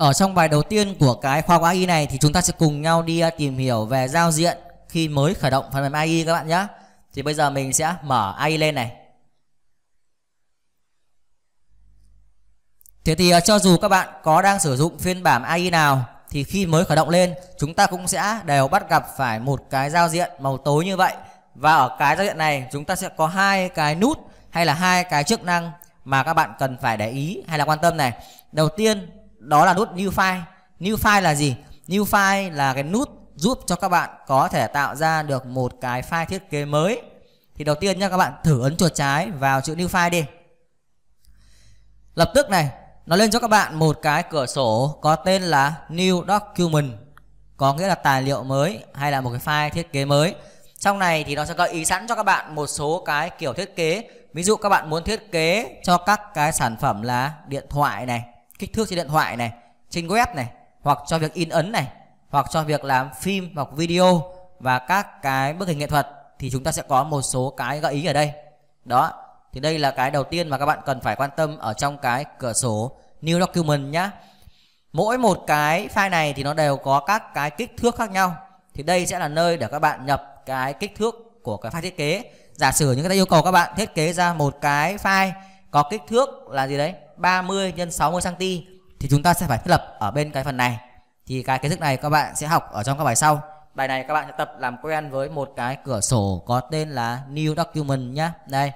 Ở trong bài đầu tiên của cái khoa AI này thì chúng ta sẽ cùng nhau đi à, tìm hiểu về giao diện khi mới khởi động phần mềm AI các bạn nhé. Thì bây giờ mình sẽ mở AI lên này. Thế thì à, cho dù các bạn có đang sử dụng phiên bản AI nào thì khi mới khởi động lên chúng ta cũng sẽ đều bắt gặp phải một cái giao diện màu tối như vậy và ở cái giao diện này chúng ta sẽ có hai cái nút hay là hai cái chức năng mà các bạn cần phải để ý hay là quan tâm này. Đầu tiên đó là nút new file new file là gì new file là cái nút giúp cho các bạn có thể tạo ra được một cái file thiết kế mới thì đầu tiên nha các bạn thử ấn chuột trái vào chữ new file đi lập tức này nó lên cho các bạn một cái cửa sổ có tên là new document có nghĩa là tài liệu mới hay là một cái file thiết kế mới trong này thì nó sẽ gợi ý sẵn cho các bạn một số cái kiểu thiết kế ví dụ các bạn muốn thiết kế cho các cái sản phẩm là điện thoại này kích thước trên điện thoại này trên web này hoặc cho việc in ấn này hoặc cho việc làm phim hoặc video và các cái bức hình nghệ thuật thì chúng ta sẽ có một số cái gợi ý ở đây đó thì đây là cái đầu tiên mà các bạn cần phải quan tâm ở trong cái cửa sổ new document nhá mỗi một cái file này thì nó đều có các cái kích thước khác nhau thì đây sẽ là nơi để các bạn nhập cái kích thước của cái file thiết kế giả sử những người ta yêu cầu các bạn thiết kế ra một cái file có kích thước là gì đấy 30 x 60 cm thì chúng ta sẽ phải thiết lập ở bên cái phần này. Thì cái kiến thức này các bạn sẽ học ở trong các bài sau. Bài này các bạn sẽ tập làm quen với một cái cửa sổ có tên là new document nhá. Đây.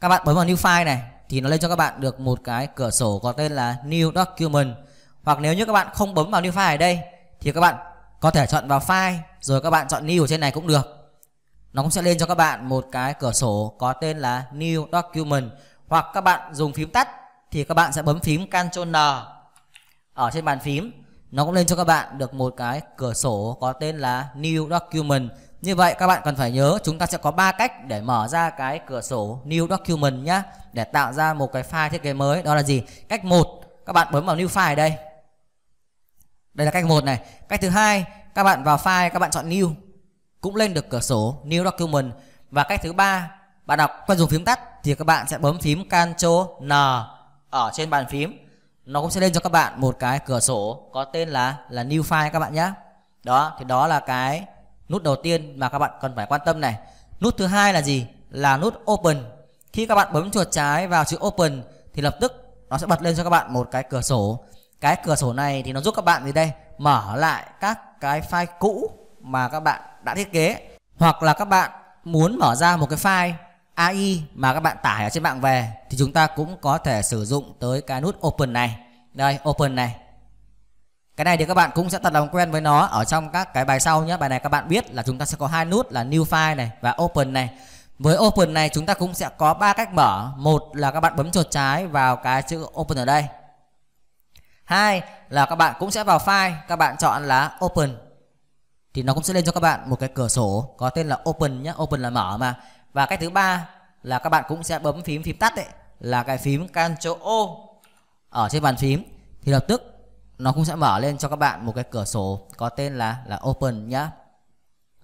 Các bạn bấm vào new file này thì nó lên cho các bạn được một cái cửa sổ có tên là new document. Hoặc nếu như các bạn không bấm vào new file ở đây thì các bạn có thể chọn vào file rồi các bạn chọn new ở trên này cũng được nó cũng sẽ lên cho các bạn một cái cửa sổ có tên là new document hoặc các bạn dùng phím tắt thì các bạn sẽ bấm phím Ctrl N ở trên bàn phím nó cũng lên cho các bạn được một cái cửa sổ có tên là New Document như vậy các bạn cần phải nhớ chúng ta sẽ có ba cách để mở ra cái cửa sổ New Document nhé để tạo ra một cái file thiết kế mới đó là gì cách một các bạn bấm vào New File đây đây là cách một này cách thứ hai các bạn vào file các bạn chọn New cũng lên được cửa sổ New Document và cách thứ ba bạn đọc quen dùng phím tắt thì các bạn sẽ bấm phím Ctrl N ở trên bàn phím nó cũng sẽ lên cho các bạn một cái cửa sổ có tên là là new file các bạn nhé đó thì đó là cái nút đầu tiên mà các bạn cần phải quan tâm này nút thứ hai là gì là nút open khi các bạn bấm chuột trái vào chữ open thì lập tức nó sẽ bật lên cho các bạn một cái cửa sổ cái cửa sổ này thì nó giúp các bạn gì đây mở lại các cái file cũ mà các bạn đã thiết kế hoặc là các bạn muốn mở ra một cái file AI mà các bạn tải ở trên mạng về thì chúng ta cũng có thể sử dụng tới cái nút open này. Đây open này. Cái này thì các bạn cũng sẽ tập làm quen với nó ở trong các cái bài sau nhé. Bài này các bạn biết là chúng ta sẽ có hai nút là new file này và open này. Với open này chúng ta cũng sẽ có ba cách mở. Một là các bạn bấm chuột trái vào cái chữ open ở đây. Hai là các bạn cũng sẽ vào file, các bạn chọn là open thì nó cũng sẽ lên cho các bạn một cái cửa sổ có tên là open nhé open là mở mà và cách thứ ba là các bạn cũng sẽ bấm phím phím tắt đấy là cái phím Ctrl O ở trên bàn phím thì lập tức nó cũng sẽ mở lên cho các bạn một cái cửa sổ có tên là là open nhá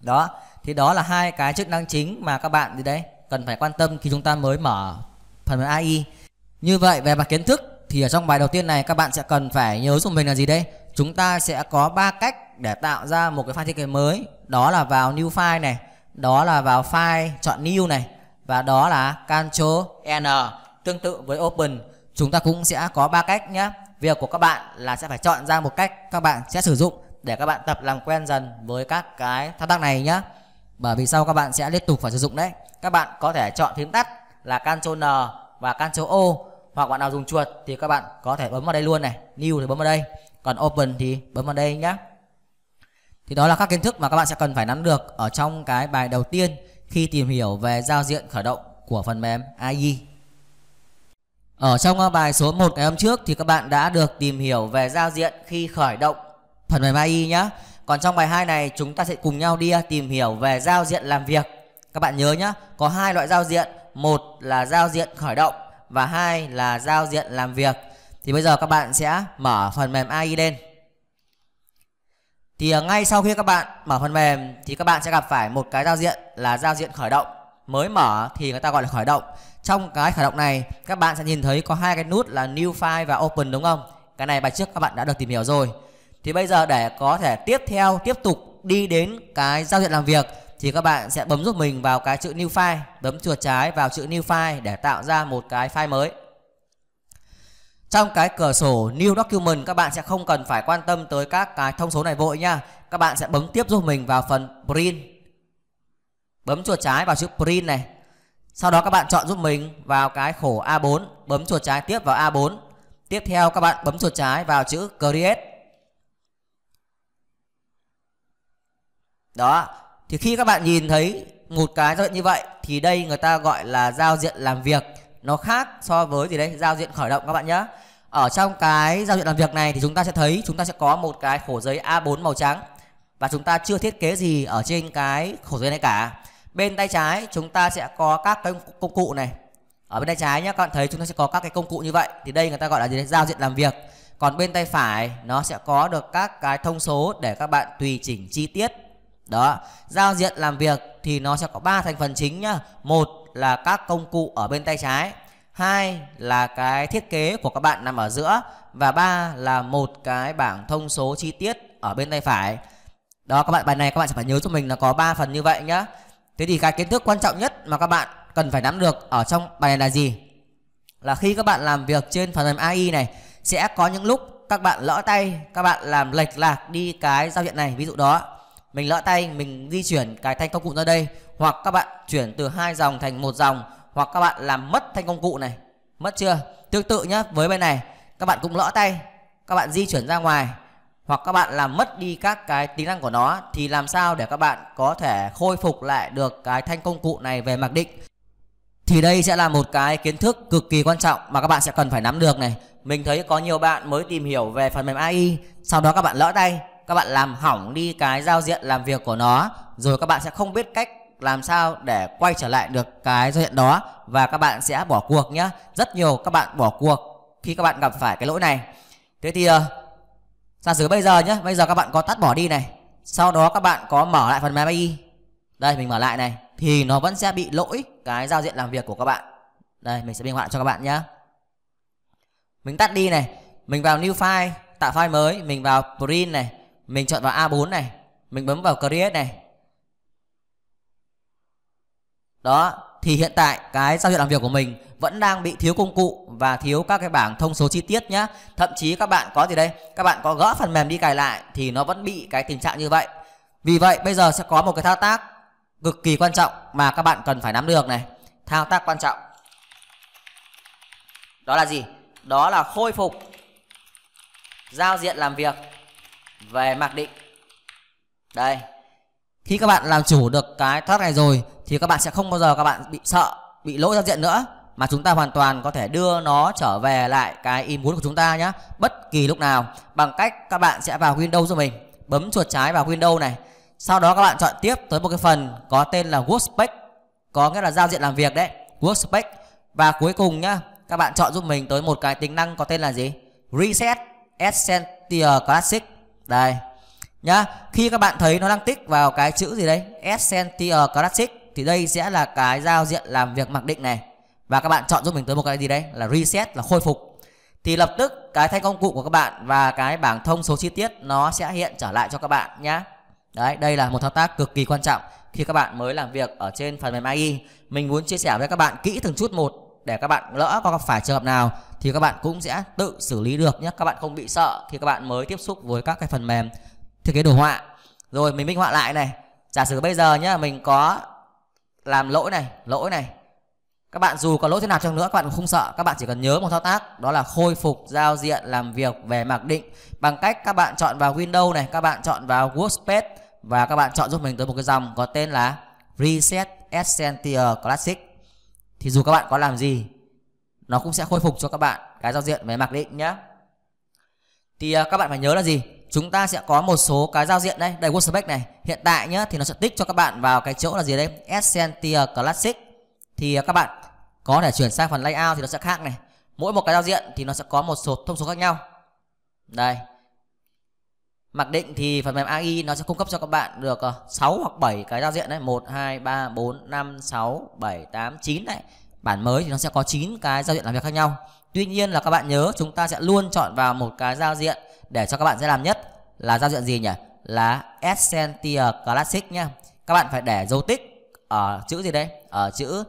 đó thì đó là hai cái chức năng chính mà các bạn gì đấy cần phải quan tâm khi chúng ta mới mở phần mềm AI như vậy về mặt kiến thức thì ở trong bài đầu tiên này các bạn sẽ cần phải nhớ giúp mình là gì đây chúng ta sẽ có ba cách để tạo ra một cái file thiết kế mới đó là vào new file này đó là vào file chọn new này và đó là Ctrl N tương tự với open chúng ta cũng sẽ có ba cách nhé việc của các bạn là sẽ phải chọn ra một cách các bạn sẽ sử dụng để các bạn tập làm quen dần với các cái thao tác này nhé bởi vì sau các bạn sẽ liên tục phải sử dụng đấy các bạn có thể chọn phím tắt là Ctrl N và Ctrl O hoặc bạn nào dùng chuột thì các bạn có thể bấm vào đây luôn này new thì bấm vào đây còn open thì bấm vào đây nhé thì đó là các kiến thức mà các bạn sẽ cần phải nắm được ở trong cái bài đầu tiên khi tìm hiểu về giao diện khởi động của phần mềm IE. Ở trong ờ, bài số 1 ngày hôm trước thì các bạn đã được tìm hiểu về giao diện khi khởi động phần mềm IE nhé. Còn trong bài 2 này chúng ta sẽ cùng nhau đi ờ, tìm hiểu về giao diện làm việc. Các bạn nhớ nhé, có hai loại giao diện, một là giao diện khởi động và hai là giao diện làm việc. Thì bây giờ các bạn sẽ mở phần mềm IE lên thì à, ngay sau khi các bạn mở phần mềm thì các bạn sẽ gặp phải một cái giao diện là giao diện khởi động mới mở thì người ta gọi là khởi động trong cái khởi động này các bạn sẽ nhìn thấy có hai cái nút là new file và open đúng không cái này bài trước các bạn đã được tìm hiểu rồi thì bây giờ để có thể tiếp theo tiếp tục đi đến cái giao diện làm việc thì các bạn sẽ bấm giúp mình vào cái chữ new file bấm chuột trái vào chữ new file để tạo ra một cái file mới trong cái cửa sổ New Document các bạn sẽ không cần phải quan tâm tới các cái thông số này vội nha. Các bạn sẽ bấm tiếp giúp mình vào phần Print. Bấm chuột trái vào chữ Print này. Sau đó các bạn chọn giúp mình vào cái khổ A4. Bấm chuột trái tiếp vào A4. Tiếp theo các bạn bấm chuột trái vào chữ Create. Đó. Thì khi các bạn nhìn thấy một cái giao diện như vậy thì đây người ta gọi là giao diện làm việc nó khác so với gì đấy giao diện khởi động các bạn nhé ở trong cái giao diện làm việc này thì chúng ta sẽ thấy chúng ta sẽ có một cái khổ giấy A4 màu trắng và chúng ta chưa thiết kế gì ở trên cái khổ giấy này cả bên tay trái chúng ta sẽ có các cái công cụ này ở bên tay trái nhé các bạn thấy chúng ta sẽ có các cái công cụ như vậy thì đây người ta gọi là gì đấy giao diện làm việc còn bên tay phải nó sẽ có được các cái thông số để các bạn tùy chỉnh chi tiết đó giao diện làm việc thì nó sẽ có 3 thành phần chính nhá một là các công cụ ở bên tay trái hai là cái thiết kế của các bạn nằm ở giữa và ba là một cái bảng thông số chi tiết ở bên tay phải đó các bạn bài này các bạn sẽ phải nhớ cho mình là có 3 phần như vậy nhá thế thì cái kiến thức quan trọng nhất mà các bạn cần phải nắm được ở trong bài này là gì là khi các bạn làm việc trên phần mềm AI này sẽ có những lúc các bạn lỡ tay các bạn làm lệch lạc đi cái giao diện này ví dụ đó mình lỡ tay mình di chuyển cái thanh công cụ ra đây hoặc các bạn chuyển từ hai dòng thành một dòng hoặc các bạn làm mất thanh công cụ này mất chưa tương tự nhá với bên này các bạn cũng lỡ tay các bạn di chuyển ra ngoài hoặc các bạn làm mất đi các cái tính năng của nó thì làm sao để các bạn có thể khôi phục lại được cái thanh công cụ này về mặc định thì đây sẽ là một cái kiến thức cực kỳ quan trọng mà các bạn sẽ cần phải nắm được này mình thấy có nhiều bạn mới tìm hiểu về phần mềm AI sau đó các bạn lỡ tay các bạn làm hỏng đi cái giao diện làm việc của nó rồi các bạn sẽ không biết cách làm sao để quay trở lại được cái giao diện đó và các bạn sẽ bỏ cuộc nhé rất nhiều các bạn bỏ cuộc khi các bạn gặp phải cái lỗi này thế thì ờ, giả sử bây giờ nhé bây giờ các bạn có tắt bỏ đi này sau đó các bạn có mở lại phần mềm AI đây mình mở lại này thì nó vẫn sẽ bị lỗi cái giao diện làm việc của các bạn đây mình sẽ minh họa cho các bạn nhé mình tắt đi này mình vào new file tạo file mới mình vào print này mình chọn vào A4 này Mình bấm vào Create này Đó Thì hiện tại cái giao diện làm việc của mình Vẫn đang bị thiếu công cụ Và thiếu các cái bảng thông số chi tiết nhá Thậm chí các bạn có gì đây Các bạn có gỡ phần mềm đi cài lại Thì nó vẫn bị cái tình trạng như vậy Vì vậy bây giờ sẽ có một cái thao tác Cực kỳ quan trọng mà các bạn cần phải nắm được này Thao tác quan trọng Đó là gì? Đó là khôi phục giao diện làm việc về mặc định đây khi các bạn làm chủ được cái thoát này rồi thì các bạn sẽ không bao giờ các bạn bị sợ bị lỗi giao diện nữa mà chúng ta hoàn toàn có thể đưa nó trở về lại cái ý muốn của chúng ta nhé bất kỳ lúc nào bằng cách các bạn sẽ vào Windows cho mình bấm chuột trái vào Windows này sau đó các bạn chọn tiếp tới một cái phần có tên là Workspace có nghĩa là giao diện làm việc đấy Workspace và cuối cùng nhá các bạn chọn giúp mình tới một cái tính năng có tên là gì Reset Essential Classic đây nhá khi các bạn thấy nó đang tích vào cái chữ gì đấy SCNTR Classic thì đây sẽ là cái giao diện làm việc mặc định này và các bạn chọn giúp mình tới một cái gì đấy là reset là khôi phục thì lập tức cái thanh công cụ của các bạn và cái bảng thông số chi tiết nó sẽ hiện trở lại cho các bạn nhá đấy đây là một thao tác cực kỳ quan trọng khi các bạn mới làm việc ở trên phần mềm AI mình muốn chia sẻ với các bạn kỹ từng chút một để các bạn lỡ có phải trường hợp nào thì các bạn cũng sẽ tự xử lý được nhé các bạn không bị sợ khi các bạn mới tiếp xúc với các cái phần mềm thiết kế đồ họa rồi mình minh họa lại này giả sử bây giờ nhá mình có làm lỗi này lỗi này các bạn dù có lỗi thế nào chăng nữa các bạn cũng không sợ các bạn chỉ cần nhớ một thao tác đó là khôi phục giao diện làm việc về mặc định bằng cách các bạn chọn vào Windows này các bạn chọn vào Workspace và các bạn chọn giúp mình tới một cái dòng có tên là Reset Essential Classic thì dù các bạn có làm gì nó cũng sẽ khôi phục cho các bạn cái giao diện về mặc định nhé thì à, các bạn phải nhớ là gì chúng ta sẽ có một số cái giao diện đây đây workspace này hiện tại nhé thì nó sẽ tích cho các bạn vào cái chỗ là gì đây Essentia Classic thì à, các bạn có thể chuyển sang phần layout thì nó sẽ khác này mỗi một cái giao diện thì nó sẽ có một số thông số khác nhau đây mặc định thì phần mềm AI nó sẽ cung cấp cho các bạn được 6 à, hoặc 7 cái giao diện đấy 1 2 3 4 5 6 7 8 9 này bản mới thì nó sẽ có 9 cái giao diện làm việc khác nhau tuy nhiên là các bạn nhớ chúng ta sẽ luôn chọn vào một cái giao diện để cho các bạn dễ làm nhất là giao diện gì nhỉ là Essentia Classic nhá các bạn phải để dấu tích ở chữ gì đây ở chữ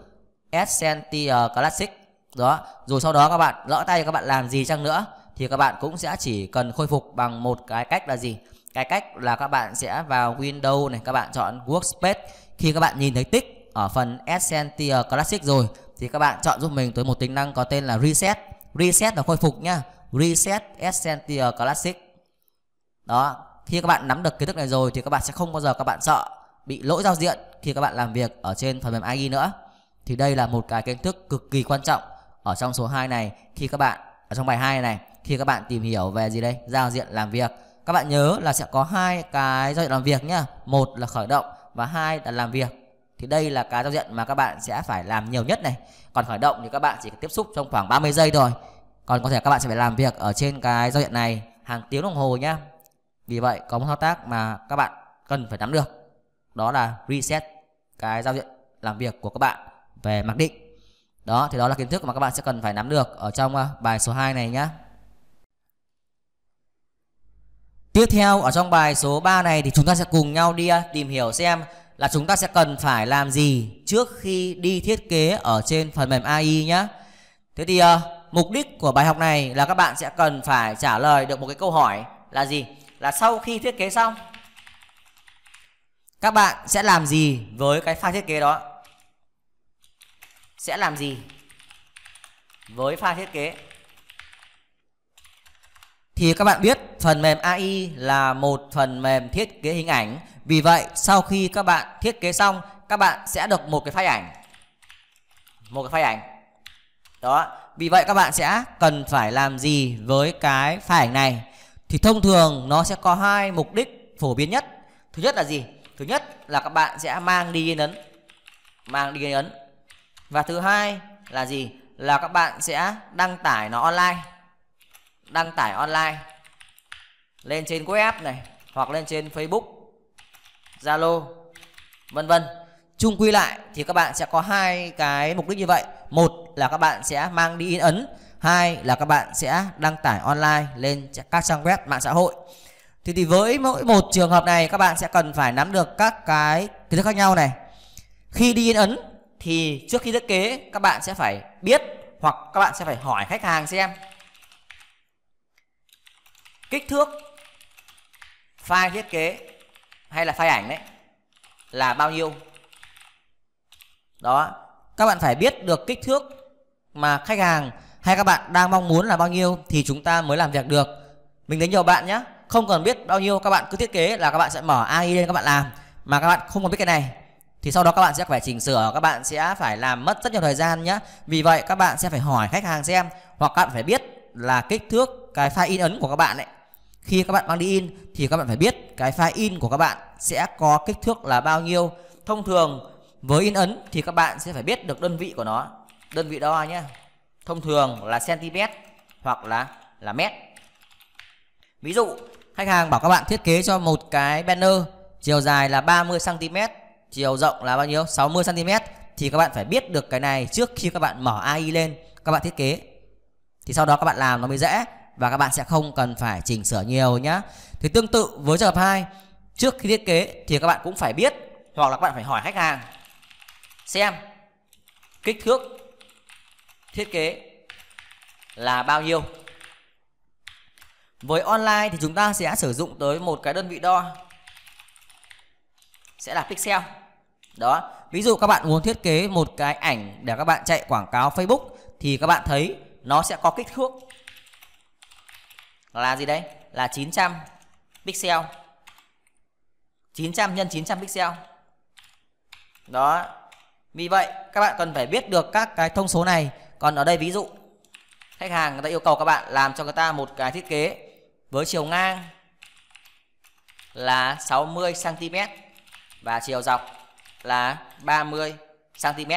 Essentia Classic đó rồi sau đó các bạn lỡ tay các bạn làm gì chăng nữa thì các bạn cũng sẽ chỉ cần khôi phục bằng một cái cách là gì cái cách là các bạn sẽ vào Windows này các bạn chọn Workspace khi các bạn nhìn thấy tích ở phần Essentia Classic rồi thì các bạn chọn giúp mình tới một tính năng có tên là reset reset là khôi phục nhá reset essential classic đó khi các bạn nắm được kiến thức này rồi thì các bạn sẽ không bao giờ các bạn sợ bị lỗi giao diện khi các bạn làm việc ở trên phần mềm AI nữa thì đây là một cái kiến thức cực kỳ quan trọng ở trong số 2 này khi các bạn ở trong bài 2 này khi các bạn tìm hiểu về gì đây giao diện làm việc các bạn nhớ là sẽ có hai cái giao diện làm việc nhá một là khởi động và hai là làm việc thì đây là cái giao diện mà các bạn sẽ phải làm nhiều nhất này còn khởi động thì các bạn chỉ tiếp xúc trong khoảng 30 giây thôi còn có thể các bạn sẽ phải làm việc ở trên cái giao diện này hàng tiếng đồng hồ nhá vì vậy có một thao tác mà các bạn cần phải nắm được đó là reset cái giao diện làm việc của các bạn về mặc định đó thì đó là kiến thức mà các bạn sẽ cần phải nắm được ở trong ờ, bài số 2 này nhé Tiếp theo ở trong bài số 3 này thì chúng ta sẽ cùng nhau đi ờ, tìm hiểu xem là chúng ta sẽ cần phải làm gì trước khi đi thiết kế ở trên phần mềm AI nhé. Thế thì uh, mục đích của bài học này là các bạn sẽ cần phải trả lời được một cái câu hỏi là gì? Là sau khi thiết kế xong các bạn sẽ làm gì với cái pha thiết kế đó? Sẽ làm gì với pha thiết kế? thì các bạn biết phần mềm AI là một phần mềm thiết kế hình ảnh. Vì vậy sau khi các bạn thiết kế xong, các bạn sẽ được một cái file ảnh. Một cái file ảnh. Đó, vì vậy các bạn sẽ cần phải làm gì với cái file ảnh này? Thì thông thường nó sẽ có hai mục đích phổ biến nhất. Thứ nhất là gì? Thứ nhất là các bạn sẽ mang đi in ấn mang đi in ấn. Và thứ hai là gì? Là các bạn sẽ đăng tải nó online đăng tải online lên trên web này hoặc lên trên Facebook, Zalo, vân vân. Chung quy lại thì các bạn sẽ có hai cái mục đích như vậy. Một là các bạn sẽ mang đi in ấn, hai là các bạn sẽ đăng tải online lên các trang web mạng xã hội. Thì thì với mỗi một trường hợp này các bạn sẽ cần phải nắm được các cái kiến thức khác nhau này. Khi đi in ấn thì trước khi thiết kế các bạn sẽ phải biết hoặc các bạn sẽ phải hỏi khách hàng xem kích thước file thiết kế hay là file ảnh đấy là bao nhiêu đó các bạn phải biết được kích thước mà khách hàng hay các bạn đang mong muốn là bao nhiêu thì chúng ta mới làm việc được mình đánh nhiều bạn nhé không cần biết bao nhiêu các bạn cứ thiết kế là các bạn sẽ mở AI lên các bạn làm mà các bạn không còn biết cái này thì sau đó các bạn sẽ phải chỉnh sửa các bạn sẽ phải làm mất rất nhiều thời gian nhé vì vậy các bạn sẽ phải hỏi khách hàng xem hoặc các bạn phải biết là kích thước cái file in ấn của các bạn ấy khi các bạn mang đi in thì các bạn phải biết cái file in của các bạn sẽ có kích thước là bao nhiêu thông thường với in ấn thì các bạn sẽ phải biết được đơn vị của nó đơn vị đo nhé thông thường là cm hoặc là là mét ví dụ khách hàng bảo các bạn thiết kế cho một cái banner chiều dài là 30 cm chiều rộng là bao nhiêu 60 cm thì các bạn phải biết được cái này trước khi các bạn mở AI lên các bạn thiết kế thì sau đó các bạn làm nó mới dễ và các bạn sẽ không cần phải chỉnh sửa nhiều nhá. Thì tương tự với trường hợp 2, trước khi thiết kế thì các bạn cũng phải biết hoặc là các bạn phải hỏi khách hàng xem kích thước thiết kế là bao nhiêu. Với online thì chúng ta sẽ sử dụng tới một cái đơn vị đo sẽ là pixel. Đó, ví dụ các bạn muốn thiết kế một cái ảnh để các bạn chạy quảng cáo Facebook thì các bạn thấy nó sẽ có kích thước là gì đấy? Là 900 pixel. 900 nhân 900 pixel. Đó. Vì vậy các bạn cần phải biết được các cái thông số này. Còn ở đây ví dụ khách hàng người ta yêu cầu các bạn làm cho người ta một cái thiết kế với chiều ngang là 60 cm và chiều dọc là 30 cm.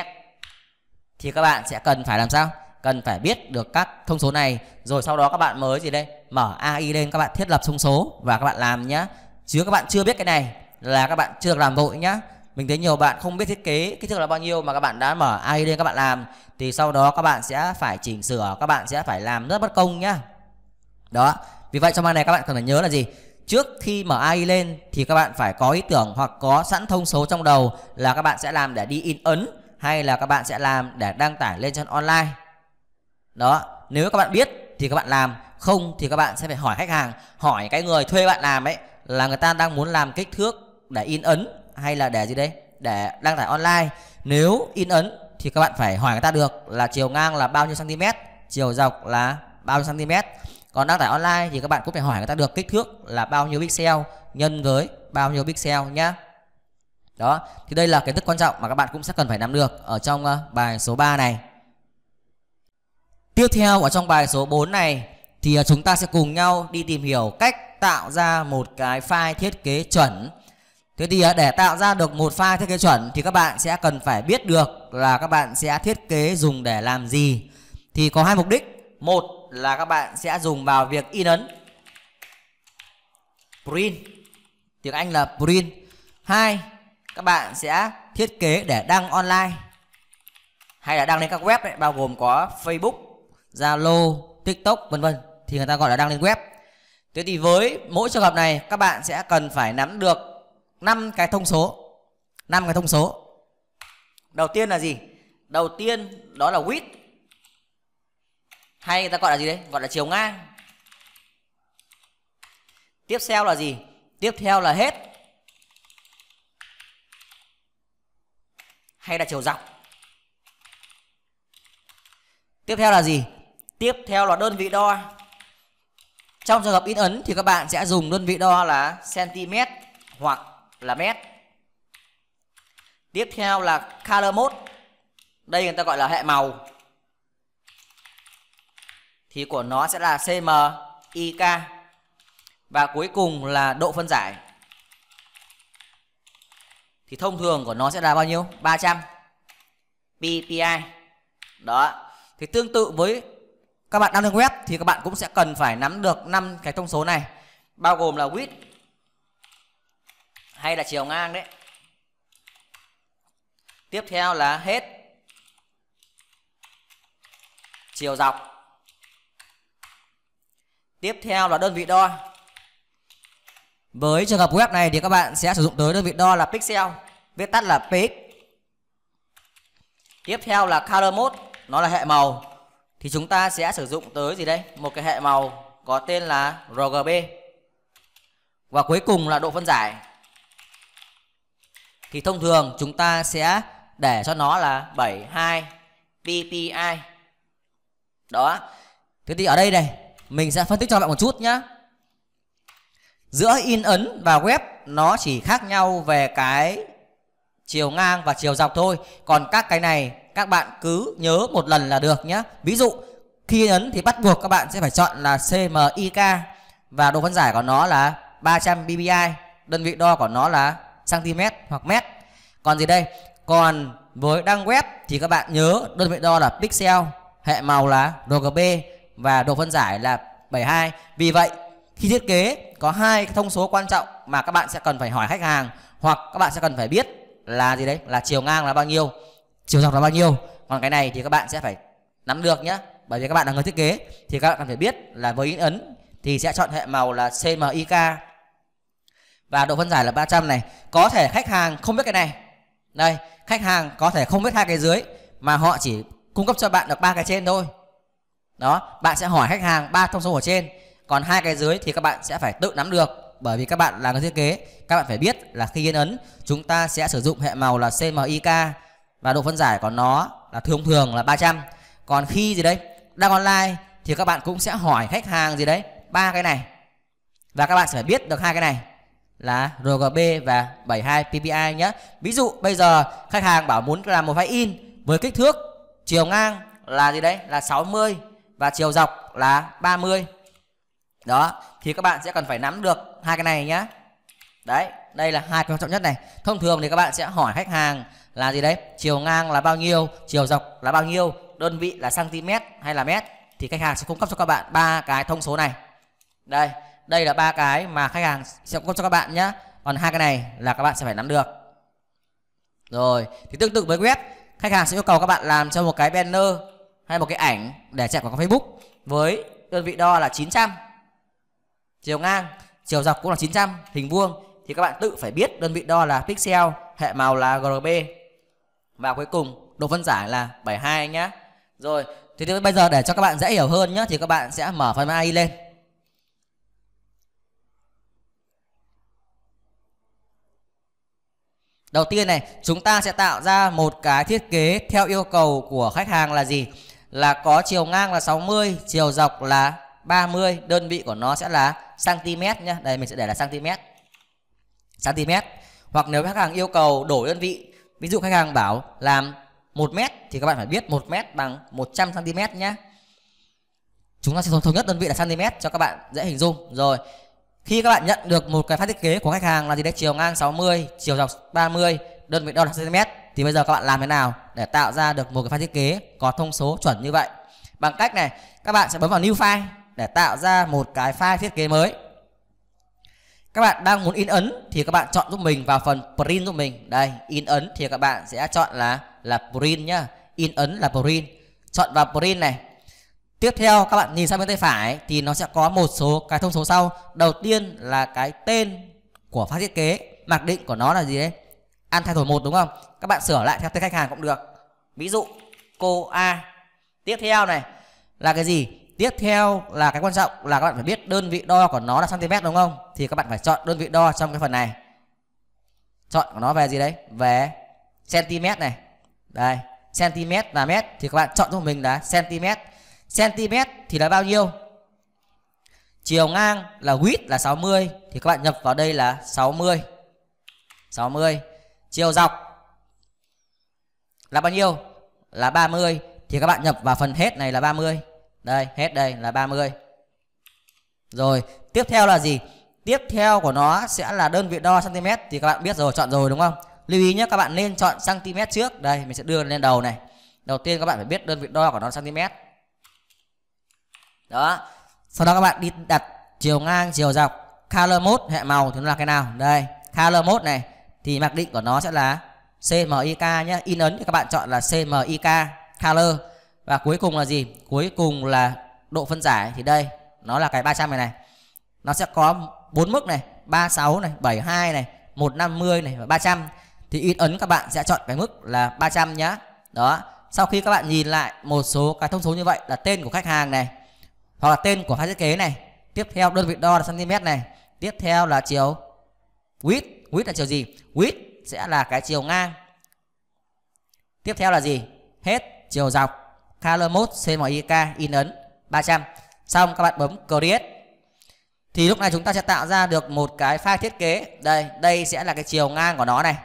Thì các bạn sẽ cần phải làm sao? Cần phải biết được các thông số này rồi sau đó các bạn mới gì đây? mở AI lên các bạn thiết lập thông số và các bạn làm nhá chứ các bạn chưa biết cái này là các bạn chưa được làm vội nhá mình thấy nhiều bạn không biết thiết kế kích thước là bao nhiêu mà các bạn đã mở AI lên các bạn làm thì sau đó các bạn sẽ phải chỉnh sửa các bạn sẽ phải làm rất bất công nhá đó vì vậy trong bài này các bạn cần phải nhớ là gì trước khi mở AI lên thì các bạn phải có ý tưởng hoặc có sẵn thông số trong đầu là các bạn sẽ làm để đi in ấn hay là các bạn sẽ làm để đăng tải lên trên online đó nếu các bạn biết thì các bạn làm không thì các bạn sẽ phải hỏi khách hàng hỏi cái người thuê bạn làm ấy là người ta đang muốn làm kích thước để in ấn hay là để gì đây để đăng tải online nếu in ấn thì các bạn phải hỏi người ta được là chiều ngang là bao nhiêu cm chiều dọc là bao nhiêu cm còn đăng tải online thì các bạn cũng phải hỏi người ta được kích thước là bao nhiêu pixel nhân với bao nhiêu pixel nhá đó thì đây là kiến thức quan trọng mà các bạn cũng sẽ cần phải nắm được ở trong ờ, bài số 3 này Tiếp theo ở trong bài số 4 này thì à, chúng ta sẽ cùng nhau đi tìm hiểu cách tạo ra một cái file thiết kế chuẩn. Thế thì à, để tạo ra được một file thiết kế chuẩn thì các bạn sẽ cần phải biết được là các bạn sẽ thiết kế dùng để làm gì. Thì có hai mục đích. Một là các bạn sẽ dùng vào việc in ấn. Print. Tiếng Anh là print. Hai, các bạn sẽ thiết kế để đăng online hay là đăng lên các web ấy, bao gồm có Facebook, Zalo, TikTok vân vân thì người ta gọi là đăng lên web. Thế thì với mỗi trường hợp này các bạn sẽ cần phải nắm được 5 cái thông số. 5 cái thông số. Đầu tiên là gì? Đầu tiên đó là width hay người ta gọi là gì đấy? Gọi là chiều ngang. Tiếp theo là gì? Tiếp theo là hết hay là chiều dọc. Tiếp theo là gì? tiếp theo là đơn vị đo trong trường hợp in ấn thì các bạn sẽ dùng đơn vị đo là cm hoặc là mét tiếp theo là color mode đây người ta gọi là hệ màu thì của nó sẽ là cmyk và cuối cùng là độ phân giải thì thông thường của nó sẽ là bao nhiêu 300 ppi đó thì tương tự với các bạn đang lên web thì các bạn cũng sẽ cần phải nắm được năm cái thông số này bao gồm là width hay là chiều ngang đấy tiếp theo là hết chiều dọc tiếp theo là đơn vị đo với trường hợp web này thì các bạn sẽ sử dụng tới đơn vị đo là pixel viết tắt là px tiếp theo là color mode nó là hệ màu thì chúng ta sẽ sử dụng tới gì đây một cái hệ màu có tên là RGB và cuối cùng là độ phân giải thì thông thường chúng ta sẽ để cho nó là 72 ppi đó thế thì ở đây này mình sẽ phân tích cho bạn một chút nhá giữa in ấn và web nó chỉ khác nhau về cái chiều ngang và chiều dọc thôi còn các cái này các bạn cứ nhớ một lần là được nhé ví dụ khi ấn thì bắt buộc các bạn sẽ phải chọn là CMYK và độ phân giải của nó là 300 ppi đơn vị đo của nó là cm hoặc mét còn gì đây còn với đăng web thì các bạn nhớ đơn vị đo là pixel hệ màu là RGB và độ phân giải là 72 vì vậy khi thiết kế có hai thông số quan trọng mà các bạn sẽ cần phải hỏi khách hàng hoặc các bạn sẽ cần phải biết là gì đấy là chiều ngang là bao nhiêu chiều dọc là bao nhiêu còn cái này thì các bạn sẽ phải nắm được nhé bởi vì các bạn là người thiết kế thì các bạn cần phải biết là với in ấn thì sẽ chọn hệ màu là CMYK và độ phân giải là 300 này có thể khách hàng không biết cái này đây khách hàng có thể không biết hai cái dưới mà họ chỉ cung cấp cho bạn được ba cái trên thôi đó bạn sẽ hỏi khách hàng ba thông số ở trên còn hai cái dưới thì các bạn sẽ phải tự nắm được bởi vì các bạn là người thiết kế các bạn phải biết là khi in ấn chúng ta sẽ sử dụng hệ màu là CMYK và độ phân giải của nó là thông thường là 300 còn khi gì đấy đang online thì các bạn cũng sẽ hỏi khách hàng gì đấy ba cái này và các bạn sẽ phải biết được hai cái này là RGB và 72 PPI nhé ví dụ bây giờ khách hàng bảo muốn làm một file in với kích thước chiều ngang là gì đấy là 60 và chiều dọc là 30 đó thì các bạn sẽ cần phải nắm được hai cái này nhé đấy đây là hai quan trọng nhất này thông thường thì các bạn sẽ hỏi khách hàng là gì đấy chiều ngang là bao nhiêu chiều dọc là bao nhiêu đơn vị là cm hay là mét thì khách hàng sẽ cung cấp cho các bạn ba cái thông số này đây đây là ba cái mà khách hàng sẽ cung cấp cho các bạn nhé còn hai cái này là các bạn sẽ phải nắm được rồi thì tương tự với web khách hàng sẽ yêu cầu các bạn làm cho một cái banner hay một cái ảnh để chạy quảng cáo Facebook với đơn vị đo là 900 chiều ngang chiều dọc cũng là 900 hình vuông thì các bạn tự phải biết đơn vị đo là pixel hệ màu là grb và cuối cùng độ phân giải là 72 nhé rồi thì, thì bây giờ để cho các bạn dễ hiểu hơn nhé thì các bạn sẽ mở phần AI lên Đầu tiên này, chúng ta sẽ tạo ra một cái thiết kế theo yêu cầu của khách hàng là gì? Là có chiều ngang là 60, chiều dọc là 30, đơn vị của nó sẽ là cm nhé. Đây mình sẽ để là cm. cm. Hoặc nếu khách hàng yêu cầu đổi đơn vị ví dụ khách hàng bảo làm 1 mét thì các bạn phải biết 1 mét bằng 100 cm nhé chúng ta sẽ thống nhất đơn vị là cm cho các bạn dễ hình dung rồi khi các bạn nhận được một cái phát thiết kế của khách hàng là gì đấy chiều ngang 60 chiều dọc 30 đơn vị đo là cm thì bây giờ các bạn làm thế nào để tạo ra được một cái file thiết kế có thông số chuẩn như vậy bằng cách này các bạn sẽ bấm vào new file để tạo ra một cái file thiết kế mới các bạn đang muốn in ấn thì các bạn chọn giúp mình vào phần print giúp mình đây in ấn thì các bạn sẽ chọn là là print nhá in ấn là print chọn vào print này tiếp theo các bạn nhìn sang bên tay phải thì nó sẽ có một số cái thông số sau đầu tiên là cái tên của phát thiết kế mặc định của nó là gì đấy ăn thay thổi một đúng không các bạn sửa lại theo tên khách hàng cũng được ví dụ cô a tiếp theo này là cái gì tiếp theo là cái quan trọng là các bạn phải biết đơn vị đo của nó là cm đúng không thì các bạn phải chọn đơn vị đo trong cái phần này chọn của nó về gì đấy về cm này đây cm là mét thì các bạn chọn cho mình là cm cm thì là bao nhiêu chiều ngang là width là 60 thì các bạn nhập vào đây là 60 60 chiều dọc là bao nhiêu là 30 thì các bạn nhập vào phần hết này là 30 đây hết đây là 30 rồi tiếp theo là gì tiếp theo của nó sẽ là đơn vị đo cm thì các bạn biết rồi chọn rồi đúng không lưu ý nhé các bạn nên chọn cm trước đây mình sẽ đưa lên đầu này đầu tiên các bạn phải biết đơn vị đo của nó cm đó sau đó các bạn đi đặt chiều ngang chiều dọc color mode hệ màu thì nó là cái nào đây color mode này thì mặc định của nó sẽ là CMYK nhé in ấn thì các bạn chọn là CMYK color và cuối cùng là gì cuối cùng là độ phân giải thì đây nó là cái 300 này này nó sẽ có bốn mức này 36 này 72 này 150 này và 300 thì ít ấn các bạn sẽ chọn cái mức là 300 nhá đó sau khi các bạn nhìn lại một số cái thông số như vậy là tên của khách hàng này hoặc là tên của khách thiết kế này tiếp theo đơn vị đo là cm này tiếp theo là chiều width width là chiều gì width sẽ là cái chiều ngang tiếp theo là gì hết chiều dọc Color Calomod CMYK in ấn 300 xong các bạn bấm create thì lúc này chúng ta sẽ tạo ra được một cái file thiết kế đây đây sẽ là cái chiều ngang của nó này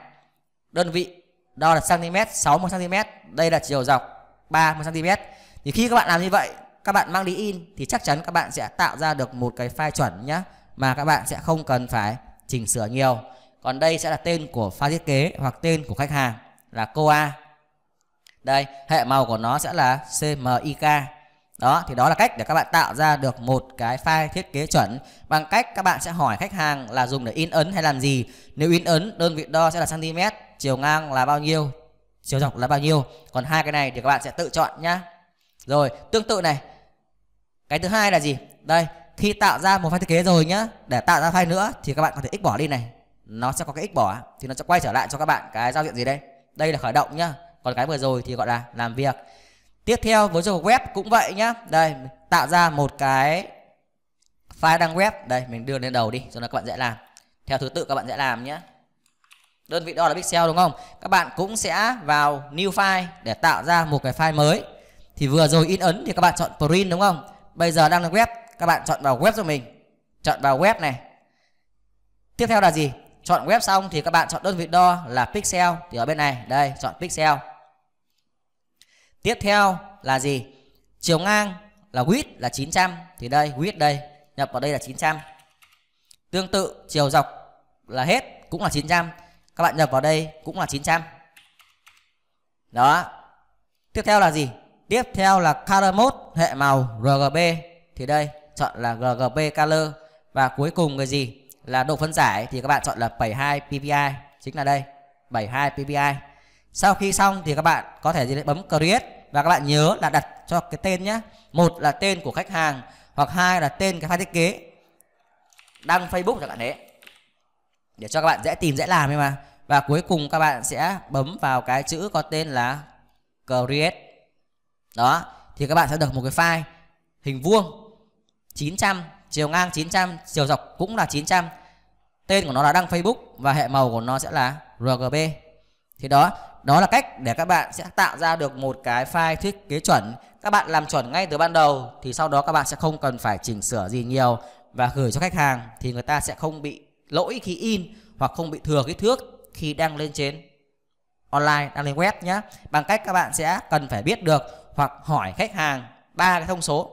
đơn vị đo là cm 60 cm đây là chiều dọc 30 cm thì khi các bạn làm như vậy các bạn mang đi in thì chắc chắn các bạn sẽ tạo ra được một cái file chuẩn nhá mà các bạn sẽ không cần phải chỉnh sửa nhiều còn đây sẽ là tên của file thiết kế hoặc tên của khách hàng là COA đây hệ màu của nó sẽ là CMYK đó thì đó là cách để các bạn tạo ra được một cái file thiết kế chuẩn bằng cách các bạn sẽ hỏi khách hàng là dùng để in ấn hay làm gì nếu in ấn đơn vị đo sẽ là cm chiều ngang là bao nhiêu chiều dọc là bao nhiêu còn hai cái này thì các bạn sẽ tự chọn nhá rồi tương tự này cái thứ hai là gì đây khi tạo ra một file thiết kế rồi nhá để tạo ra file nữa thì các bạn có thể x bỏ đi này nó sẽ có cái x bỏ thì nó sẽ quay trở lại cho các bạn cái giao diện gì đây đây là khởi động nhá còn cái vừa rồi thì gọi là làm việc tiếp theo với dòng web cũng vậy nhá đây tạo ra một cái file đăng web đây mình đưa lên đầu đi cho nó các bạn dễ làm theo thứ tự các bạn sẽ làm nhé đơn vị đo là pixel đúng không các bạn cũng sẽ vào new file để tạo ra một cái file mới thì vừa rồi in ấn thì các bạn chọn print đúng không bây giờ đang là web các bạn chọn vào web cho mình chọn vào web này tiếp theo là gì chọn web xong thì các bạn chọn đơn vị đo là pixel thì ở bên này đây chọn pixel tiếp theo là gì chiều ngang là width là 900 thì đây width đây nhập vào đây là 900 tương tự chiều dọc là hết cũng là 900 các bạn nhập vào đây cũng là 900 đó tiếp theo là gì tiếp theo là color mode hệ màu RGB thì đây chọn là RGB color và cuối cùng cái gì là độ phân giải thì các bạn chọn là 72 ppi chính là đây 72 ppi sau khi xong thì các bạn có thể bấm create và các bạn nhớ là đặt cho cái tên nhé một là tên của khách hàng hoặc hai là tên cái file thiết kế đăng facebook chẳng hạn đấy để cho các bạn dễ tìm dễ làm ấy mà và cuối cùng các bạn sẽ bấm vào cái chữ có tên là create đó thì các bạn sẽ được một cái file hình vuông 900 chiều ngang 900 chiều dọc cũng là 900 tên của nó là đăng Facebook và hệ màu của nó sẽ là RGB thì đó đó là cách để các bạn sẽ tạo ra được một cái file thiết kế chuẩn các bạn làm chuẩn ngay từ ban đầu thì sau đó các bạn sẽ không cần phải chỉnh sửa gì nhiều và gửi cho khách hàng thì người ta sẽ không bị lỗi khi in hoặc không bị thừa kích thước khi đăng lên trên online đăng lên web nhé bằng cách các bạn sẽ cần phải biết được hoặc hỏi khách hàng ba cái thông số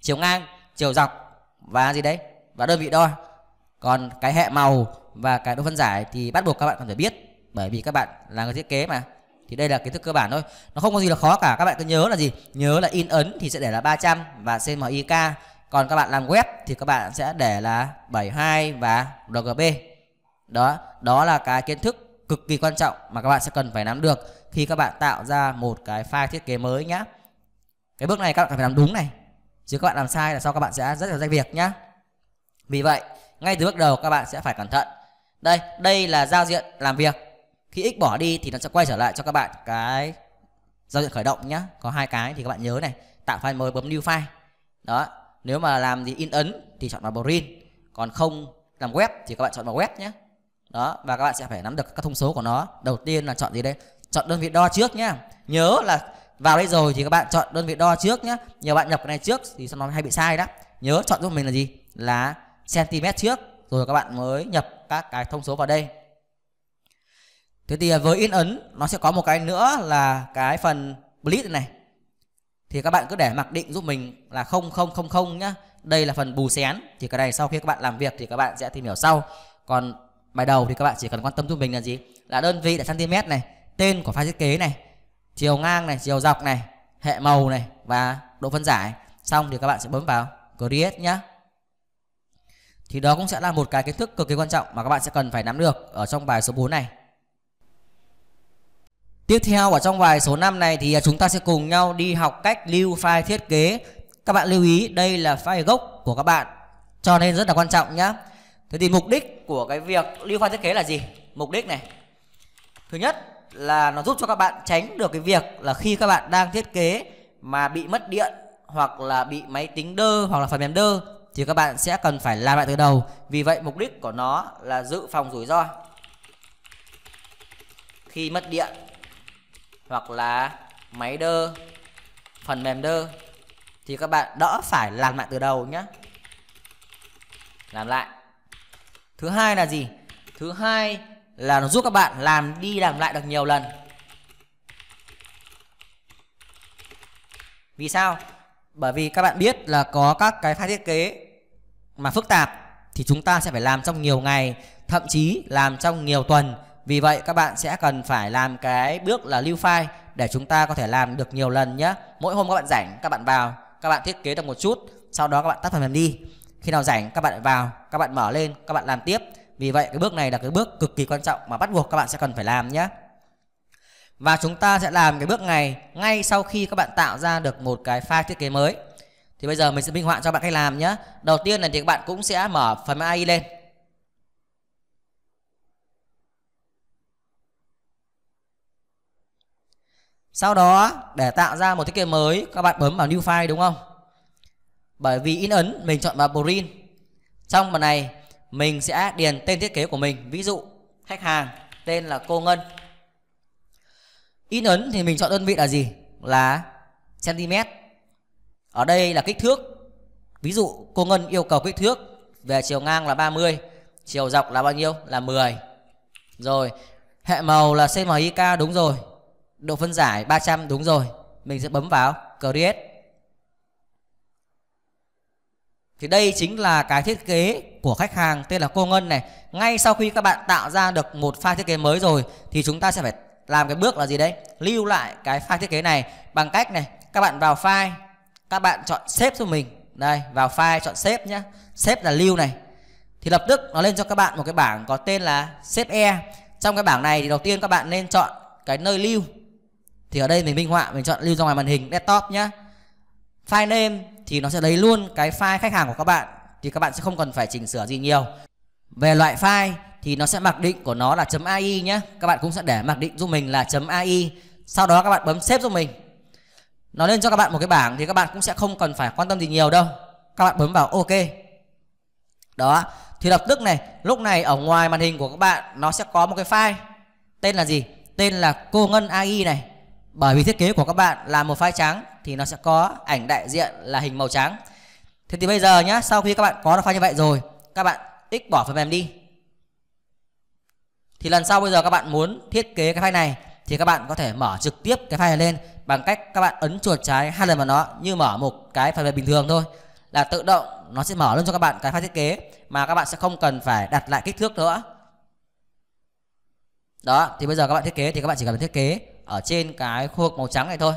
chiều ngang chiều dọc và gì đấy và đơn vị đo còn cái hệ màu và cái độ phân giải thì bắt buộc các bạn cần phải biết bởi vì các bạn là người thiết kế mà thì đây là kiến thức cơ bản thôi nó không có gì là khó cả các bạn cứ nhớ là gì nhớ là in ấn thì sẽ để là 300 và cmyk còn các bạn làm web thì các bạn sẽ để là 72 và rgb đó đó là cái kiến thức cực kỳ quan trọng mà các bạn sẽ cần phải nắm được khi các bạn tạo ra một cái file thiết kế mới nhá cái bước này các bạn phải làm đúng này chứ các bạn làm sai là sau các bạn sẽ rất là danh việc nhá vì vậy ngay từ bước đầu các bạn sẽ phải cẩn thận đây đây là giao diện làm việc khi x bỏ đi thì nó sẽ quay trở lại cho các bạn cái giao diện khởi động nhá có hai cái thì các bạn nhớ này tạo file mới bấm new file đó nếu mà làm gì in ấn thì chọn vào brin còn không làm web thì các bạn chọn vào web nhé đó và các bạn sẽ phải nắm được các thông số của nó đầu tiên là chọn gì đây chọn đơn vị đo trước nhá nhớ là vào đây rồi thì các bạn chọn đơn vị đo trước nhé nhiều bạn nhập cái này trước thì nó hay bị sai đó nhớ chọn giúp mình là gì là cm trước rồi các bạn mới nhập các cái thông số vào đây thế thì với in ấn nó sẽ có một cái nữa là cái phần bleed này thì các bạn cứ để mặc định giúp mình là 0000 nhá đây là phần bù xén thì cái này sau khi các bạn làm việc thì các bạn sẽ tìm hiểu sau còn bài đầu thì các bạn chỉ cần quan tâm giúp mình là gì là đơn vị là cm này tên của file thiết kế này chiều ngang này chiều dọc này hệ màu này và độ phân giải xong thì các bạn sẽ bấm vào create nhé thì đó cũng sẽ là một cái kiến thức cực kỳ quan trọng mà các bạn sẽ cần phải nắm được ở trong bài số 4 này Tiếp theo ở trong bài số 5 này thì chúng ta sẽ cùng nhau đi học cách lưu file thiết kế. Các bạn lưu ý đây là file gốc của các bạn cho nên rất là quan trọng nhá. Thế thì mục đích của cái việc lưu file thiết kế là gì? Mục đích này. Thứ nhất là nó giúp cho các bạn tránh được cái việc là khi các bạn đang thiết kế mà bị mất điện hoặc là bị máy tính đơ hoặc là phần mềm đơ thì các bạn sẽ cần phải làm lại từ đầu. Vì vậy mục đích của nó là dự phòng rủi ro khi mất điện hoặc là máy đơ, phần mềm đơ thì các bạn đỡ phải làm lại từ đầu nhé. Làm lại. Thứ hai là gì? Thứ hai là nó giúp các bạn làm đi làm lại được nhiều lần vì sao bởi vì các bạn biết là có các cái file thiết kế mà phức tạp thì chúng ta sẽ phải làm trong nhiều ngày thậm chí làm trong nhiều tuần vì vậy các bạn sẽ cần phải làm cái bước là lưu file để chúng ta có thể làm được nhiều lần nhé mỗi hôm các bạn rảnh các bạn vào các bạn thiết kế được một chút sau đó các bạn tắt phần mềm đi khi nào rảnh các bạn vào các bạn mở lên các bạn làm tiếp vì vậy cái bước này là cái bước cực kỳ quan trọng mà bắt buộc các bạn sẽ cần phải làm nhé. Và chúng ta sẽ làm cái bước này ngay sau khi các bạn tạo ra được một cái file thiết kế mới. Thì bây giờ mình sẽ minh họa cho bạn cách làm nhé. Đầu tiên là thì các bạn cũng sẽ mở phần AI lên. Sau đó để tạo ra một thiết kế mới các bạn bấm vào new file đúng không? Bởi vì in ấn mình chọn vào print. Trong phần này mình sẽ điền tên thiết kế của mình ví dụ khách hàng tên là cô ngân in ấn thì mình chọn đơn vị là gì là cm ở đây là kích thước ví dụ cô ngân yêu cầu kích thước về chiều ngang là 30 chiều dọc là bao nhiêu là 10 rồi hệ màu là cmyk đúng rồi độ phân giải 300 đúng rồi mình sẽ bấm vào create thì đây chính là cái thiết kế của khách hàng tên là cô Ngân này ngay sau khi các bạn tạo ra được một file thiết kế mới rồi thì chúng ta sẽ phải làm cái bước là gì đấy lưu lại cái file thiết kế này bằng cách này các bạn vào file các bạn chọn xếp cho mình đây vào file chọn xếp nhé xếp là lưu này thì lập tức nó lên cho các bạn một cái bảng có tên là xếp e trong cái bảng này thì đầu tiên các bạn nên chọn cái nơi lưu thì ở đây mình minh họa mình chọn lưu ra ngoài màn hình desktop nhé file name thì nó sẽ lấy luôn cái file khách hàng của các bạn thì các bạn sẽ không cần phải chỉnh sửa gì nhiều về loại file thì nó sẽ mặc định của nó là .ai nhé các bạn cũng sẽ để mặc định giúp mình là .ai sau đó các bạn bấm xếp giúp mình nó lên cho các bạn một cái bảng thì các bạn cũng sẽ không cần phải quan tâm gì nhiều đâu các bạn bấm vào ok đó thì lập tức này lúc này ở ngoài màn hình của các bạn nó sẽ có một cái file tên là gì tên là cô ngân ai này bởi vì thiết kế của các bạn là một file trắng thì nó sẽ có ảnh đại diện là hình màu trắng thế thì bây giờ nhá sau khi các bạn có được file như vậy rồi các bạn x bỏ phần mềm đi thì lần sau bây giờ các bạn muốn thiết kế cái file này thì các bạn có thể mở trực tiếp cái file này lên bằng cách các bạn ấn chuột trái hai lần vào nó như mở một cái phần mềm bình thường thôi là tự động nó sẽ mở luôn cho các bạn cái file thiết kế mà các bạn sẽ không cần phải đặt lại kích thước nữa đó thì bây giờ các bạn thiết kế thì các bạn chỉ cần thiết kế ở trên cái khu vực màu trắng này thôi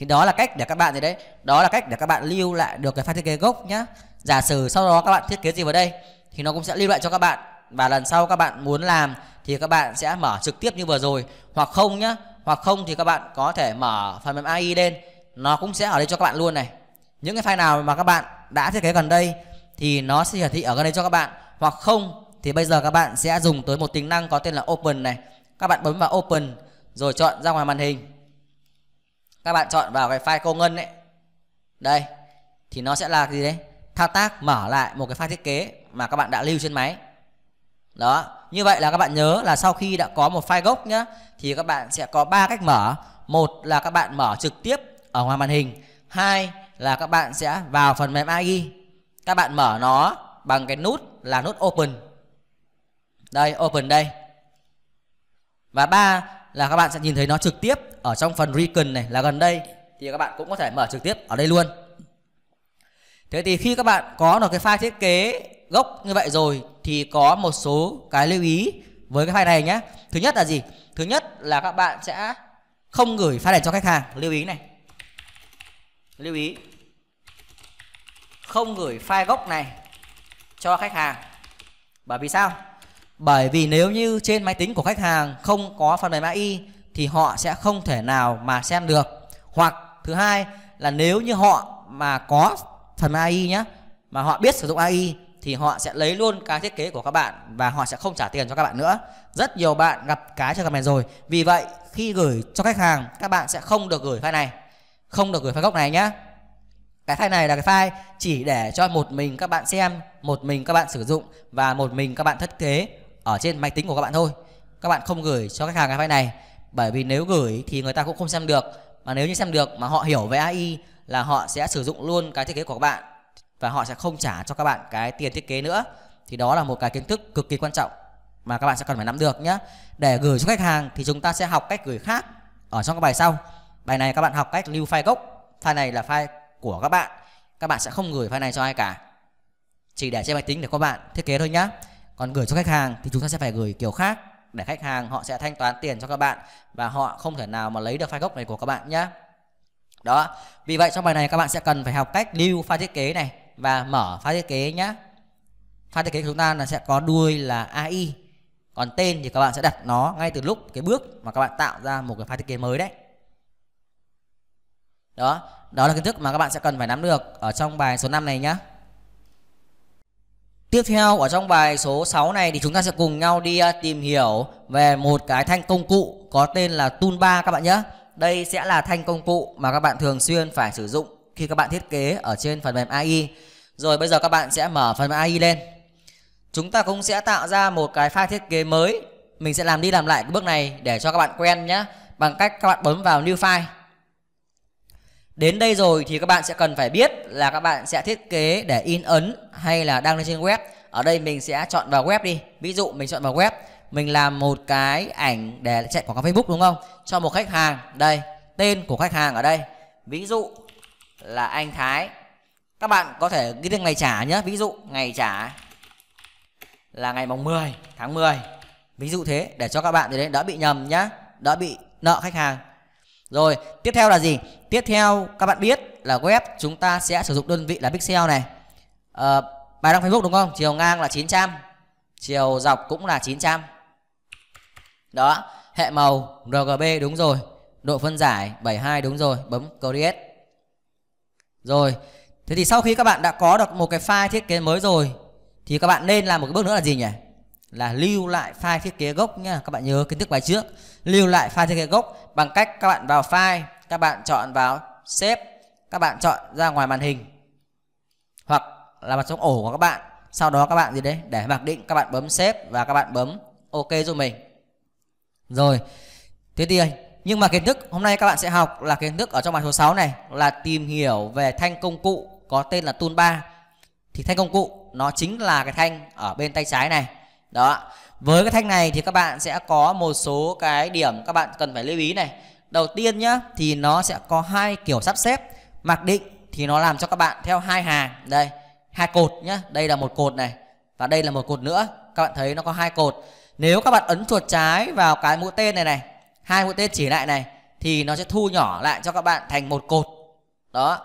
thì đó là cách để các bạn gì đấy đó là cách để các bạn lưu lại được cái file thiết kế gốc nhá giả sử sau đó các bạn thiết kế gì vào đây thì nó cũng sẽ lưu lại cho các bạn và lần sau các bạn muốn làm thì các bạn sẽ mở trực tiếp như vừa rồi hoặc không nhá hoặc không thì các bạn có thể mở phần mềm AI lên nó cũng sẽ ở đây cho các bạn luôn này những cái file nào mà các bạn đã thiết kế gần đây thì nó sẽ hiển thị ở gần đây cho các bạn hoặc không thì bây giờ các bạn sẽ dùng tới một tính năng có tên là open này các bạn bấm vào open rồi chọn ra ngoài màn hình các bạn chọn vào cái file cô ngân ấy đây thì nó sẽ là gì đấy thao tác mở lại một cái file thiết kế mà các bạn đã lưu trên máy đó như vậy là các bạn nhớ là sau khi đã có một file gốc nhá thì các bạn sẽ có ba cách mở một là các bạn mở trực tiếp ở ngoài màn hình hai là các bạn sẽ vào phần mềm AI các bạn mở nó bằng cái nút là nút open đây open đây và ba là các bạn sẽ nhìn thấy nó trực tiếp ở trong phần Recon này là gần đây thì các bạn cũng có thể mở trực tiếp ở đây luôn. Thế thì khi các bạn có được cái file thiết kế gốc như vậy rồi thì có một số cái lưu ý với cái file này nhé. Thứ nhất là gì? Thứ nhất là các bạn sẽ không gửi file này cho khách hàng, lưu ý này. Lưu ý. Không gửi file gốc này cho khách hàng. Bởi vì sao? Bởi vì nếu như trên máy tính của khách hàng không có phần mềm AI thì họ sẽ không thể nào mà xem được. Hoặc thứ hai là nếu như họ mà có phần AI nhé mà họ biết sử dụng AI thì họ sẽ lấy luôn cái thiết kế của các bạn và họ sẽ không trả tiền cho các bạn nữa. Rất nhiều bạn gặp cái trường hợp này rồi. Vì vậy khi gửi cho khách hàng các bạn sẽ không được gửi file này, không được gửi file gốc này nhé. Cái file này là cái file chỉ để cho một mình các bạn xem, một mình các bạn sử dụng và một mình các bạn thiết kế ở trên máy tính của các bạn thôi các bạn không gửi cho khách hàng cái file này bởi vì nếu gửi thì người ta cũng không xem được mà nếu như xem được mà họ hiểu về AI là họ sẽ sử dụng luôn cái thiết kế của các bạn và họ sẽ không trả cho các bạn cái tiền thiết kế nữa thì đó là một cái kiến thức cực kỳ quan trọng mà các bạn sẽ cần phải nắm được nhé để gửi cho khách hàng thì chúng ta sẽ học cách gửi khác ở trong các bài sau bài này các bạn học cách lưu file gốc file này là file của các bạn các bạn sẽ không gửi file này cho ai cả chỉ để trên máy tính để các bạn thiết kế thôi nhé còn gửi cho khách hàng thì chúng ta sẽ phải gửi kiểu khác để khách hàng họ sẽ thanh toán tiền cho các bạn và họ không thể nào mà lấy được file gốc này của các bạn nhé đó vì vậy trong bài này các bạn sẽ cần phải học cách lưu file thiết kế này và mở file thiết kế nhé file thiết kế của chúng ta là sẽ có đuôi là ai còn tên thì các bạn sẽ đặt nó ngay từ lúc cái bước mà các bạn tạo ra một cái file thiết kế mới đấy đó đó là kiến thức mà các bạn sẽ cần phải nắm được ở trong bài số 5 này nhé Tiếp theo ở trong bài số 6 này thì chúng ta sẽ cùng nhau đi à, tìm hiểu về một cái thanh công cụ có tên là tool bar các bạn nhé. Đây sẽ là thanh công cụ mà các bạn thường xuyên phải sử dụng khi các bạn thiết kế ở trên phần mềm AI. Rồi bây giờ các bạn sẽ mở phần mềm AI lên. Chúng ta cũng sẽ tạo ra một cái file thiết kế mới. Mình sẽ làm đi làm lại cái bước này để cho các bạn quen nhé. Bằng cách các bạn bấm vào new file Đến đây rồi thì các bạn sẽ cần phải biết là các bạn sẽ thiết kế để in ấn hay là đăng lên trên web. Ở đây mình sẽ chọn vào web đi. Ví dụ mình chọn vào web, mình làm một cái ảnh để chạy quảng cáo Facebook đúng không? Cho một khách hàng. Đây, tên của khách hàng ở đây. Ví dụ là anh Thái. Các bạn có thể ghi tên ngày trả nhé. Ví dụ ngày trả là ngày mùng 10 tháng 10. Ví dụ thế để cho các bạn thì đấy đã bị nhầm nhá, đã bị nợ khách hàng. Rồi, tiếp theo là gì? Tiếp theo các bạn biết là web chúng ta sẽ sử dụng đơn vị là pixel này. À, bài đăng Facebook đúng không? Chiều ngang là 900, chiều dọc cũng là 900. Đó, hệ màu RGB đúng rồi. Độ phân giải 72 đúng rồi, bấm create. Rồi, thế thì sau khi các bạn đã có được một cái file thiết kế mới rồi thì các bạn nên làm một cái bước nữa là gì nhỉ? là lưu lại file thiết kế gốc nha các bạn nhớ kiến thức bài trước lưu lại file thiết kế gốc bằng cách các bạn vào file các bạn chọn vào xếp các bạn chọn ra ngoài màn hình hoặc là mặt trong ổ của các bạn sau đó các bạn gì đấy để mặc định các bạn bấm xếp và các bạn bấm ok giúp mình rồi thế thì nhưng mà kiến thức hôm nay các bạn sẽ học là kiến thức ở trong bài số 6 này là tìm hiểu về thanh công cụ có tên là toolbar thì thanh công cụ nó chính là cái thanh ở bên tay trái này đó với cái thanh này thì các bạn sẽ có một số cái điểm các bạn cần phải lưu ý này đầu tiên nhá thì nó sẽ có hai kiểu sắp xếp mặc định thì nó làm cho các bạn theo hai hàng đây hai cột nhá đây là một cột này và đây là một cột nữa các bạn thấy nó có hai cột nếu các bạn ấn chuột trái vào cái mũi tên này này hai mũi tên chỉ lại này thì nó sẽ thu nhỏ lại cho các bạn thành một cột đó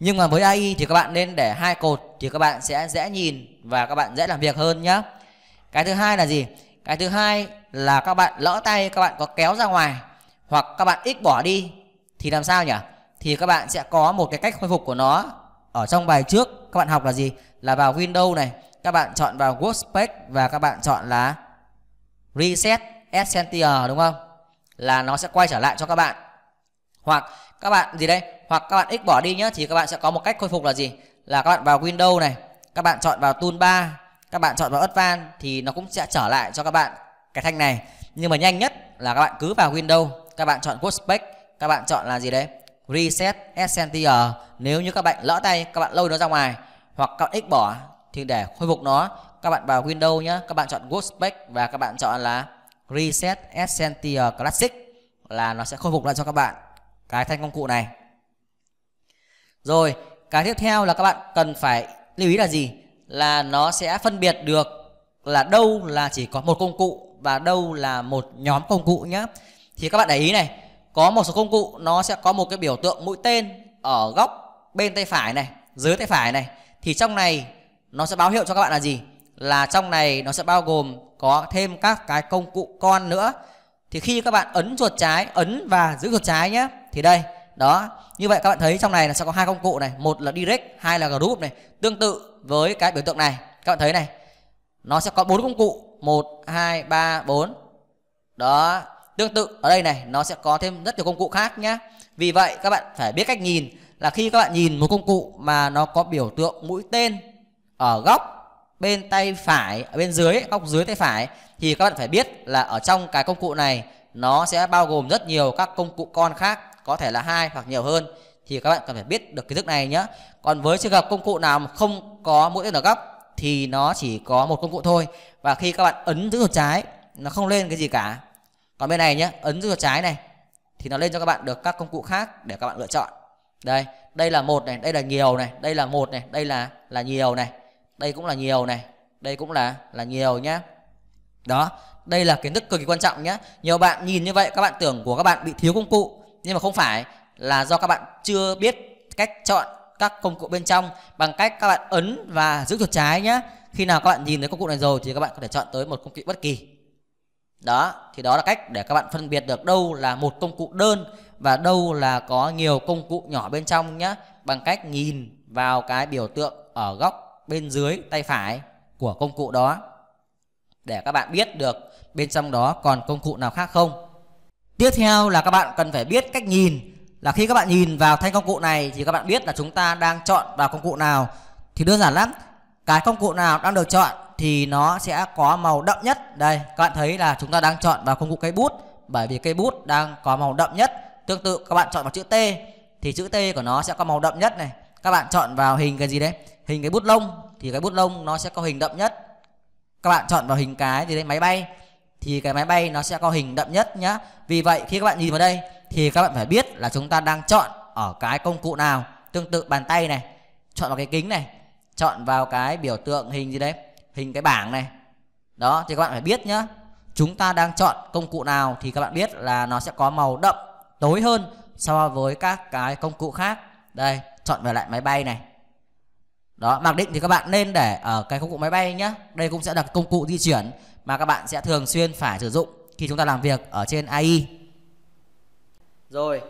nhưng mà với AI thì các bạn nên để hai cột thì các bạn sẽ dễ nhìn và các bạn dễ làm việc hơn nhá cái thứ hai là gì cái thứ hai là các bạn lỡ tay các bạn có kéo ra ngoài hoặc các bạn ít bỏ đi thì làm sao nhỉ thì các bạn sẽ có một cái cách khôi phục của nó ở trong bài trước các bạn học là gì là vào Windows này các bạn chọn vào Workspace và các bạn chọn là Reset Essential đúng không là nó sẽ quay trở lại cho các bạn hoặc các bạn gì đây hoặc các bạn x bỏ đi nhé thì các bạn sẽ có một cách khôi phục là gì là các bạn vào Windows này các bạn chọn vào Toolbar các bạn chọn vào van thì nó cũng sẽ trở lại cho các bạn cái thanh này nhưng mà nhanh nhất là các bạn cứ vào Windows các bạn chọn Code Spec các bạn chọn là gì đấy Reset SNTR nếu như các bạn lỡ tay các bạn lôi nó ra ngoài hoặc các bạn x bỏ thì để khôi phục nó các bạn vào Windows nhé các bạn chọn Code Spec và các bạn chọn là Reset SNTR Classic là nó sẽ khôi phục lại cho các bạn cái thanh công cụ này rồi cái tiếp theo là các bạn cần phải lưu ý là gì là nó sẽ phân biệt được là đâu là chỉ có một công cụ và đâu là một nhóm công cụ nhé thì các bạn để ý này có một số công cụ nó sẽ có một cái biểu tượng mũi tên ở góc bên tay phải này dưới tay phải này thì trong này nó sẽ báo hiệu cho các bạn là gì là trong này nó sẽ bao gồm có thêm các cái công cụ con nữa thì khi các bạn ấn chuột trái ấn và giữ chuột trái nhé thì đây đó như vậy các bạn thấy trong này là sẽ có hai công cụ này một là direct hai là group này tương tự với cái biểu tượng này các bạn thấy này nó sẽ có bốn công cụ một hai ba bốn đó tương tự ở đây này nó sẽ có thêm rất nhiều công cụ khác nhé vì vậy các bạn phải biết cách nhìn là khi các bạn nhìn một công cụ mà nó có biểu tượng mũi tên ở góc bên tay phải ở bên dưới góc dưới tay phải thì các bạn phải biết là ở trong cái công cụ này nó sẽ bao gồm rất nhiều các công cụ con khác có thể là hai hoặc nhiều hơn thì các bạn cần phải biết được kiến thức này nhé còn với trường hợp công cụ nào mà không có mũi tên ở góc thì nó chỉ có một công cụ thôi và khi các bạn ấn giữ chuột trái nó không lên cái gì cả còn bên này nhé ấn giữ chuột trái này thì nó lên cho các bạn được các công cụ khác để các bạn lựa chọn đây đây là một này đây là nhiều này đây là một này đây là là nhiều này đây cũng là nhiều này đây cũng là là nhiều nhá đó đây là kiến thức cực kỳ quan trọng nhé nhiều bạn nhìn như vậy các bạn tưởng của các bạn bị thiếu công cụ nhưng mà không phải là do các bạn chưa biết cách chọn các công cụ bên trong bằng cách các bạn ấn và giữ chuột trái nhé khi nào các bạn nhìn thấy công cụ này rồi thì các bạn có thể chọn tới một công cụ bất kỳ đó thì đó là cách để các bạn phân biệt được đâu là một công cụ đơn và đâu là có nhiều công cụ nhỏ bên trong nhé bằng cách nhìn vào cái biểu tượng ở góc bên dưới tay phải của công cụ đó để các bạn biết được bên trong đó còn công cụ nào khác không tiếp theo là các bạn cần phải biết cách nhìn là khi các bạn nhìn vào thanh công cụ này thì các bạn biết là chúng ta đang chọn vào công cụ nào thì đơn giản lắm cái công cụ nào đang được chọn thì nó sẽ có màu đậm nhất đây các bạn thấy là chúng ta đang chọn vào công cụ cây bút bởi vì cây bút đang có màu đậm nhất tương tự các bạn chọn vào chữ T thì chữ T của nó sẽ có màu đậm nhất này các bạn chọn vào hình cái gì đấy hình cái bút lông thì cái bút lông nó sẽ có hình đậm nhất các bạn chọn vào hình cái gì đấy máy bay thì cái máy bay nó sẽ có hình đậm nhất nhá vì vậy khi các bạn nhìn vào đây thì các bạn phải biết là chúng ta đang chọn ở cái công cụ nào tương tự bàn tay này chọn vào cái kính này chọn vào cái biểu tượng hình gì đấy hình cái bảng này đó thì các bạn phải biết nhá chúng ta đang chọn công cụ nào thì các bạn biết là nó sẽ có màu đậm tối hơn so với các cái công cụ khác đây chọn về lại máy bay này đó mặc định thì các bạn nên để ở cái công cụ máy bay nhá đây cũng sẽ là công cụ di chuyển mà các bạn sẽ thường xuyên phải sử dụng khi chúng ta làm việc ở trên AI. Rồi,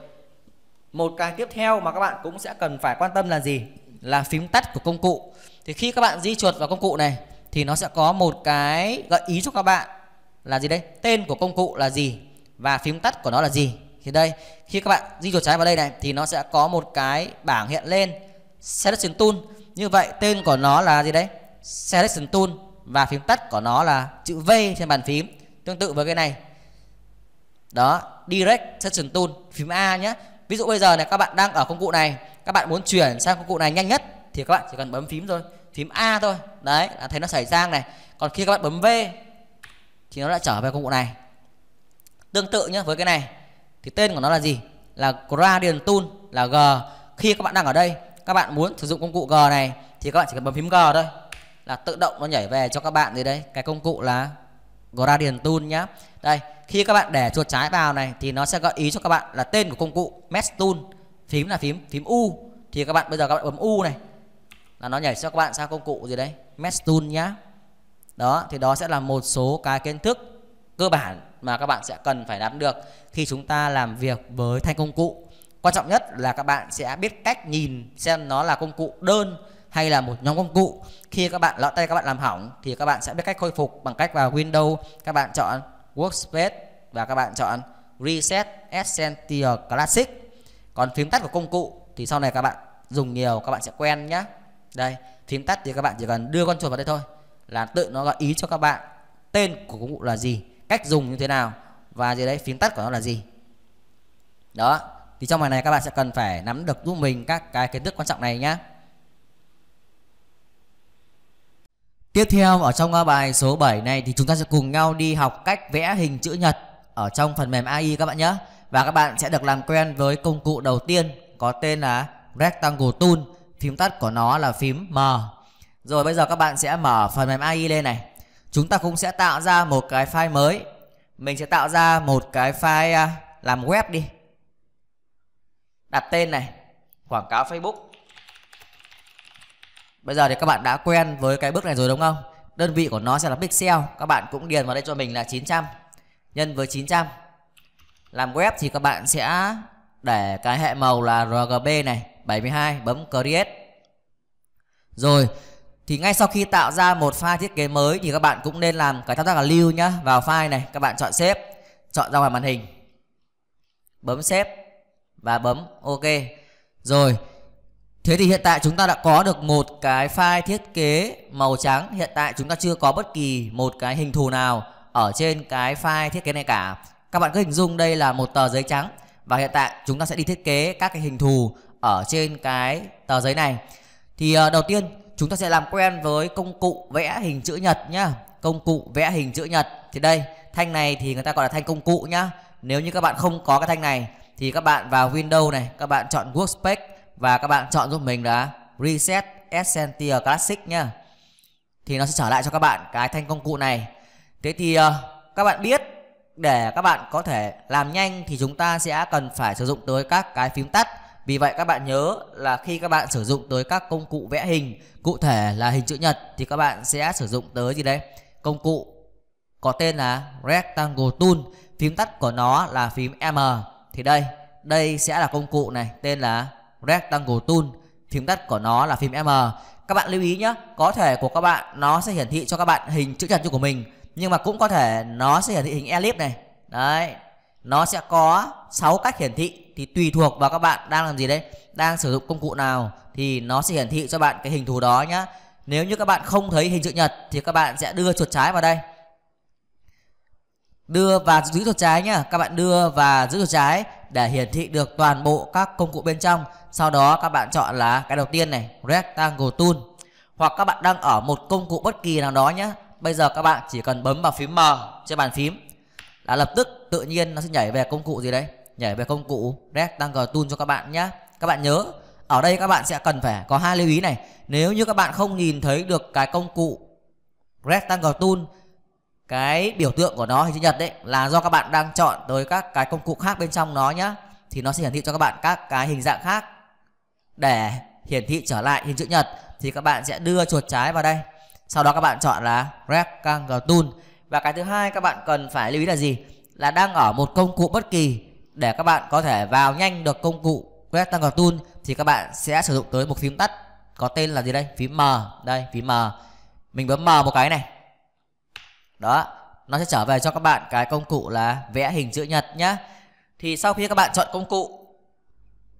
một cái tiếp theo mà các bạn cũng sẽ cần phải quan tâm là gì? Là phím tắt của công cụ. Thì khi các bạn di chuột vào công cụ này thì nó sẽ có một cái gợi ý cho các bạn là gì đấy? Tên của công cụ là gì và phím tắt của nó là gì? Thì đây, khi các bạn di chuột trái vào đây này thì nó sẽ có một cái bảng hiện lên Selection Tool. Như vậy tên của nó là gì đấy? Selection Tool và phím tắt của nó là chữ V trên bàn phím tương tự với cái này đó direct session tool phím A nhé ví dụ bây giờ này các bạn đang ở công cụ này các bạn muốn chuyển sang công cụ này nhanh nhất thì các bạn chỉ cần bấm phím thôi phím A thôi đấy là thấy nó xảy ra này còn khi các bạn bấm V thì nó đã trở về công cụ này tương tự nhé với cái này thì tên của nó là gì là gradient tool là G khi các bạn đang ở đây các bạn muốn sử dụng công cụ G này thì các bạn chỉ cần bấm phím G thôi là tự động nó nhảy về cho các bạn gì đấy cái công cụ là Gradient Tool nhá đây khi các bạn để chuột trái vào này thì nó sẽ gợi ý cho các bạn là tên của công cụ Mesh Tool phím là phím phím U thì các bạn bây giờ các bạn bấm U này là nó nhảy cho các bạn sang công cụ gì đấy Mesh Tool nhá đó thì đó sẽ là một số cái kiến thức cơ bản mà các bạn sẽ cần phải nắm được khi chúng ta làm việc với thanh công cụ quan trọng nhất là các bạn sẽ biết cách nhìn xem nó là công cụ đơn hay là một nhóm công cụ khi các bạn lỡ tay các bạn làm hỏng thì các bạn sẽ biết cách khôi phục bằng cách vào Windows các bạn chọn Workspace và các bạn chọn Reset Essential Classic còn phím tắt của công cụ thì sau này các bạn dùng nhiều các bạn sẽ quen nhé đây phím tắt thì các bạn chỉ cần đưa con chuột vào đây thôi là tự nó gợi ý cho các bạn tên của công cụ là gì cách dùng như thế nào và gì đấy phím tắt của nó là gì đó thì trong bài này các bạn sẽ cần phải nắm được giúp mình các cái kiến thức quan trọng này nhé Tiếp theo ở trong uh, bài số 7 này thì chúng ta sẽ cùng nhau đi học cách vẽ hình chữ nhật ở trong phần mềm AI các bạn nhé. Và các bạn sẽ được làm quen với công cụ đầu tiên có tên là Rectangle Tool. Phím tắt của nó là phím M. Rồi bây giờ các bạn sẽ mở phần mềm AI lên này. Chúng ta cũng sẽ tạo ra một cái file mới. Mình sẽ tạo ra một cái file uh, làm web đi. Đặt tên này, quảng cáo Facebook Bây giờ thì các bạn đã quen với cái bước này rồi đúng không? Đơn vị của nó sẽ là pixel. Các bạn cũng điền vào đây cho mình là 900 nhân với 900. Làm web thì các bạn sẽ để cái hệ màu là RGB này 72 bấm create. Rồi thì ngay sau khi tạo ra một file thiết kế mới thì các bạn cũng nên làm cái thao tác là lưu nhá. Vào file này các bạn chọn xếp, chọn ra ngoài màn hình. Bấm xếp và bấm ok. Rồi Thế thì hiện tại chúng ta đã có được một cái file thiết kế màu trắng. Hiện tại chúng ta chưa có bất kỳ một cái hình thù nào ở trên cái file thiết kế này cả. Các bạn cứ hình dung đây là một tờ giấy trắng và hiện tại chúng ta sẽ đi thiết kế các cái hình thù ở trên cái tờ giấy này. Thì ờ, đầu tiên chúng ta sẽ làm quen với công cụ vẽ hình chữ nhật nhá. Công cụ vẽ hình chữ nhật thì đây, thanh này thì người ta gọi là thanh công cụ nhá. Nếu như các bạn không có cái thanh này thì các bạn vào Windows này, các bạn chọn Workspace và các bạn chọn giúp mình là Reset essential Classic nhá. Thì nó sẽ trở lại cho các bạn cái thanh công cụ này. Thế thì uh, các bạn biết để các bạn có thể làm nhanh thì chúng ta sẽ cần phải sử dụng tới các cái phím tắt. Vì vậy các bạn nhớ là khi các bạn sử dụng tới các công cụ vẽ hình, cụ thể là hình chữ nhật thì các bạn sẽ sử dụng tới gì đấy? Công cụ có tên là Rectangle Tool. Phím tắt của nó là phím M. Thì đây, đây sẽ là công cụ này tên là Rectangle Tool phím tắt của nó là phím M các bạn lưu ý nhé có thể của các bạn nó sẽ hiển thị cho các bạn hình chữ nhật của mình nhưng mà cũng có thể nó sẽ hiển thị hình elip này đấy nó sẽ có 6 cách hiển thị thì tùy thuộc vào các bạn đang làm gì đấy đang sử dụng công cụ nào thì nó sẽ hiển thị cho bạn cái hình thù đó nhé. nếu như các bạn không thấy hình chữ nhật thì các bạn sẽ đưa chuột trái vào đây đưa và giữ chuột trái nhá các bạn đưa và giữ chuột trái để hiển thị được toàn bộ các công cụ bên trong sau đó các bạn chọn là cái đầu tiên này rectangle tool hoặc các bạn đang ở một công cụ bất kỳ nào đó nhé bây giờ các bạn chỉ cần bấm vào phím M trên bàn phím là lập tức tự nhiên nó sẽ nhảy về công cụ gì đấy nhảy về công cụ rectangle tool cho các bạn nhé các bạn nhớ ở đây các bạn sẽ cần phải có hai lưu ý này nếu như các bạn không nhìn thấy được cái công cụ rectangle tool cái biểu tượng của nó hình chữ nhật đấy là do các bạn đang chọn tới các cái công cụ khác bên trong nó nhá thì nó sẽ hiển thị cho các bạn các cái hình dạng khác để hiển thị trở lại hình chữ nhật thì các bạn sẽ đưa chuột trái vào đây sau đó các bạn chọn là rectangle tool và cái thứ hai các bạn cần phải lưu ý là gì là đang ở một công cụ bất kỳ để các bạn có thể vào nhanh được công cụ rectangle tool thì các bạn sẽ sử dụng tới một phím tắt có tên là gì đây phím m đây phím m mình bấm m một cái này đó nó sẽ trở về cho các bạn cái công cụ là vẽ hình chữ nhật nhá thì sau khi các bạn chọn công cụ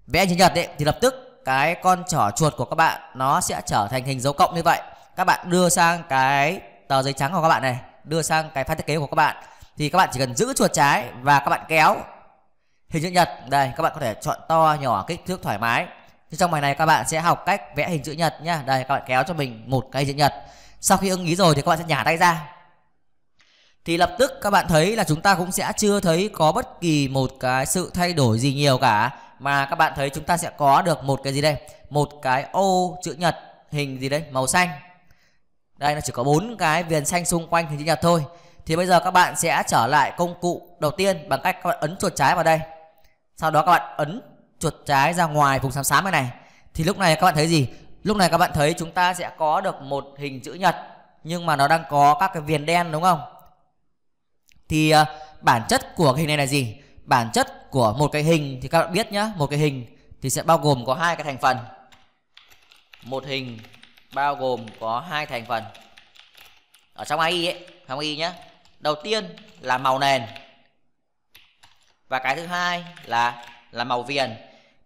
vẽ chữ nhật ấy, thì lập tức cái con trỏ chuột của các bạn nó sẽ trở thành hình dấu cộng như vậy các bạn đưa sang cái tờ giấy trắng của các bạn này đưa sang cái file thiết kế của các bạn thì các bạn chỉ cần giữ chuột trái và các bạn kéo hình chữ nhật đây các bạn có thể chọn to nhỏ kích thước thoải mái thì trong bài này các bạn sẽ học cách vẽ hình chữ nhật nhá đây các bạn kéo cho mình một cái hình chữ nhật sau khi ưng ý rồi thì các bạn sẽ nhả tay ra thì lập tức các bạn thấy là chúng ta cũng sẽ chưa thấy có bất kỳ một cái sự thay đổi gì nhiều cả mà các bạn thấy chúng ta sẽ có được một cái gì đây một cái ô chữ nhật hình gì đấy màu xanh đây nó chỉ có bốn cái viền xanh xung quanh hình chữ nhật thôi thì bây giờ các bạn sẽ trở lại công cụ đầu tiên bằng cách các bạn ấn chuột trái vào đây sau đó các bạn ấn chuột trái ra ngoài vùng xám xám này này thì lúc này các bạn thấy gì lúc này các bạn thấy chúng ta sẽ có được một hình chữ nhật nhưng mà nó đang có các cái viền đen đúng không thì à, bản chất của cái hình này là gì bản chất của một cái hình thì các bạn biết nhá một cái hình thì sẽ bao gồm có hai cái thành phần một hình bao gồm có hai thành phần ở trong AI ấy trong AI nhá đầu tiên là màu nền và cái thứ hai là là màu viền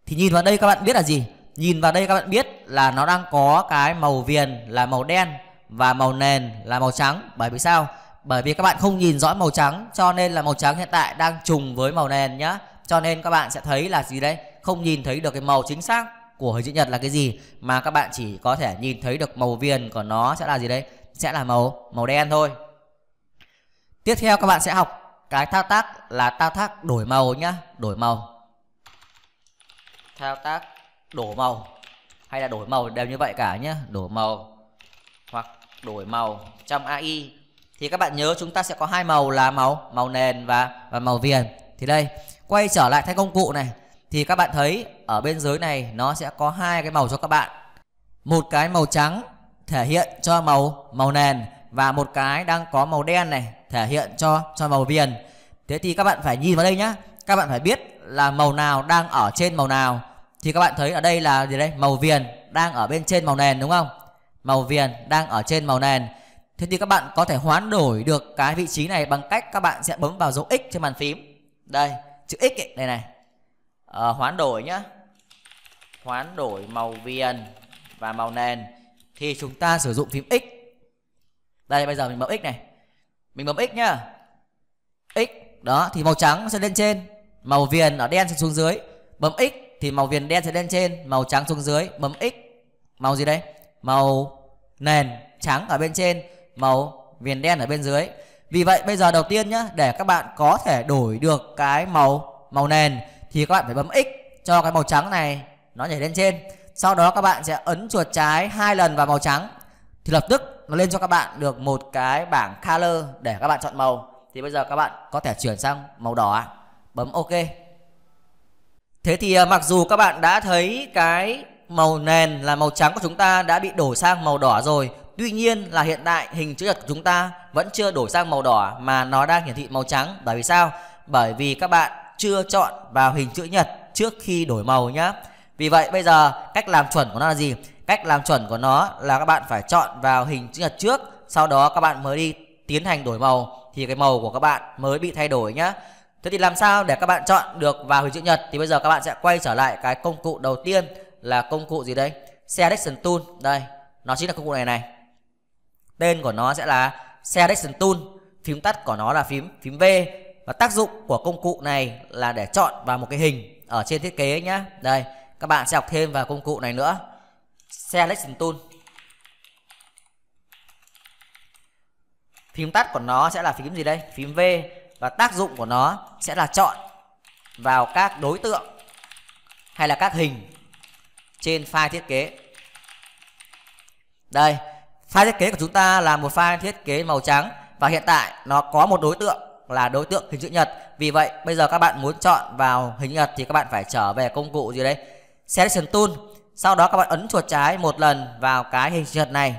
thì nhìn vào đây các bạn biết là gì nhìn vào đây các bạn biết là nó đang có cái màu viền là màu đen và màu nền là màu trắng bởi vì sao bởi vì các bạn không nhìn rõ màu trắng cho nên là màu trắng hiện tại đang trùng với màu nền nhá cho nên các bạn sẽ thấy là gì đấy không nhìn thấy được cái màu chính xác của hình chữ nhật là cái gì mà các bạn chỉ có thể nhìn thấy được màu viền của nó sẽ là gì đấy sẽ là màu màu đen thôi tiếp theo các bạn sẽ học cái thao tác là thao tác đổi màu nhá đổi màu thao tác đổ màu hay là đổi màu đều như vậy cả nhá đổi màu hoặc đổi màu trong AI thì các bạn nhớ chúng ta sẽ có hai màu là màu màu nền và và màu viền thì đây quay trở lại thanh công cụ này thì các bạn thấy ở bên dưới này nó sẽ có hai cái màu cho các bạn một cái màu trắng thể hiện cho màu màu nền và một cái đang có màu đen này thể hiện cho cho màu viền thế thì các bạn phải nhìn vào đây nhá các bạn phải biết là màu nào đang ở trên màu nào thì các bạn thấy ở đây là gì đây màu viền đang ở bên trên màu nền đúng không màu viền đang ở trên màu nền Thế thì các bạn có thể hoán đổi được cái vị trí này bằng cách các bạn sẽ bấm vào dấu x trên bàn phím. Đây, chữ x ấy, đây này. À, hoán đổi nhá. Hoán đổi màu viền và màu nền thì chúng ta sử dụng phím x. Đây bây giờ mình bấm x này. Mình bấm x nhá. X đó thì màu trắng sẽ lên trên, màu viền ở đen sẽ xuống dưới. Bấm x thì màu viền đen sẽ lên trên, màu trắng xuống dưới. Bấm x màu gì đây Màu nền trắng ở bên trên màu viền đen ở bên dưới vì vậy bây giờ đầu tiên nhé, để các bạn có thể đổi được cái màu màu nền thì các bạn phải bấm x cho cái màu trắng này nó nhảy lên trên sau đó các bạn sẽ ấn chuột trái hai lần vào màu trắng thì lập tức nó lên cho các bạn được một cái bảng color để các bạn chọn màu thì bây giờ các bạn có thể chuyển sang màu đỏ bấm ok thế thì à, mặc dù các bạn đã thấy cái màu nền là màu trắng của chúng ta đã bị đổi sang màu đỏ rồi Tuy nhiên là hiện tại hình chữ nhật của chúng ta vẫn chưa đổi sang màu đỏ mà nó đang hiển thị màu trắng. Bởi vì sao? Bởi vì các bạn chưa chọn vào hình chữ nhật trước khi đổi màu nhá. Vì vậy bây giờ cách làm chuẩn của nó là gì? Cách làm chuẩn của nó là các bạn phải chọn vào hình chữ nhật trước, sau đó các bạn mới đi tiến hành đổi màu thì cái màu của các bạn mới bị thay đổi nhá. Thế thì làm sao để các bạn chọn được vào hình chữ nhật thì bây giờ các bạn sẽ quay trở lại cái công cụ đầu tiên là công cụ gì đây? Selection tool. Đây, nó chính là công cụ này này Tên của nó sẽ là Selection Tool. Phím tắt của nó là phím phím V và tác dụng của công cụ này là để chọn vào một cái hình ở trên thiết kế nhá. Đây, các bạn sẽ học thêm vào công cụ này nữa. Selection Tool. Phím tắt của nó sẽ là phím gì đây? Phím V và tác dụng của nó sẽ là chọn vào các đối tượng hay là các hình trên file thiết kế. Đây, File thiết kế của chúng ta là một file thiết kế màu trắng và hiện tại nó có một đối tượng là đối tượng hình chữ nhật. Vì vậy bây giờ các bạn muốn chọn vào hình nhật thì các bạn phải trở về công cụ gì đấy. Selection tool. Sau đó các bạn ấn chuột trái một lần vào cái hình chữ nhật này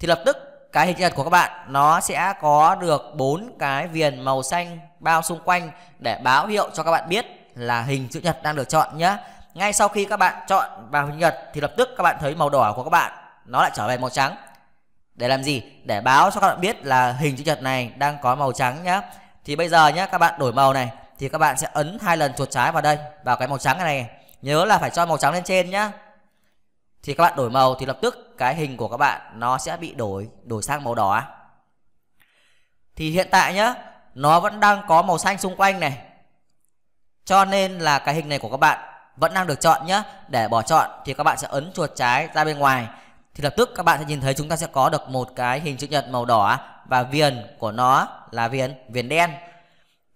thì lập tức cái hình chữ nhật của các bạn nó sẽ có được bốn cái viền màu xanh bao xung quanh để báo hiệu cho các bạn biết là hình chữ nhật đang được chọn nhé. Ngay sau khi các bạn chọn vào hình nhật thì lập tức các bạn thấy màu đỏ của các bạn nó lại trở về màu trắng để làm gì để báo cho các bạn biết là hình chữ nhật này đang có màu trắng nhá thì bây giờ nhá các bạn đổi màu này thì các bạn sẽ ấn hai lần chuột trái vào đây vào cái màu trắng này, này nhớ là phải cho màu trắng lên trên nhá thì các bạn đổi màu thì lập tức cái hình của các bạn nó sẽ bị đổi đổi sang màu đỏ thì hiện tại nhá nó vẫn đang có màu xanh xung quanh này cho nên là cái hình này của các bạn vẫn đang được chọn nhé để bỏ chọn thì các bạn sẽ ấn chuột trái ra bên ngoài thì lập tức các bạn sẽ nhìn thấy chúng ta sẽ có được một cái hình chữ nhật màu đỏ và viền của nó là viền viền đen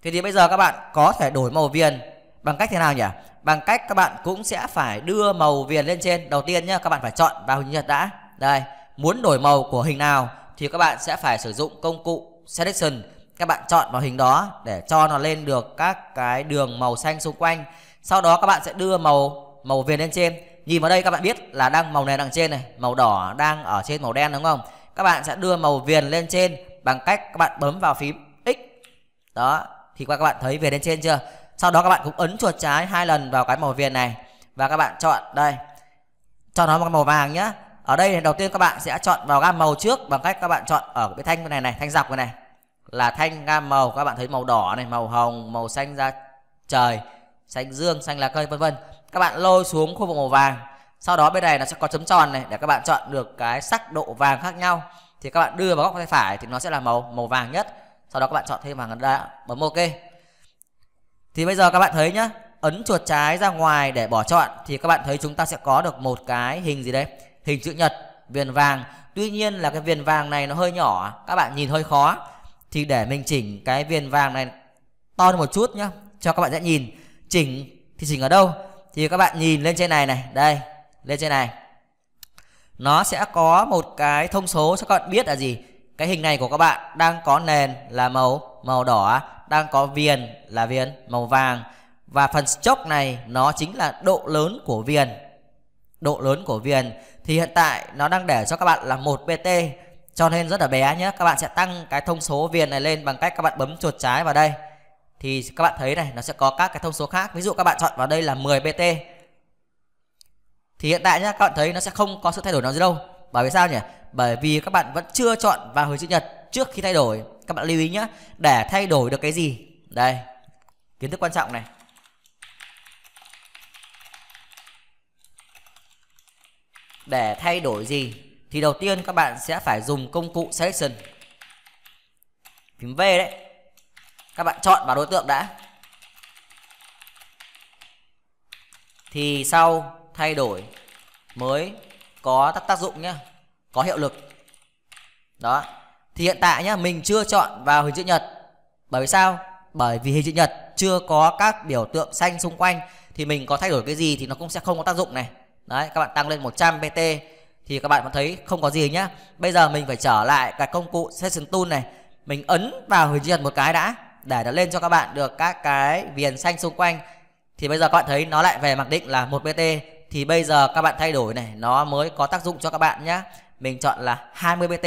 thế thì bây giờ các bạn có thể đổi màu viền bằng cách thế nào nhỉ bằng cách các bạn cũng sẽ phải đưa màu viền lên trên đầu tiên nhé các bạn phải chọn vào hình nhật đã đây muốn đổi màu của hình nào thì các bạn sẽ phải sử dụng công cụ selection các bạn chọn vào hình đó để cho nó lên được các cái đường màu xanh xung quanh sau đó các bạn sẽ đưa màu màu viền lên trên nhìn vào đây các bạn biết là đang màu này đang trên này màu đỏ đang ở trên màu đen đúng không các bạn sẽ đưa màu viền lên trên bằng cách các bạn bấm vào phím x đó thì qua các bạn thấy viền lên trên chưa sau đó các bạn cũng ấn chuột trái hai lần vào cái màu viền này và các bạn chọn đây cho nó màu vàng nhá ở đây thì đầu tiên các bạn sẽ chọn vào gam màu trước bằng cách các bạn chọn ở cái thanh này này thanh dọc này này là thanh gam màu các bạn thấy màu đỏ này màu hồng màu xanh da trời xanh dương xanh lá cây vân vân các bạn lôi xuống khu vực màu vàng sau đó bên này nó sẽ có chấm tròn này để các bạn chọn được cái sắc độ vàng khác nhau thì các bạn đưa vào góc tay phải thì nó sẽ là màu màu vàng nhất sau đó các bạn chọn thêm vàng đã bấm ok thì bây giờ các bạn thấy nhá ấn chuột trái ra ngoài để bỏ chọn thì các bạn thấy chúng ta sẽ có được một cái hình gì đấy hình chữ nhật viền vàng tuy nhiên là cái viền vàng này nó hơi nhỏ các bạn nhìn hơi khó thì để mình chỉnh cái viền vàng này to hơn một chút nhá cho các bạn dễ nhìn chỉnh thì chỉnh ở đâu thì các bạn nhìn lên trên này này đây lên trên này nó sẽ có một cái thông số cho các bạn biết là gì cái hình này của các bạn đang có nền là màu màu đỏ đang có viền là viền màu vàng và phần chốc này nó chính là độ lớn của viền độ lớn của viền thì hiện tại nó đang để cho các bạn là một pt cho nên rất là bé nhé các bạn sẽ tăng cái thông số viền này lên bằng cách các bạn bấm chuột trái vào đây thì các bạn thấy này nó sẽ có các cái thông số khác ví dụ các bạn chọn vào đây là 10 bt thì hiện tại nhá các bạn thấy nó sẽ không có sự thay đổi nào dưới đâu bởi vì sao nhỉ bởi vì các bạn vẫn chưa chọn vào hồi chữ nhật trước khi thay đổi các bạn lưu ý nhé để thay đổi được cái gì đây kiến thức quan trọng này để thay đổi gì thì đầu tiên các bạn sẽ phải dùng công cụ selection phím V đấy các bạn chọn vào đối tượng đã thì sau thay đổi mới có tác tác dụng nhé có hiệu lực đó thì hiện tại nhé mình chưa chọn vào hình chữ nhật bởi vì sao bởi vì hình chữ nhật chưa có các biểu tượng xanh xung quanh thì mình có thay đổi cái gì thì nó cũng sẽ không có tác dụng này đấy các bạn tăng lên 100 pt thì các bạn vẫn thấy không có gì nhá bây giờ mình phải trở lại cái công cụ session tool này mình ấn vào hình chữ nhật một cái đã để nó lên cho các bạn được các cái viền xanh xung quanh thì bây giờ các bạn thấy nó lại về mặc định là một bt thì bây giờ các bạn thay đổi này nó mới có tác dụng cho các bạn nhé mình chọn là 20 bt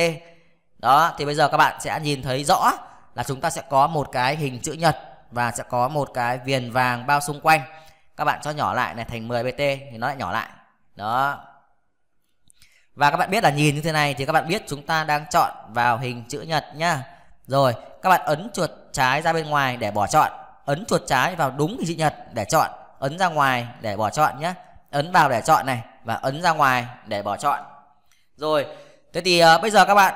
đó thì bây giờ các bạn sẽ nhìn thấy rõ là chúng ta sẽ có một cái hình chữ nhật và sẽ có một cái viền vàng bao xung quanh các bạn cho nhỏ lại này thành 10 bt thì nó lại nhỏ lại đó và các bạn biết là nhìn như thế này thì các bạn biết chúng ta đang chọn vào hình chữ nhật nhá rồi, các bạn ấn chuột trái ra bên ngoài để bỏ chọn. Ấn chuột trái vào đúng hình chữ nhật để chọn. Ấn ra ngoài để bỏ chọn nhé. Ấn vào để chọn này và ấn ra ngoài để bỏ chọn. Rồi, thế thì uh, bây giờ các bạn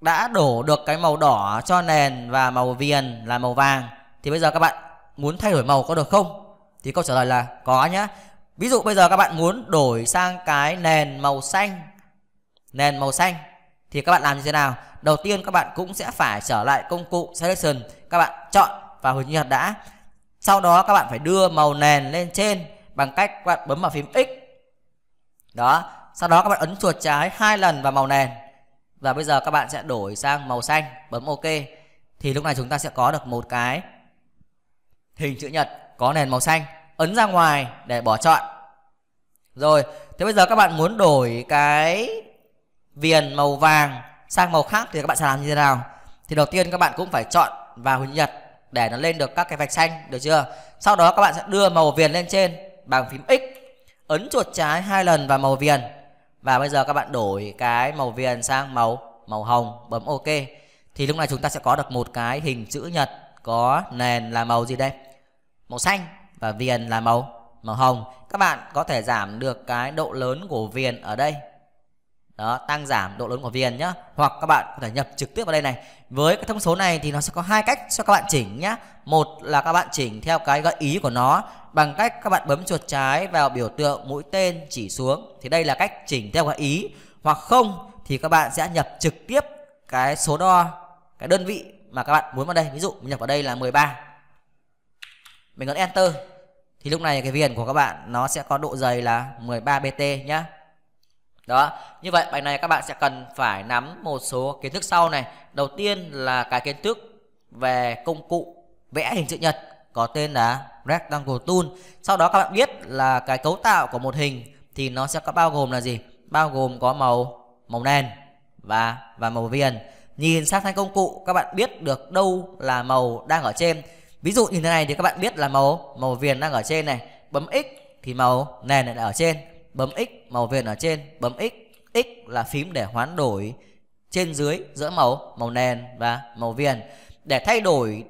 đã đổ được cái màu đỏ cho nền và màu viền là màu vàng. Thì bây giờ các bạn muốn thay đổi màu có được không? Thì câu trả lời là có nhé. Ví dụ bây giờ các bạn muốn đổi sang cái nền màu xanh. Nền màu xanh thì các bạn làm như thế nào? đầu tiên các bạn cũng sẽ phải trở lại công cụ selection các bạn chọn vào hình nhật đã sau đó các bạn phải đưa màu nền lên trên bằng cách các bạn bấm vào phím x đó sau đó các bạn ấn chuột trái hai lần vào màu nền và bây giờ các bạn sẽ đổi sang màu xanh bấm ok thì lúc này chúng ta sẽ có được một cái hình chữ nhật có nền màu xanh ấn ra ngoài để bỏ chọn rồi thế bây giờ các bạn muốn đổi cái viền màu vàng sang màu khác thì các bạn sẽ làm như thế nào thì đầu tiên các bạn cũng phải chọn vào hình nhật để nó lên được các cái vạch xanh được chưa sau đó các bạn sẽ đưa màu viền lên trên bằng phím x ấn chuột trái hai lần vào màu viền và bây giờ các bạn đổi cái màu viền sang màu màu hồng bấm ok thì lúc này chúng ta sẽ có được một cái hình chữ nhật có nền là màu gì đây màu xanh và viền là màu màu hồng các bạn có thể giảm được cái độ lớn của viền ở đây đó tăng giảm độ lớn của viền nhá hoặc các bạn có thể nhập trực tiếp vào đây này với cái thông số này thì nó sẽ có hai cách cho các bạn chỉnh nhá một là các bạn chỉnh theo cái gợi ý của nó bằng cách các bạn bấm chuột trái vào biểu tượng mũi tên chỉ xuống thì đây là cách chỉnh theo gợi ý hoặc không thì các bạn sẽ nhập trực tiếp cái số đo cái đơn vị mà các bạn muốn vào đây ví dụ mình nhập vào đây là 13 mình ấn enter thì lúc này cái viền của các bạn nó sẽ có độ dày là 13 bt nhá đó như vậy bài này các bạn sẽ cần phải nắm một số kiến thức sau này đầu tiên là cái kiến thức về công cụ vẽ hình chữ nhật có tên là rectangle tool sau đó các bạn biết là cái cấu tạo của một hình thì nó sẽ có bao gồm là gì bao gồm có màu màu nền và và màu viền nhìn sát thanh công cụ các bạn biết được đâu là màu đang ở trên ví dụ như thế này thì các bạn biết là màu màu viền đang ở trên này bấm x thì màu nền lại ở trên bấm x màu viền ở trên bấm x x là phím để hoán đổi trên dưới giữa màu màu nền và màu viền để thay đổi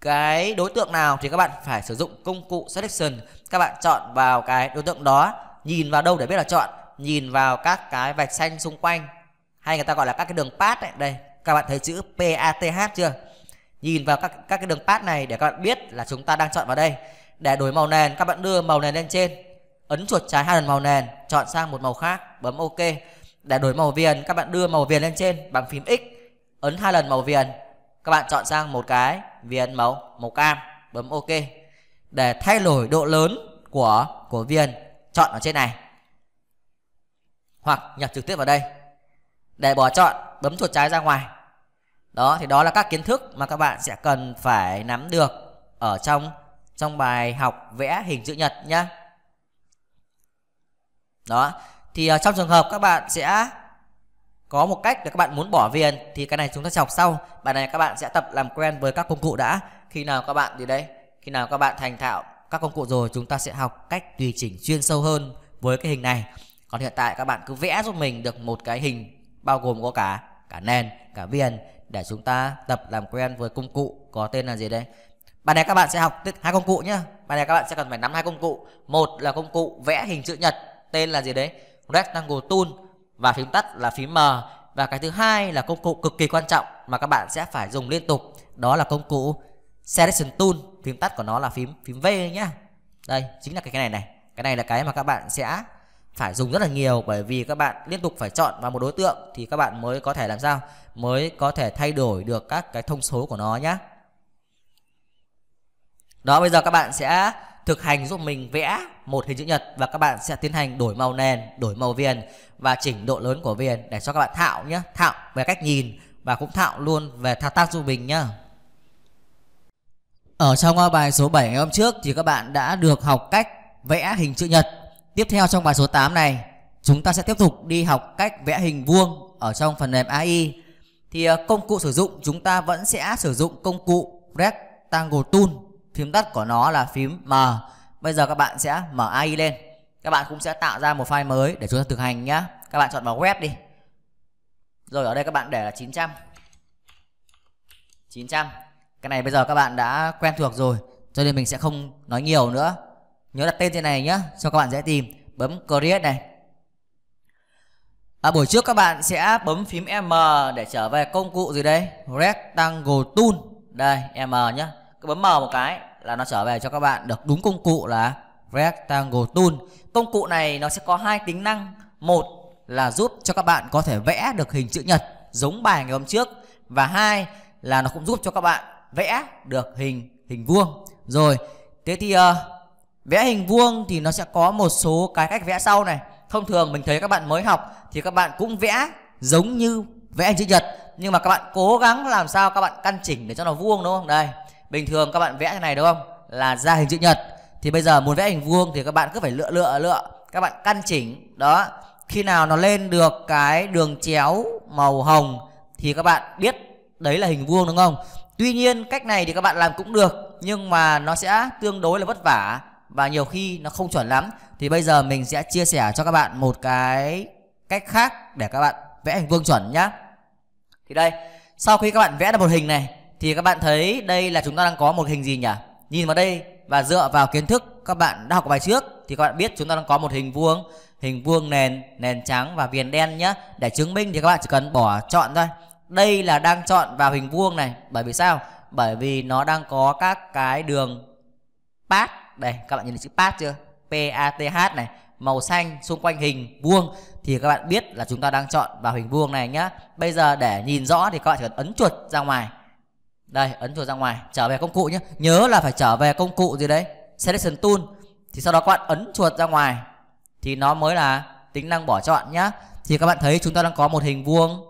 cái đối tượng nào thì các bạn phải sử dụng công cụ selection các bạn chọn vào cái đối tượng đó nhìn vào đâu để biết là chọn nhìn vào các cái vạch xanh xung quanh hay người ta gọi là các cái đường path ấy. đây các bạn thấy chữ PATH chưa nhìn vào các các cái đường path này để các bạn biết là chúng ta đang chọn vào đây để đổi màu nền các bạn đưa màu nền lên trên ấn chuột trái hai lần màu nền chọn sang một màu khác bấm ok để đổi màu viền các bạn đưa màu viền lên trên bằng phím x ấn hai lần màu viền các bạn chọn sang một cái viền màu màu cam bấm ok để thay đổi độ lớn của của viền chọn ở trên này hoặc nhập trực tiếp vào đây để bỏ chọn bấm chuột trái ra ngoài đó thì đó là các kiến thức mà các bạn sẽ cần phải nắm được ở trong trong bài học vẽ hình chữ nhật nhé đó thì uh, trong trường hợp các bạn sẽ có một cách để các bạn muốn bỏ viền thì cái này chúng ta sẽ học sau bài này các bạn sẽ tập làm quen với các công cụ đã khi nào các bạn gì đấy khi nào các bạn thành thạo các công cụ rồi chúng ta sẽ học cách tùy chỉnh chuyên sâu hơn với cái hình này còn hiện tại các bạn cứ vẽ giúp mình được một cái hình bao gồm có cả cả nền cả viền để chúng ta tập làm quen với công cụ có tên là gì đây bài này các bạn sẽ học hai công cụ nhé bài này các bạn sẽ cần phải nắm hai công cụ một là công cụ vẽ hình chữ nhật tên là gì đấy rectangle tool và phím tắt là phím M và cái thứ hai là công cụ cực kỳ quan trọng mà các bạn sẽ phải dùng liên tục đó là công cụ selection tool phím tắt của nó là phím phím V nhá đây chính là cái này này cái này là cái mà các bạn sẽ phải dùng rất là nhiều bởi vì các bạn liên tục phải chọn vào một đối tượng thì các bạn mới có thể làm sao mới có thể thay đổi được các cái thông số của nó nhá đó bây giờ các bạn sẽ thực hành giúp mình vẽ một hình chữ nhật và các bạn sẽ tiến hành đổi màu nền, đổi màu viền và chỉnh độ lớn của viền để cho các bạn thạo nhé, thạo về cách nhìn và cũng thạo luôn về thao tác giúp mình nhé. Ở trong ờ, bài số 7 ngày hôm trước thì các bạn đã được học cách vẽ hình chữ nhật. Tiếp theo trong bài số 8 này, chúng ta sẽ tiếp tục đi học cách vẽ hình vuông ở trong phần mềm AI. Thì ờ, công cụ sử dụng chúng ta vẫn sẽ sử dụng công cụ Rectangle Tool phím tắt của nó là phím M bây giờ các bạn sẽ mở AI lên các bạn cũng sẽ tạo ra một file mới để chúng ta thực hành nhá các bạn chọn vào web đi rồi ở đây các bạn để là 900 900 cái này bây giờ các bạn đã quen thuộc rồi cho nên mình sẽ không nói nhiều nữa nhớ đặt tên trên này nhé cho các bạn dễ tìm bấm create này à, buổi trước các bạn sẽ bấm phím M để trở về công cụ gì đây rectangle tool đây M nhé cứ bấm M một cái là nó trở về cho các bạn được đúng công cụ là rectangle tool công cụ này nó sẽ có hai tính năng một là giúp cho các bạn có thể vẽ được hình chữ nhật giống bài ngày hôm trước và hai là nó cũng giúp cho các bạn vẽ được hình hình vuông rồi thế thì uh, vẽ hình vuông thì nó sẽ có một số cái cách vẽ sau này thông thường mình thấy các bạn mới học thì các bạn cũng vẽ giống như vẽ chữ nhật nhưng mà các bạn cố gắng làm sao các bạn căn chỉnh để cho nó vuông đúng không đây bình thường các bạn vẽ thế này đúng không là ra hình chữ nhật thì bây giờ muốn vẽ hình vuông thì các bạn cứ phải lựa lựa lựa các bạn căn chỉnh đó khi nào nó lên được cái đường chéo màu hồng thì các bạn biết đấy là hình vuông đúng không tuy nhiên cách này thì các bạn làm cũng được nhưng mà nó sẽ tương đối là vất vả và nhiều khi nó không chuẩn lắm thì bây giờ mình sẽ chia sẻ cho các bạn một cái cách khác để các bạn vẽ hình vuông chuẩn nhá thì đây sau khi các bạn vẽ được một hình này thì các bạn thấy đây là chúng ta đang có một hình gì nhỉ nhìn vào đây và dựa vào kiến thức các bạn đã học bài trước thì các bạn biết chúng ta đang có một hình vuông hình vuông nền nền trắng và viền đen nhá. để chứng minh thì các bạn chỉ cần bỏ chọn thôi đây là đang chọn vào hình vuông này bởi vì sao bởi vì nó đang có các cái đường path đây các bạn nhìn thấy chữ path chưa p a t h này màu xanh xung quanh hình vuông thì các bạn biết là chúng ta đang chọn vào hình vuông này nhá bây giờ để nhìn rõ thì các bạn chỉ cần ấn chuột ra ngoài đây ấn chuột ra ngoài trở về công cụ nhé nhớ là phải trở về công cụ gì đấy selection tool thì sau đó các bạn ấn chuột ra ngoài thì nó mới là tính năng bỏ chọn nhá thì các bạn thấy chúng ta đang có một hình vuông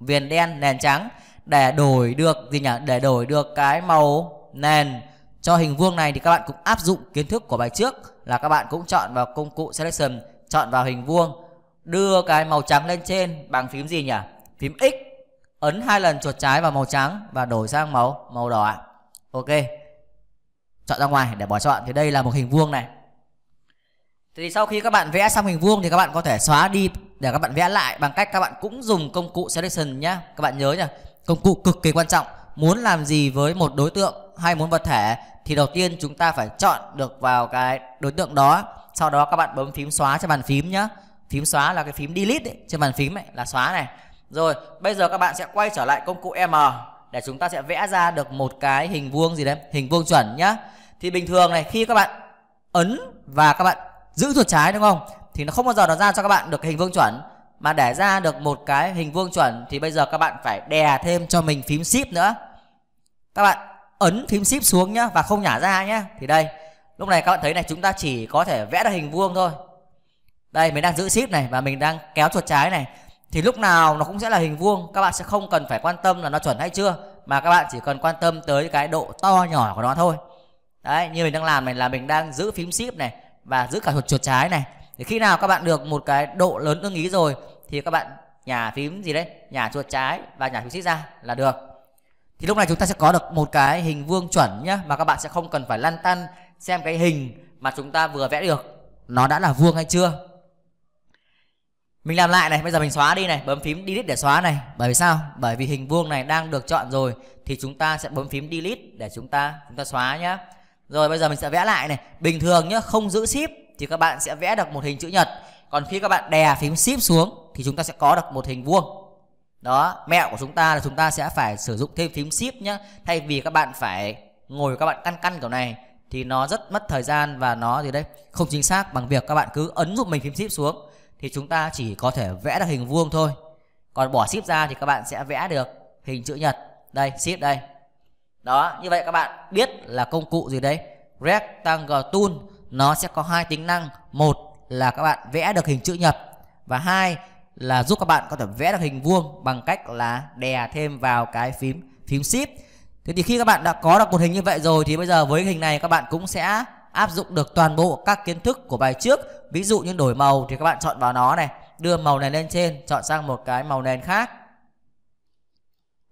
viền đen nền trắng để đổi được gì nhỉ để đổi được cái màu nền cho hình vuông này thì các bạn cũng áp dụng kiến thức của bài trước là các bạn cũng chọn vào công cụ selection chọn vào hình vuông đưa cái màu trắng lên trên bằng phím gì nhỉ phím x ấn hai lần chuột trái vào màu trắng và đổi sang màu màu đỏ ok chọn ra ngoài để bỏ chọn thì đây là một hình vuông này thì sau khi các bạn vẽ xong hình vuông thì các bạn có thể xóa đi để các bạn vẽ lại bằng cách các bạn cũng dùng công cụ selection nhé. các bạn nhớ nhá công cụ cực kỳ quan trọng muốn làm gì với một đối tượng hay muốn vật thể thì đầu tiên chúng ta phải chọn được vào cái đối tượng đó sau đó các bạn bấm phím xóa trên bàn phím nhá phím xóa là cái phím delete ấy, trên bàn phím ấy là xóa này rồi, bây giờ các bạn sẽ quay trở lại công cụ M để chúng ta sẽ vẽ ra được một cái hình vuông gì đấy, hình vuông chuẩn nhá. Thì bình thường này khi các bạn ấn và các bạn giữ chuột trái đúng không? Thì nó không bao giờ nó ra cho các bạn được hình vuông chuẩn mà để ra được một cái hình vuông chuẩn thì bây giờ các bạn phải đè thêm cho mình phím shift nữa. Các bạn ấn phím shift xuống nhá và không nhả ra nhá. Thì đây, lúc này các bạn thấy này chúng ta chỉ có thể vẽ được hình vuông thôi. Đây mình đang giữ shift này và mình đang kéo chuột trái này thì lúc nào nó cũng sẽ là hình vuông các bạn sẽ không cần phải quan tâm là nó chuẩn hay chưa mà các bạn chỉ cần quan tâm tới cái độ to nhỏ của nó thôi đấy như mình đang làm này là mình đang giữ phím ship này và giữ cả chuột chuột trái này thì khi nào các bạn được một cái độ lớn tương ý rồi thì các bạn nhả phím gì đấy nhả chuột trái và nhả phím ship ra là được thì lúc này chúng ta sẽ có được một cái hình vuông chuẩn nhá mà các bạn sẽ không cần phải lăn tăn xem cái hình mà chúng ta vừa vẽ được nó đã là vuông hay chưa mình làm lại này bây giờ mình xóa đi này bấm phím delete để xóa này bởi vì sao bởi vì hình vuông này đang được chọn rồi thì chúng ta sẽ bấm phím delete để chúng ta chúng ta xóa nhá rồi bây giờ mình sẽ vẽ lại này bình thường nhá không giữ ship thì các bạn sẽ vẽ được một hình chữ nhật còn khi các bạn đè phím ship xuống thì chúng ta sẽ có được một hình vuông đó mẹo của chúng ta là chúng ta sẽ phải sử dụng thêm phím ship nhá thay vì các bạn phải ngồi các bạn căn căn kiểu này thì nó rất mất thời gian và nó gì đấy không chính xác bằng việc các bạn cứ ấn dụm mình phím ship xuống thì chúng ta chỉ có thể vẽ được hình vuông thôi còn bỏ ship ra thì các bạn sẽ vẽ được hình chữ nhật đây ship đây đó như vậy các bạn biết là công cụ gì đấy rectangle tool nó sẽ có hai tính năng một là các bạn vẽ được hình chữ nhật và hai là giúp các bạn có thể vẽ được hình vuông bằng cách là đè thêm vào cái phím phím ship thế thì khi các bạn đã có được một hình như vậy rồi thì bây giờ với hình này các bạn cũng sẽ áp dụng được toàn bộ các kiến thức của bài trước ví dụ như đổi màu thì các bạn chọn vào nó này đưa màu này lên trên chọn sang một cái màu nền khác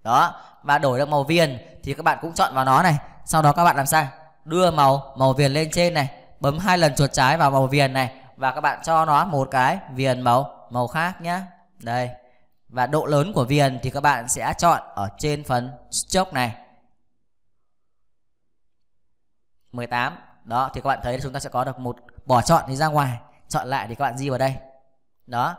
đó và đổi được màu viền thì các bạn cũng chọn vào nó này sau đó các bạn làm sao đưa màu màu viền lên trên này bấm hai lần chuột trái vào màu viền này và các bạn cho nó một cái viền màu màu khác nhá đây và độ lớn của viền thì các bạn sẽ chọn ở trên phần stroke này 18 đó thì các bạn thấy chúng ta sẽ có được một bỏ chọn thì ra ngoài chọn lại thì các bạn di vào đây đó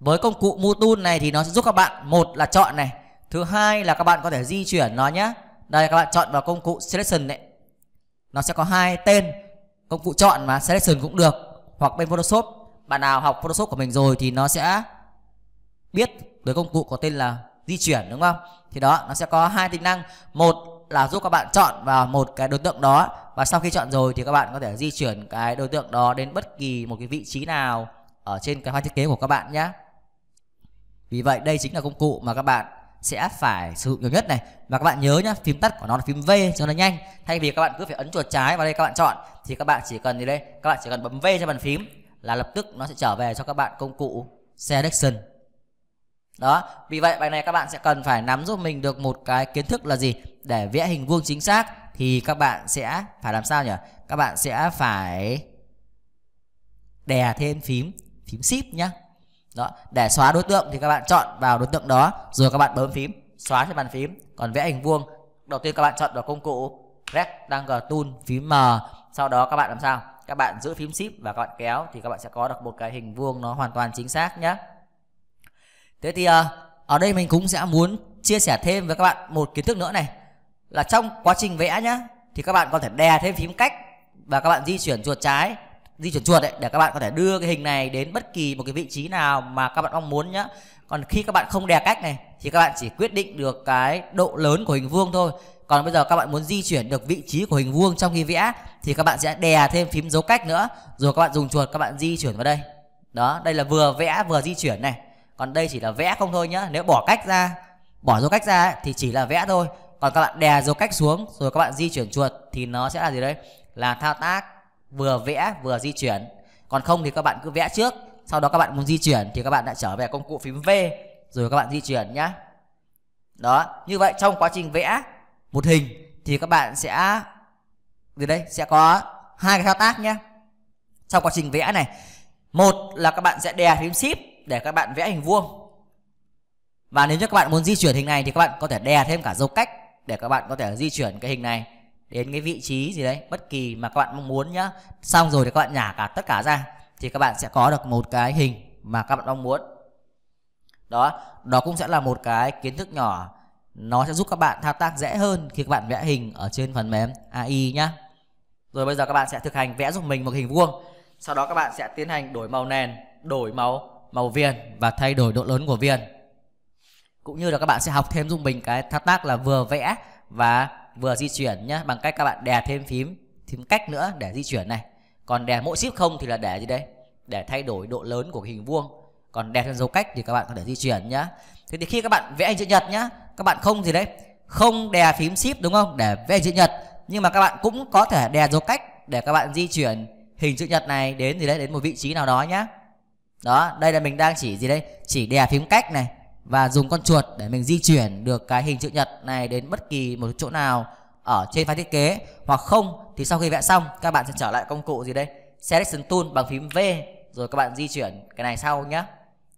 với công cụ mu này thì nó sẽ giúp các bạn một là chọn này thứ hai là các bạn có thể di chuyển nó nhé đây các bạn chọn vào công cụ selection đấy nó sẽ có hai tên công cụ chọn mà selection cũng được hoặc bên photoshop bạn nào học photoshop của mình rồi thì nó sẽ biết với công cụ có tên là di chuyển đúng không thì đó nó sẽ có hai tính năng một là giúp các bạn chọn vào một cái đối tượng đó và sau khi chọn rồi thì các bạn có thể di chuyển cái đối tượng đó đến bất kỳ một cái vị trí nào ở trên cái file thiết kế của các bạn nhé vì vậy đây chính là công cụ mà các bạn sẽ phải sử dụng nhiều nhất này và các bạn nhớ nhá phím tắt của nó là phím V cho nó nhanh thay vì các bạn cứ phải ấn chuột trái vào đây các bạn chọn thì các bạn chỉ cần gì đây các bạn chỉ cần bấm V trên bàn phím là lập tức nó sẽ trở về cho các bạn công cụ selection đó vì vậy bài này các bạn sẽ cần phải nắm giúp mình được một cái kiến thức là gì để vẽ hình vuông chính xác thì các bạn sẽ phải làm sao nhỉ các bạn sẽ phải đè thêm phím phím ship nhá đó để xóa đối tượng thì các bạn chọn vào đối tượng đó rồi các bạn bấm phím xóa trên bàn phím còn vẽ hình vuông đầu tiên các bạn chọn vào công cụ rectangle tool phím m sau đó các bạn làm sao các bạn giữ phím ship và các bạn kéo thì các bạn sẽ có được một cái hình vuông nó hoàn toàn chính xác nhé thế thì ở đây mình cũng sẽ muốn chia sẻ thêm với các bạn một kiến thức nữa này là trong quá trình vẽ nhá thì các bạn có thể đè thêm phím cách và các bạn di chuyển chuột trái di chuyển chuột ấy, để các bạn có thể đưa cái hình này đến bất kỳ một cái vị trí nào mà các bạn mong muốn nhá còn khi các bạn không đè cách này thì các bạn chỉ quyết định được cái độ lớn của hình vuông thôi còn bây giờ các bạn muốn di chuyển được vị trí của hình vuông trong khi vẽ thì các bạn sẽ đè thêm phím dấu cách nữa rồi các bạn dùng chuột các bạn di chuyển vào đây đó đây là vừa vẽ vừa di chuyển này còn đây chỉ là vẽ không thôi nhá nếu bỏ cách ra bỏ dấu cách ra ấy, thì chỉ là vẽ thôi còn các bạn đè dấu cách xuống rồi các bạn di chuyển chuột thì nó sẽ là gì đấy là thao tác vừa vẽ vừa di chuyển còn không thì các bạn cứ vẽ trước sau đó các bạn muốn di chuyển thì các bạn lại trở về công cụ phím V rồi các bạn di chuyển nhá đó như vậy trong quá trình vẽ một hình thì các bạn sẽ gì đây sẽ có hai cái thao tác nhá trong quá trình vẽ này một là các bạn sẽ đè phím Shift để các bạn vẽ hình vuông và nếu như các bạn muốn di chuyển hình này thì các bạn có thể đè thêm cả dấu cách để các bạn có thể di chuyển cái hình này đến cái vị trí gì đấy bất kỳ mà các bạn mong muốn nhá xong rồi thì các bạn nhả cả tất cả ra thì các bạn sẽ có được một cái hình mà các bạn mong muốn đó đó cũng sẽ là một cái kiến thức nhỏ nó sẽ giúp các bạn thao tác dễ hơn khi các bạn vẽ hình ở trên phần mềm AI nhá rồi bây giờ các bạn sẽ thực hành vẽ giúp mình một hình vuông sau đó các bạn sẽ tiến hành đổi màu nền đổi màu màu viền và thay đổi độ lớn của viền cũng như là các bạn sẽ học thêm giúp mình cái thao tác là vừa vẽ và vừa di chuyển nhé bằng cách các bạn đè thêm phím thêm cách nữa để di chuyển này còn đè mỗi ship không thì là để gì đấy để thay đổi độ lớn của hình vuông còn đè thêm dấu cách thì các bạn có thể di chuyển nhé. thế thì khi các bạn vẽ hình chữ nhật nhé, các bạn không gì đấy không đè phím ship đúng không để vẽ hình chữ nhật nhưng mà các bạn cũng có thể đè dấu cách để các bạn di chuyển hình chữ nhật này đến gì đấy đến một vị trí nào đó nhé đó đây là mình đang chỉ gì đây chỉ đè phím cách này và dùng con chuột để mình di chuyển được cái hình chữ nhật này đến bất kỳ một chỗ nào ở trên file thiết kế hoặc không thì sau khi vẽ xong các bạn sẽ trở lại công cụ gì đây selection tool bằng phím V rồi các bạn di chuyển cái này sau nhé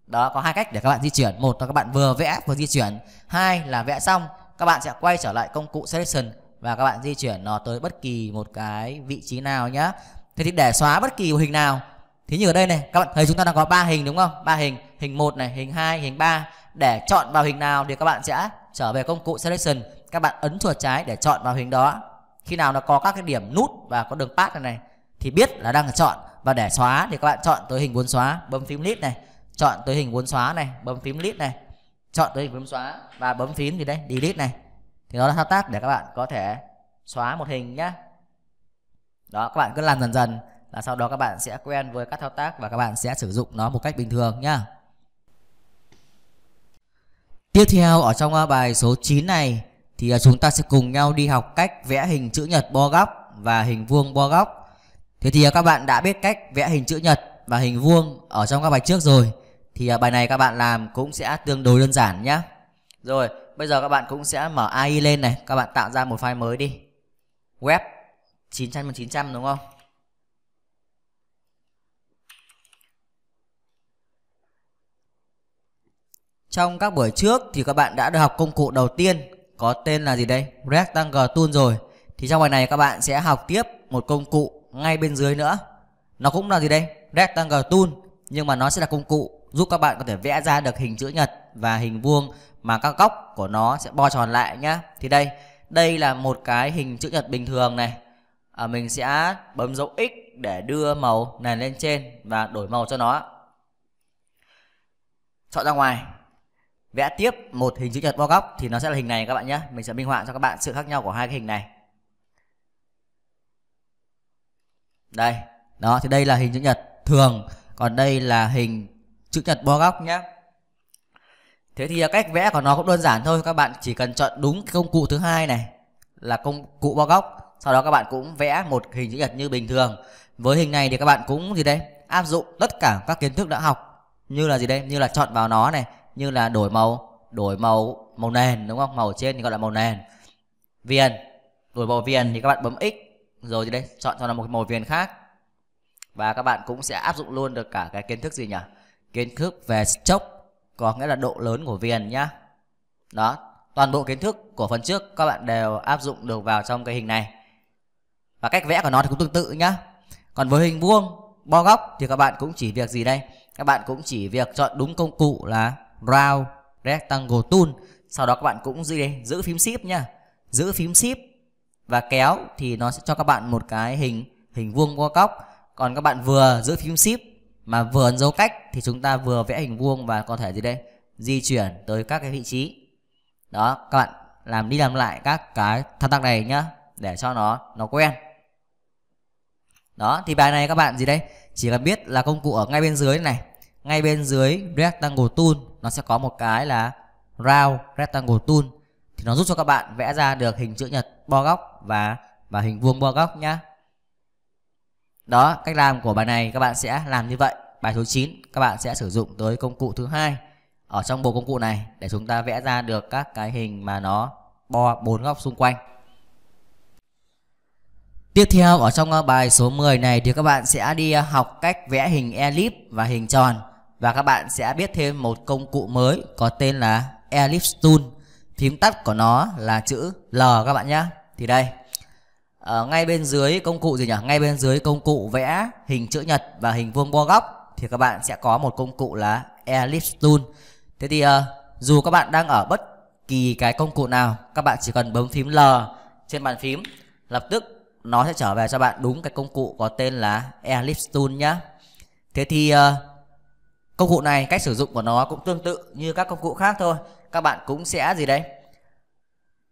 đó có hai cách để các bạn di chuyển một là các bạn vừa vẽ vừa di chuyển hai là vẽ xong các bạn sẽ quay trở lại công cụ selection và các bạn di chuyển nó tới bất kỳ một cái vị trí nào nhé thế thì để xóa bất kỳ hình nào Thế như ở đây này, các bạn thấy chúng ta đang có ba hình đúng không? ba hình, hình 1 này, hình 2, hình 3 để chọn vào hình nào thì các bạn sẽ trở về công cụ selection, các bạn ấn chuột trái để chọn vào hình đó. Khi nào nó có các cái điểm nút và có đường path này này thì biết là đang chọn và để xóa thì các bạn chọn tới hình muốn xóa, bấm phím list này, chọn tới hình muốn xóa này, bấm phím list này, chọn tới hình muốn xóa và bấm phím thì đây, delete này. Thì đó là thao tác để các bạn có thể xóa một hình nhá. Đó các bạn cứ làm dần dần là sau đó các bạn sẽ quen với các thao tác và các bạn sẽ sử dụng nó một cách bình thường nhá tiếp theo ở trong à, bài số 9 này thì à, chúng ta sẽ cùng nhau đi học cách vẽ hình chữ nhật bo góc và hình vuông bo góc thế thì à, các bạn đã biết cách vẽ hình chữ nhật và hình vuông ở trong các bài trước rồi thì bài này các bạn làm cũng sẽ tương đối đơn giản nhé rồi bây giờ các bạn cũng sẽ mở AI lên này các bạn tạo ra một file mới đi web 900 900 đúng không Trong các buổi trước thì các bạn đã được học công cụ đầu tiên có tên là gì đây? Rectangle tool rồi. Thì trong bài này các bạn sẽ học tiếp một công cụ ngay bên dưới nữa. Nó cũng là gì đây? Rectangle tool nhưng mà nó sẽ là công cụ giúp các bạn có thể vẽ ra được hình chữ nhật và hình vuông mà các góc của nó sẽ bo tròn lại nhá. Thì đây, đây là một cái hình chữ nhật bình thường này. À, mình sẽ bấm dấu x để đưa màu này lên trên và đổi màu cho nó. Chọn ra ngoài vẽ tiếp một hình chữ nhật bo góc thì nó sẽ là hình này các bạn nhé mình sẽ minh họa cho các bạn sự khác nhau của hai cái hình này đây đó thì đây là hình chữ nhật thường còn đây là hình chữ nhật bo góc nhé thế thì cách vẽ của nó cũng đơn giản thôi các bạn chỉ cần chọn đúng công cụ thứ hai này là công cụ bo góc sau đó các bạn cũng vẽ một hình chữ nhật như bình thường với hình này thì các bạn cũng gì đây áp dụng tất cả các kiến thức đã học như là gì đây như là chọn vào nó này như là đổi màu đổi màu màu nền đúng không màu trên thì gọi là màu nền viền đổi màu viền thì các bạn bấm x rồi đây chọn cho là một màu viền khác và các bạn cũng sẽ áp dụng luôn được cả cái kiến thức gì nhỉ kiến thức về chốc có nghĩa là độ lớn của viền nhá đó toàn bộ kiến thức của phần trước các bạn đều áp dụng được vào trong cái hình này và cách vẽ của nó thì cũng tương tự nhá còn với hình vuông bo góc thì các bạn cũng chỉ việc gì đây các bạn cũng chỉ việc chọn đúng công cụ là round rectangle tool sau đó các bạn cũng giữ, giữ phím shift nha, giữ phím shift và kéo thì nó sẽ cho các bạn một cái hình hình vuông qua góc còn các bạn vừa giữ phím shift mà vừa ấn dấu cách thì chúng ta vừa vẽ hình vuông và có thể gì đây di chuyển tới các cái vị trí đó các bạn làm đi làm lại các cái thao tác này nhá để cho nó nó quen đó thì bài này các bạn gì đây chỉ cần biết là công cụ ở ngay bên dưới này ngay bên dưới rectangle tool nó sẽ có một cái là round rectangle tool thì nó giúp cho các bạn vẽ ra được hình chữ nhật bo góc và và hình vuông bo góc nhá đó cách làm của bài này các bạn sẽ làm như vậy bài số 9 các bạn sẽ sử dụng tới công cụ thứ hai ở trong bộ công cụ này để chúng ta vẽ ra được các cái hình mà nó bo bốn góc xung quanh Tiếp theo ở trong bài số 10 này thì các bạn sẽ đi học cách vẽ hình elip và hình tròn và các bạn sẽ biết thêm một công cụ mới có tên là Ellipse Tool phím tắt của nó là chữ L các bạn nhé thì đây ở ờ, ngay bên dưới công cụ gì nhỉ ngay bên dưới công cụ vẽ hình chữ nhật và hình vuông bo góc thì các bạn sẽ có một công cụ là Ellipse Tool thế thì uh, dù các bạn đang ở bất kỳ cái công cụ nào các bạn chỉ cần bấm phím L trên bàn phím lập tức nó sẽ trở về cho bạn đúng cái công cụ có tên là Ellipse Tool nhé. thế thì uh, Công cụ này cách sử dụng của nó cũng tương tự như các công cụ khác thôi. Các bạn cũng sẽ gì đây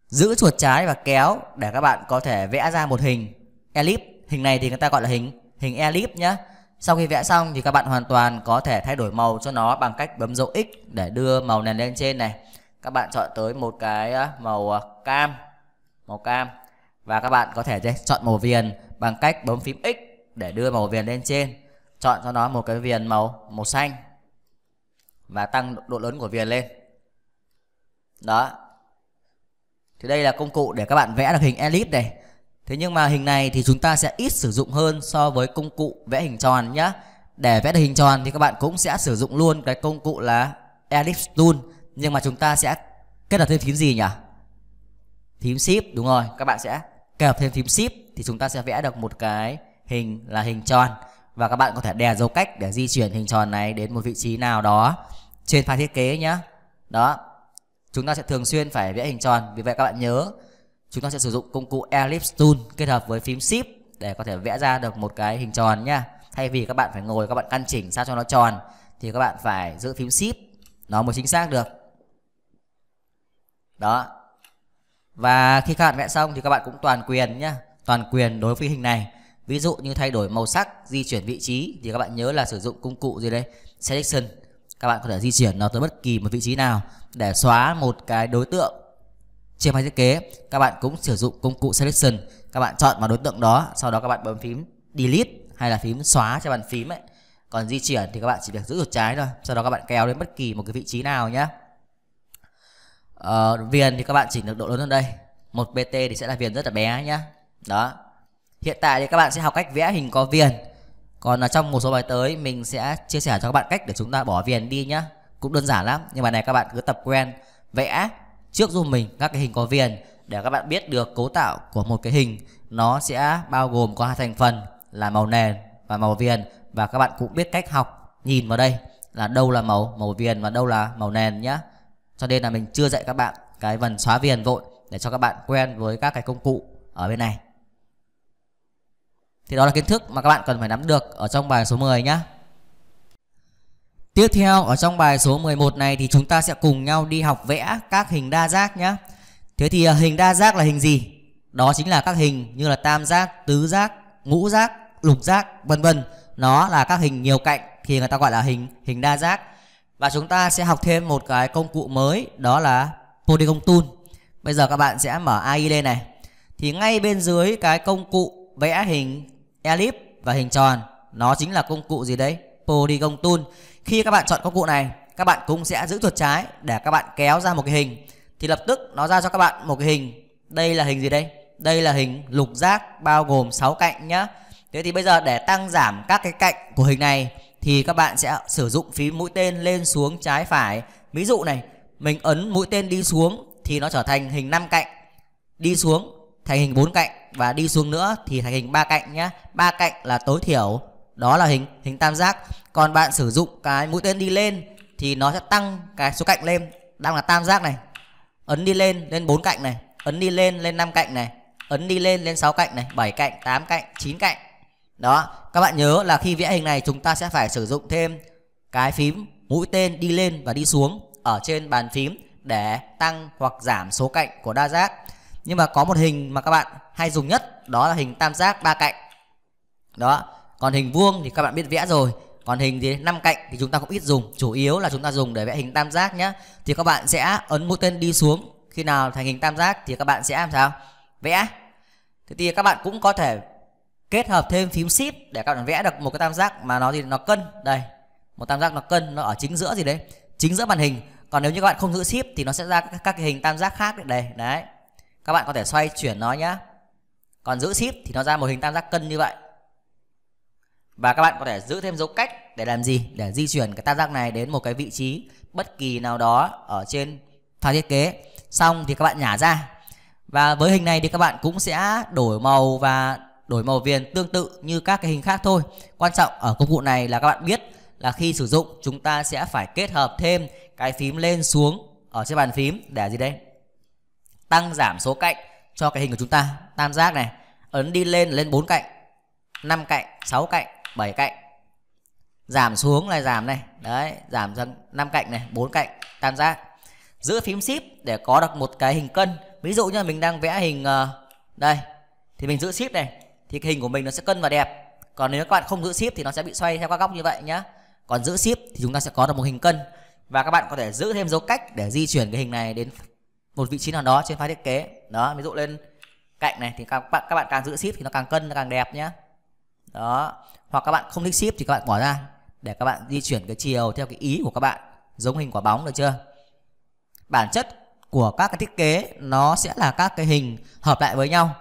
Giữ chuột trái và kéo để các bạn có thể vẽ ra một hình elip. Hình này thì người ta gọi là hình hình elip nhé. Sau khi vẽ xong thì các bạn hoàn toàn có thể thay đổi màu cho nó bằng cách bấm dấu X để đưa màu nền lên trên này. Các bạn chọn tới một cái màu à, cam, màu cam và các bạn có thể chọn màu viền bằng cách bấm phím X để đưa màu viền lên trên. Chọn cho nó một cái viền màu màu xanh và tăng độ lớn của viền lên đó thì đây là công cụ để các bạn vẽ được hình elip này thế nhưng mà hình này thì chúng ta sẽ ít sử dụng hơn so với công cụ vẽ hình tròn nhá để vẽ được hình tròn thì các bạn cũng sẽ sử dụng luôn cái công cụ là ellipse tool nhưng mà chúng ta sẽ kết hợp thêm phím gì nhỉ phím shift đúng rồi các bạn sẽ kết hợp thêm phím shift thì chúng ta sẽ vẽ được một cái hình là hình tròn và các bạn có thể đè dấu cách để di chuyển hình tròn này đến một vị trí nào đó trên file thiết kế nhé đó chúng ta sẽ thường xuyên phải vẽ hình tròn vì vậy các bạn nhớ chúng ta sẽ sử dụng công cụ ellipse tool kết hợp với phím shift để có thể vẽ ra được một cái hình tròn nhá thay vì các bạn phải ngồi các bạn căn chỉnh sao cho nó tròn thì các bạn phải giữ phím shift nó mới chính xác được đó và khi các bạn vẽ xong thì các bạn cũng toàn quyền nhá toàn quyền đối với hình này ví dụ như thay đổi màu sắc di chuyển vị trí thì các bạn nhớ là sử dụng công cụ gì đây, selection các bạn có thể di chuyển nó tới bất kỳ một vị trí nào để xóa một cái đối tượng trên máy thiết kế các bạn cũng sử dụng công cụ selection các bạn chọn vào đối tượng đó sau đó các bạn bấm phím delete hay là phím xóa trên bàn phím ấy còn di chuyển thì các bạn chỉ việc giữ chuột trái thôi sau đó các bạn kéo đến bất kỳ một cái vị trí nào nhé ờ, viền thì các bạn chỉnh được độ lớn hơn đây một bt thì sẽ là viền rất là bé nhá đó hiện tại thì các bạn sẽ học cách vẽ hình có viền còn là trong một số bài tới mình sẽ chia sẻ cho các bạn cách để chúng ta bỏ viền đi nhá cũng đơn giản lắm nhưng mà này các bạn cứ tập quen vẽ trước giúp mình các cái hình có viền để các bạn biết được cấu tạo của một cái hình nó sẽ bao gồm có hai thành phần là màu nền và màu viền và các bạn cũng biết cách học nhìn vào đây là đâu là màu màu viền và đâu là màu nền nhá cho nên là mình chưa dạy các bạn cái phần xóa viền vội để cho các bạn quen với các cái công cụ ở bên này thì đó là kiến thức mà các bạn cần phải nắm được ở trong bài số 10 nhé Tiếp theo ở trong bài số 11 này thì chúng ta sẽ cùng nhau đi học vẽ các hình đa giác nhé Thế thì à, hình đa giác là hình gì? Đó chính là các hình như là tam giác, tứ giác, ngũ giác, lục giác vân vân. Nó là các hình nhiều cạnh thì người ta gọi là hình hình đa giác. Và chúng ta sẽ học thêm một cái công cụ mới đó là Polygon Tool. Bây giờ các bạn sẽ mở AI lên này. Thì ngay bên dưới cái công cụ vẽ hình elip và hình tròn nó chính là công cụ gì đấy polygon tool khi các bạn chọn công cụ này các bạn cũng sẽ giữ chuột trái để các bạn kéo ra một cái hình thì lập tức nó ra cho các bạn một cái hình đây là hình gì đây đây là hình lục giác bao gồm 6 cạnh nhá thế thì bây giờ để tăng giảm các cái cạnh của hình này thì các bạn sẽ sử dụng phím mũi tên lên xuống trái phải ví dụ này mình ấn mũi tên đi xuống thì nó trở thành hình 5 cạnh đi xuống thành hình bốn cạnh và đi xuống nữa thì thành hình ba cạnh nhé ba cạnh là tối thiểu đó là hình hình tam giác còn bạn sử dụng cái mũi tên đi lên thì nó sẽ tăng cái số cạnh lên đang là tam giác này ấn đi lên lên bốn cạnh này ấn đi lên lên năm cạnh này ấn đi lên lên sáu cạnh này bảy cạnh tám cạnh chín cạnh đó các bạn nhớ là khi vẽ hình này chúng ta sẽ phải sử dụng thêm cái phím mũi tên đi lên và đi xuống ở trên bàn phím để tăng hoặc giảm số cạnh của đa giác nhưng mà có một hình mà các bạn hay dùng nhất đó là hình tam giác ba cạnh đó còn hình vuông thì các bạn biết vẽ rồi còn hình gì năm cạnh thì chúng ta cũng ít dùng chủ yếu là chúng ta dùng để vẽ hình tam giác nhé thì các bạn sẽ ấn mũi tên đi xuống khi nào thành hình tam giác thì các bạn sẽ làm sao vẽ thế thì các bạn cũng có thể kết hợp thêm phím shift để các bạn vẽ được một cái tam giác mà nó thì nó cân đây một tam giác nó cân nó ở chính giữa gì đấy chính giữa màn hình còn nếu như các bạn không giữ shift thì nó sẽ ra các, các cái hình tam giác khác đấy đấy các bạn có thể xoay chuyển nó nhé còn giữ ship thì nó ra một hình tam giác cân như vậy và các bạn có thể giữ thêm dấu cách để làm gì để di chuyển cái tam giác này đến một cái vị trí bất kỳ nào đó ở trên file thiết kế xong thì các bạn nhả ra và với hình này thì các bạn cũng sẽ đổi màu và đổi màu viền tương tự như các cái hình khác thôi quan trọng ở công cụ này là các bạn biết là khi sử dụng chúng ta sẽ phải kết hợp thêm cái phím lên xuống ở trên bàn phím để gì đây tăng giảm số cạnh cho cái hình của chúng ta tam giác này ấn đi lên lên bốn cạnh 5 cạnh 6 cạnh 7 cạnh giảm xuống là giảm này đấy giảm dần 5 cạnh này 4 cạnh tam giác giữ phím ship để có được một cái hình cân ví dụ như mình đang vẽ hình ờ, đây thì mình giữ ship này thì cái hình của mình nó sẽ cân và đẹp còn nếu các bạn không giữ ship thì nó sẽ bị xoay theo các góc như vậy nhá còn giữ ship thì chúng ta sẽ có được một hình cân và các bạn có thể giữ thêm dấu cách để di chuyển cái hình này đến một vị trí nào đó trên file thiết kế đó ví dụ lên cạnh này thì các bạn các bạn càng giữ ship thì nó càng cân nó càng đẹp nhá đó hoặc các bạn không thích ship thì các bạn bỏ ra để các bạn di chuyển cái chiều theo cái ý của các bạn giống hình quả bóng được chưa bản chất của các cái thiết kế nó sẽ là các cái hình hợp lại với nhau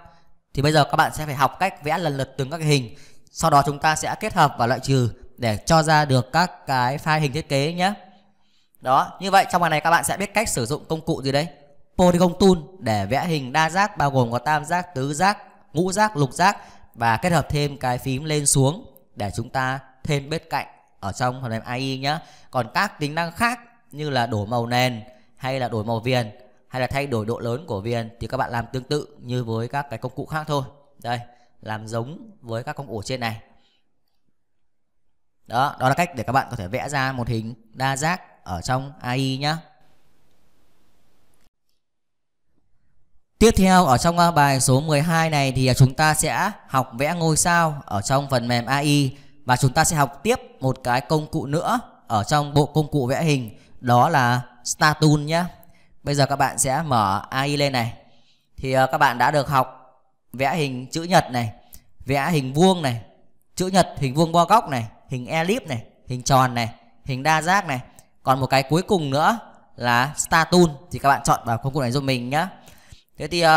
thì bây giờ các bạn sẽ phải học cách vẽ lần lượt từng các cái hình sau đó chúng ta sẽ kết hợp và loại trừ để cho ra được các cái file hình thiết kế nhé đó như vậy trong bài này các bạn sẽ biết cách sử dụng công cụ gì đấy polygon tool để vẽ hình đa giác bao gồm có tam giác, tứ giác, ngũ giác, lục giác và kết hợp thêm cái phím lên xuống để chúng ta thêm bên cạnh ở trong phần mềm AI nhé. Còn các tính năng khác như là đổi màu nền hay là đổi màu viền hay là thay đổi độ lớn của viền thì các bạn làm tương tự như với các cái công cụ khác thôi. Đây, làm giống với các công cụ trên này. Đó, đó là cách để các bạn có thể vẽ ra một hình đa giác ở trong AI nhé. Tiếp theo ở trong à, bài số 12 này thì à, chúng ta sẽ học vẽ ngôi sao ở trong phần mềm AI và chúng ta sẽ học tiếp một cái công cụ nữa ở trong bộ công cụ vẽ hình đó là Star Tool nhé. Bây giờ các bạn sẽ mở AI lên này. Thì à, các bạn đã được học vẽ hình chữ nhật này, vẽ hình vuông này, chữ nhật hình vuông bo góc này, hình elip này, hình tròn này, hình đa giác này. Còn một cái cuối cùng nữa là Star Tool thì các bạn chọn vào công cụ này giúp mình nhé thế thì uh,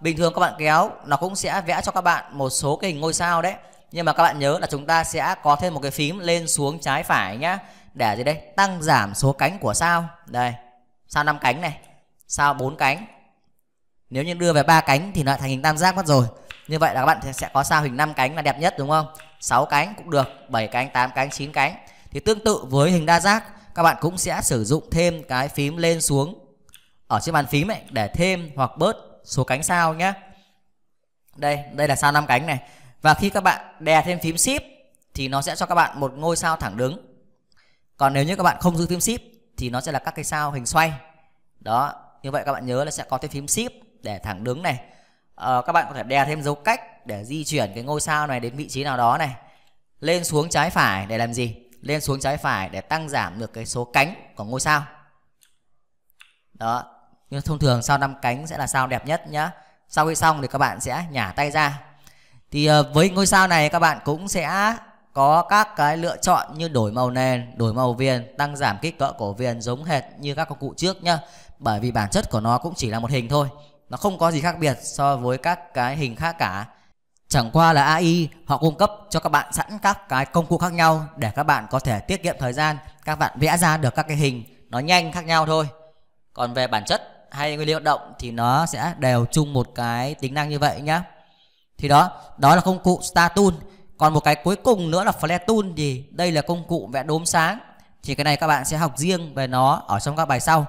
bình thường các bạn kéo nó cũng sẽ vẽ cho các bạn một số cái hình ngôi sao đấy nhưng mà các bạn nhớ là chúng ta sẽ có thêm một cái phím lên xuống trái phải nhá để gì đây tăng giảm số cánh của sao đây sao năm cánh này sao bốn cánh nếu như đưa về ba cánh thì nó lại thành hình tam giác mất rồi như vậy là các bạn sẽ có sao hình năm cánh là đẹp nhất đúng không 6 cánh cũng được 7 cánh 8 cánh 9 cánh thì tương tự với hình đa giác các bạn cũng sẽ sử dụng thêm cái phím lên xuống ở trên bàn phím này để thêm hoặc bớt số cánh sao nhé đây đây là sao năm cánh này và khi các bạn đè thêm phím shift thì nó sẽ cho các bạn một ngôi sao thẳng đứng còn nếu như các bạn không giữ phím shift thì nó sẽ là các cái sao hình xoay đó như vậy các bạn nhớ là sẽ có thêm phím shift để thẳng đứng này à, các bạn có thể đè thêm dấu cách để di chuyển cái ngôi sao này đến vị trí nào đó này lên xuống trái phải để làm gì lên xuống trái phải để tăng giảm được cái số cánh của ngôi sao đó nhưng thông thường sao năm cánh sẽ là sao đẹp nhất nhá sau khi xong thì các bạn sẽ nhả tay ra thì ờ, với ngôi sao này các bạn cũng sẽ có các cái lựa chọn như đổi màu nền đổi màu viền tăng giảm kích cỡ cổ viền giống hệt như các công cụ trước nhá bởi vì bản chất của nó cũng chỉ là một hình thôi nó không có gì khác biệt so với các cái hình khác cả chẳng qua là AI họ cung cấp cho các bạn sẵn các cái công cụ khác nhau để các bạn có thể tiết kiệm thời gian các bạn vẽ ra được các cái hình nó nhanh khác nhau thôi còn về bản chất hay nguyên lý hoạt động thì nó sẽ đều chung một cái tính năng như vậy nhá thì đó đó là công cụ star tool còn một cái cuối cùng nữa là flare tool thì đây là công cụ vẽ đốm sáng thì cái này các bạn sẽ học riêng về nó ở trong các bài sau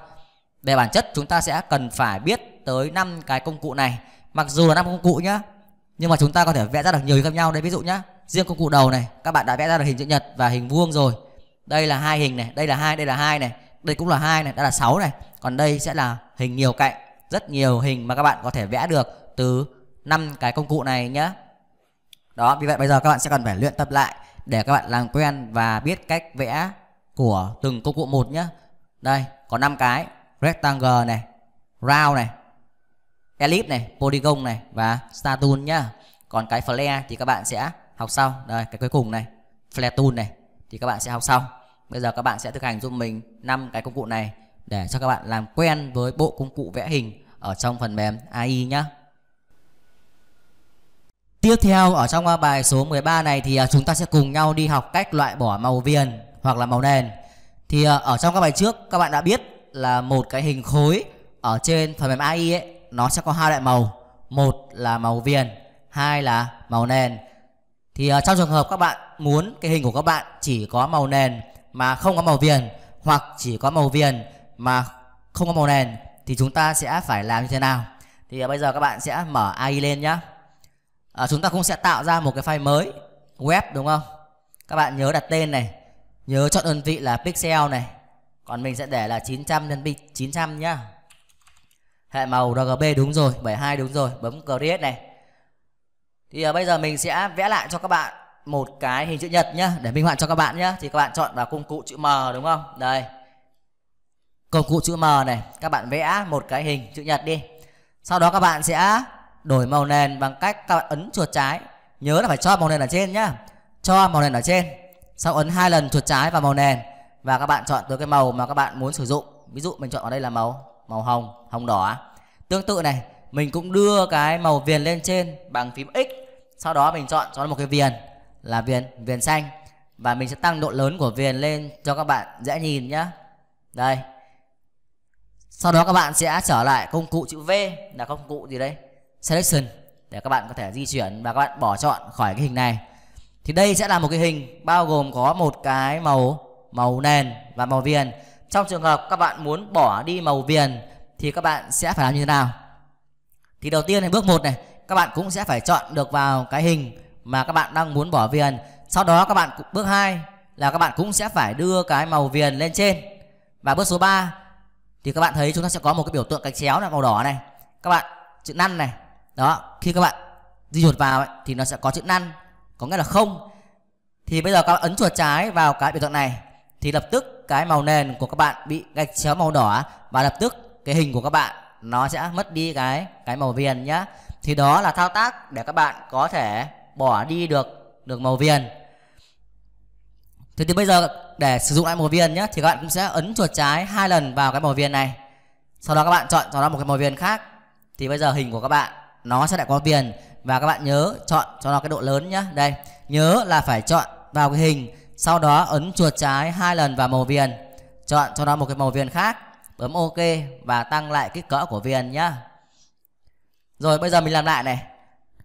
về bản chất chúng ta sẽ cần phải biết tới năm cái công cụ này mặc dù là năm công cụ nhá nhưng mà chúng ta có thể vẽ ra được nhiều khác nhau đấy. ví dụ nhá riêng công cụ đầu này các bạn đã vẽ ra được hình chữ nhật và hình vuông rồi đây là hai hình này đây là hai đây là hai này đây cũng là hai này đã là 6 này còn đây sẽ là hình nhiều cạnh rất nhiều hình mà các bạn có thể vẽ được từ năm cái công cụ này nhé đó vì vậy bây giờ các bạn sẽ cần phải luyện tập lại để các bạn làm quen và biết cách vẽ của từng công cụ một nhé đây có năm cái rectangle này round này ellipse này polygon này và star tool nhá còn cái flare thì các bạn sẽ học sau đây cái cuối cùng này flare tool này thì các bạn sẽ học sau Bây giờ các bạn sẽ thực hành giúp mình năm cái công cụ này để cho các bạn làm quen với bộ công cụ vẽ hình ở trong phần mềm AI nhé. Tiếp theo ở trong à, bài số 13 này thì à, chúng ta sẽ cùng nhau đi học cách loại bỏ màu viền hoặc là màu nền. Thì à, ở trong các bài trước các bạn đã biết là một cái hình khối ở trên phần mềm AI ấy nó sẽ có hai loại màu, một là màu viền, hai là màu nền. Thì trong trường hợp các bạn muốn cái hình của các bạn chỉ có màu nền mà không có màu viền hoặc chỉ có màu viền mà không có màu nền thì chúng ta sẽ phải làm như thế nào thì à, bây giờ các bạn sẽ mở AI lên nhá à, chúng ta cũng sẽ tạo ra một cái file mới web đúng không các bạn nhớ đặt tên này nhớ chọn đơn vị là pixel này còn mình sẽ để là 900 nhân 900 nhá hệ màu RGB đúng rồi 72 đúng rồi bấm create này thì à, bây giờ mình sẽ vẽ lại cho các bạn một cái hình chữ nhật nhá để minh họa cho các bạn nhá thì các bạn chọn vào công cụ chữ M đúng không đây công cụ chữ M này các bạn vẽ một cái hình chữ nhật đi sau đó các bạn sẽ đổi màu nền bằng cách các bạn ấn chuột trái nhớ là phải cho màu nền ở trên nhá cho màu nền ở trên sau ấn hai lần chuột trái vào màu nền và các bạn chọn từ cái màu mà các bạn muốn sử dụng ví dụ mình chọn ở đây là màu màu hồng hồng đỏ tương tự này mình cũng đưa cái màu viền lên trên bằng phím x sau đó mình chọn cho nó một cái viền là viền viền xanh và mình sẽ tăng độ lớn của viền lên cho các bạn dễ nhìn nhá. đây sau đó các bạn sẽ trở lại công cụ chữ V là công cụ gì đây selection để các bạn có thể di chuyển và các bạn bỏ chọn khỏi cái hình này thì đây sẽ là một cái hình bao gồm có một cái màu màu nền và màu viền trong trường hợp các bạn muốn bỏ đi màu viền thì các bạn sẽ phải làm như thế nào thì đầu tiên là bước 1 này các bạn cũng sẽ phải chọn được vào cái hình mà các bạn đang muốn bỏ viền sau đó các bạn bước 2 là các bạn cũng sẽ phải đưa cái màu viền lên trên và bước số 3 thì các bạn thấy chúng ta sẽ có một cái biểu tượng cánh chéo là màu đỏ này các bạn chữ năn này đó khi các bạn di chuột vào ấy, thì nó sẽ có chữ năn có nghĩa là không thì bây giờ các bạn ấn chuột trái vào cái biểu tượng này thì lập tức cái màu nền của các bạn bị gạch chéo màu đỏ và lập tức cái hình của các bạn nó sẽ mất đi cái cái màu viền nhá thì đó là thao tác để các bạn có thể bỏ đi được được màu viền thế thì bây giờ để sử dụng lại màu viền nhé thì các bạn cũng sẽ ấn chuột trái hai lần vào cái màu viền này sau đó các bạn chọn cho nó một cái màu viền khác thì bây giờ hình của các bạn nó sẽ lại có viền và các bạn nhớ chọn cho nó cái độ lớn nhé đây nhớ là phải chọn vào cái hình sau đó ấn chuột trái hai lần vào màu viền chọn cho nó một cái màu viền khác bấm ok và tăng lại kích cỡ của viền nhá rồi bây giờ mình làm lại này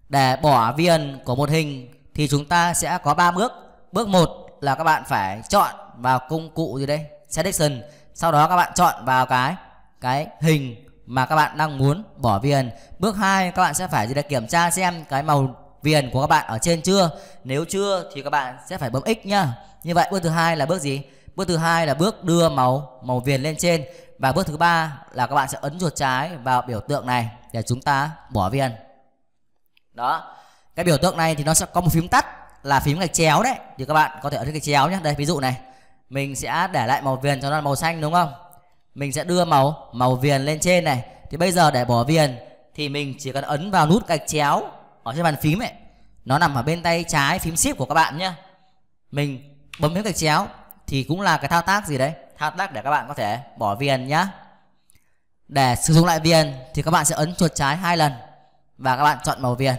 để bỏ viền của một hình thì chúng ta sẽ có 3 bước. Bước 1 là các bạn phải chọn vào công cụ gì đây? Selection. Sau đó các bạn chọn vào cái cái hình mà các bạn đang muốn bỏ viền. Bước 2 các bạn sẽ phải gì đây kiểm tra xem cái màu viền của các bạn ở trên chưa? Nếu chưa thì các bạn sẽ phải bấm x nhá. Như vậy bước thứ hai là bước gì? Bước thứ hai là bước đưa màu màu viền lên trên và bước thứ ba là các bạn sẽ ấn chuột trái vào biểu tượng này để chúng ta bỏ viền đó cái biểu tượng này thì nó sẽ có một phím tắt là phím gạch chéo đấy thì các bạn có thể ở trên gạch chéo nhé đây ví dụ này mình sẽ để lại màu viền cho nó màu xanh đúng không mình sẽ đưa màu màu viền lên trên này thì bây giờ để bỏ viền thì mình chỉ cần ấn vào nút gạch chéo ở trên bàn phím ấy nó nằm ở bên tay trái phím shift của các bạn nhé mình bấm phím gạch chéo thì cũng là cái thao tác gì đấy thao tác để các bạn có thể bỏ viền nhá để sử dụng lại viền thì các bạn sẽ ấn chuột trái hai lần và các bạn chọn màu viền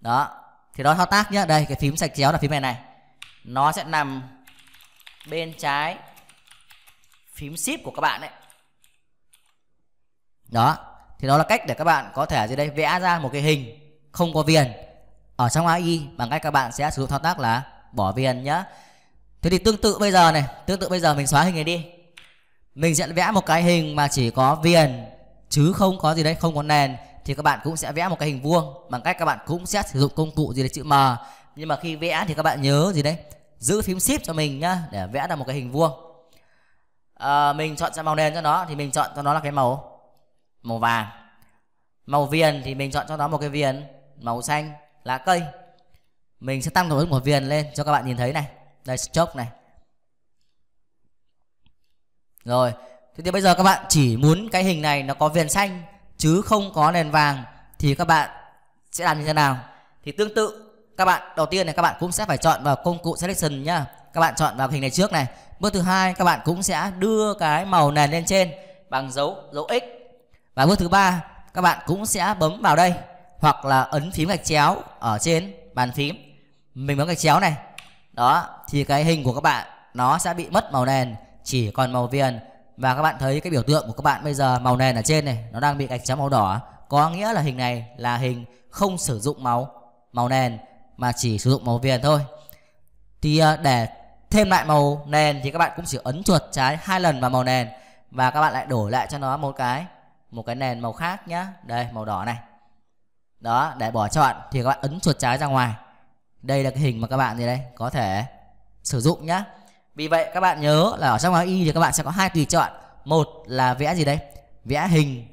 đó thì đó thao tác nhé đây cái phím sạch chéo là phím này này nó sẽ nằm bên trái phím ship của các bạn đấy đó thì đó là cách để các bạn có thể ở dưới đây vẽ ra một cái hình không có viền ở trong AI bằng cách các bạn sẽ sử dụng thao tác là bỏ viền nhá thế thì tương tự bây giờ này tương tự bây giờ mình xóa hình này đi mình sẽ vẽ một cái hình mà chỉ có viền chứ không có gì đấy không có nền thì các bạn cũng sẽ vẽ một cái hình vuông bằng cách các bạn cũng sẽ sử dụng công cụ gì là chữ M nhưng mà khi vẽ thì các bạn nhớ gì đấy giữ phím shift cho mình nhá để vẽ ra một cái hình vuông à, mình chọn cho màu nền cho nó thì mình chọn cho nó là cái màu màu vàng màu viền thì mình chọn cho nó một cái viền màu xanh lá cây mình sẽ tăng độ của viền lên cho các bạn nhìn thấy này đây stroke này rồi thế thì bây giờ các bạn chỉ muốn cái hình này nó có viền xanh chứ không có nền vàng thì các bạn sẽ làm như thế nào thì tương tự các bạn đầu tiên này các bạn cũng sẽ phải chọn vào công cụ selection nhá các bạn chọn vào hình này trước này bước thứ hai các bạn cũng sẽ đưa cái màu nền lên trên bằng dấu dấu x và bước thứ ba các bạn cũng sẽ bấm vào đây hoặc là ấn phím gạch chéo ở trên bàn phím mình bấm gạch chéo này đó thì cái hình của các bạn nó sẽ bị mất màu nền chỉ còn màu viền và các bạn thấy cái biểu tượng của các bạn bây giờ màu nền ở trên này nó đang bị gạch chấm màu đỏ có nghĩa là hình này là hình không sử dụng máu màu nền mà chỉ sử dụng màu viền thôi thì à, để thêm lại màu nền thì các bạn cũng chỉ ấn chuột trái hai lần vào màu nền và các bạn lại đổi lại cho nó một cái một cái nền màu khác nhá đây màu đỏ này đó để bỏ chọn thì các bạn ấn chuột trái ra ngoài đây là cái hình mà các bạn gì đây có thể sử dụng nhá vì vậy các bạn nhớ là ở trong AI thì các bạn sẽ có hai tùy chọn một là vẽ gì đây vẽ hình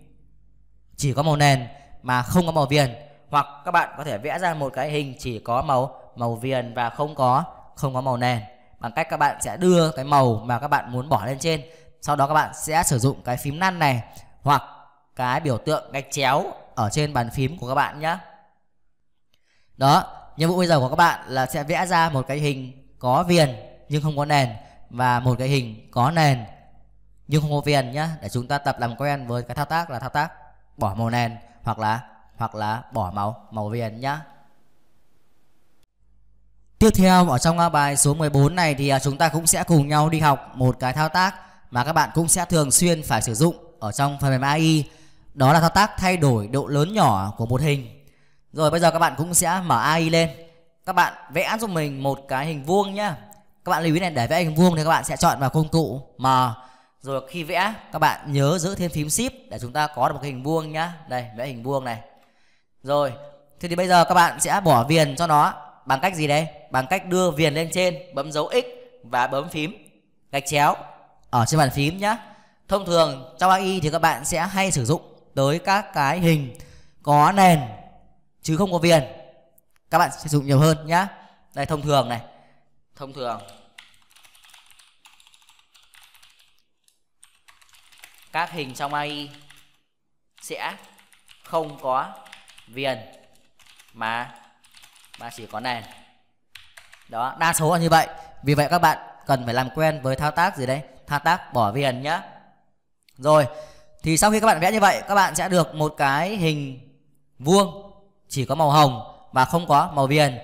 chỉ có màu nền mà không có màu viền hoặc các bạn có thể vẽ ra một cái hình chỉ có màu màu viền và không có không có màu nền bằng cách các bạn sẽ đưa cái màu mà các bạn muốn bỏ lên trên sau đó các bạn sẽ sử dụng cái phím năn này hoặc cái biểu tượng gạch chéo ở trên bàn phím của các bạn nhé đó nhiệm vụ bây giờ của các bạn là sẽ vẽ ra một cái hình có viền nhưng không có nền và một cái hình có nền nhưng không có viền nhá để chúng ta tập làm quen với cái thao tác là thao tác bỏ màu nền hoặc là hoặc là bỏ màu màu viền nhá Tiếp theo ở trong bài số 14 này thì à, chúng ta cũng sẽ cùng nhau đi học một cái thao tác mà các bạn cũng sẽ thường xuyên phải sử dụng ở trong phần mềm AI. Đó là thao tác thay đổi độ lớn nhỏ của một hình. Rồi bây giờ các bạn cũng sẽ mở AI lên. Các bạn vẽ giúp mình một cái hình vuông nhá các bạn lưu ý này để vẽ hình vuông thì các bạn sẽ chọn vào công cụ m rồi khi vẽ các bạn nhớ giữ thêm phím shift để chúng ta có được một cái hình vuông nhá đây vẽ hình vuông này rồi thế thì bây giờ các bạn sẽ bỏ viền cho nó bằng cách gì đây bằng cách đưa viền lên trên bấm dấu x và bấm phím gạch chéo ở trên bàn phím nhá thông thường trong AI thì các bạn sẽ hay sử dụng tới các cái hình có nền chứ không có viền các bạn sẽ sử dụng nhiều hơn nhá đây thông thường này thông thường các hình trong AI sẽ không có viền mà mà chỉ có nền đó đa số là như vậy vì vậy các bạn cần phải làm quen với thao tác gì đấy thao tác bỏ viền nhá rồi thì sau khi các bạn vẽ như vậy các bạn sẽ được một cái hình vuông chỉ có màu hồng và không có màu viền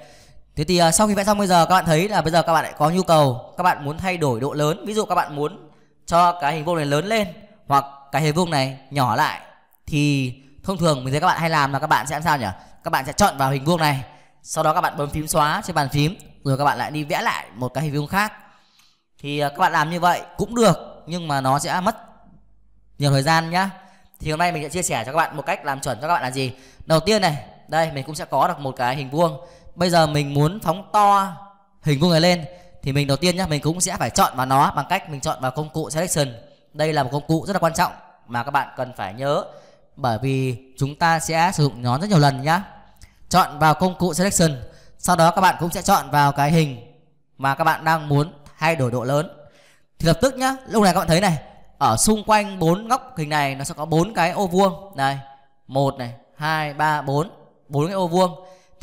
Thế thì uh, sau khi vẽ xong bây giờ các bạn thấy là bây giờ các bạn lại có nhu cầu các bạn muốn thay đổi độ lớn. Ví dụ các bạn muốn cho cái hình vuông này lớn lên hoặc cái hình vuông này nhỏ lại thì thông thường mình thấy các bạn hay làm là các bạn sẽ làm sao nhỉ? Các bạn sẽ chọn vào hình vuông này, sau đó các bạn bấm phím xóa trên bàn phím rồi các bạn lại đi vẽ lại một cái hình vuông khác. Thì uh, các bạn làm như vậy cũng được nhưng mà nó sẽ mất nhiều thời gian nhá. Thì hôm nay mình sẽ chia sẻ cho các bạn một cách làm chuẩn cho các bạn là gì? Đầu tiên này, đây mình cũng sẽ có được một cái hình vuông bây giờ mình muốn phóng to hình vuông này lên thì mình đầu tiên nhá mình cũng sẽ phải chọn vào nó bằng cách mình chọn vào công cụ selection đây là một công cụ rất là quan trọng mà các bạn cần phải nhớ bởi vì chúng ta sẽ sử dụng nó rất nhiều lần nhá chọn vào công cụ selection sau đó các bạn cũng sẽ chọn vào cái hình mà các bạn đang muốn thay đổi độ lớn thì lập tức nhá lúc này các bạn thấy này ở xung quanh bốn góc hình này nó sẽ có bốn cái ô vuông này một này hai ba bốn bốn cái ô vuông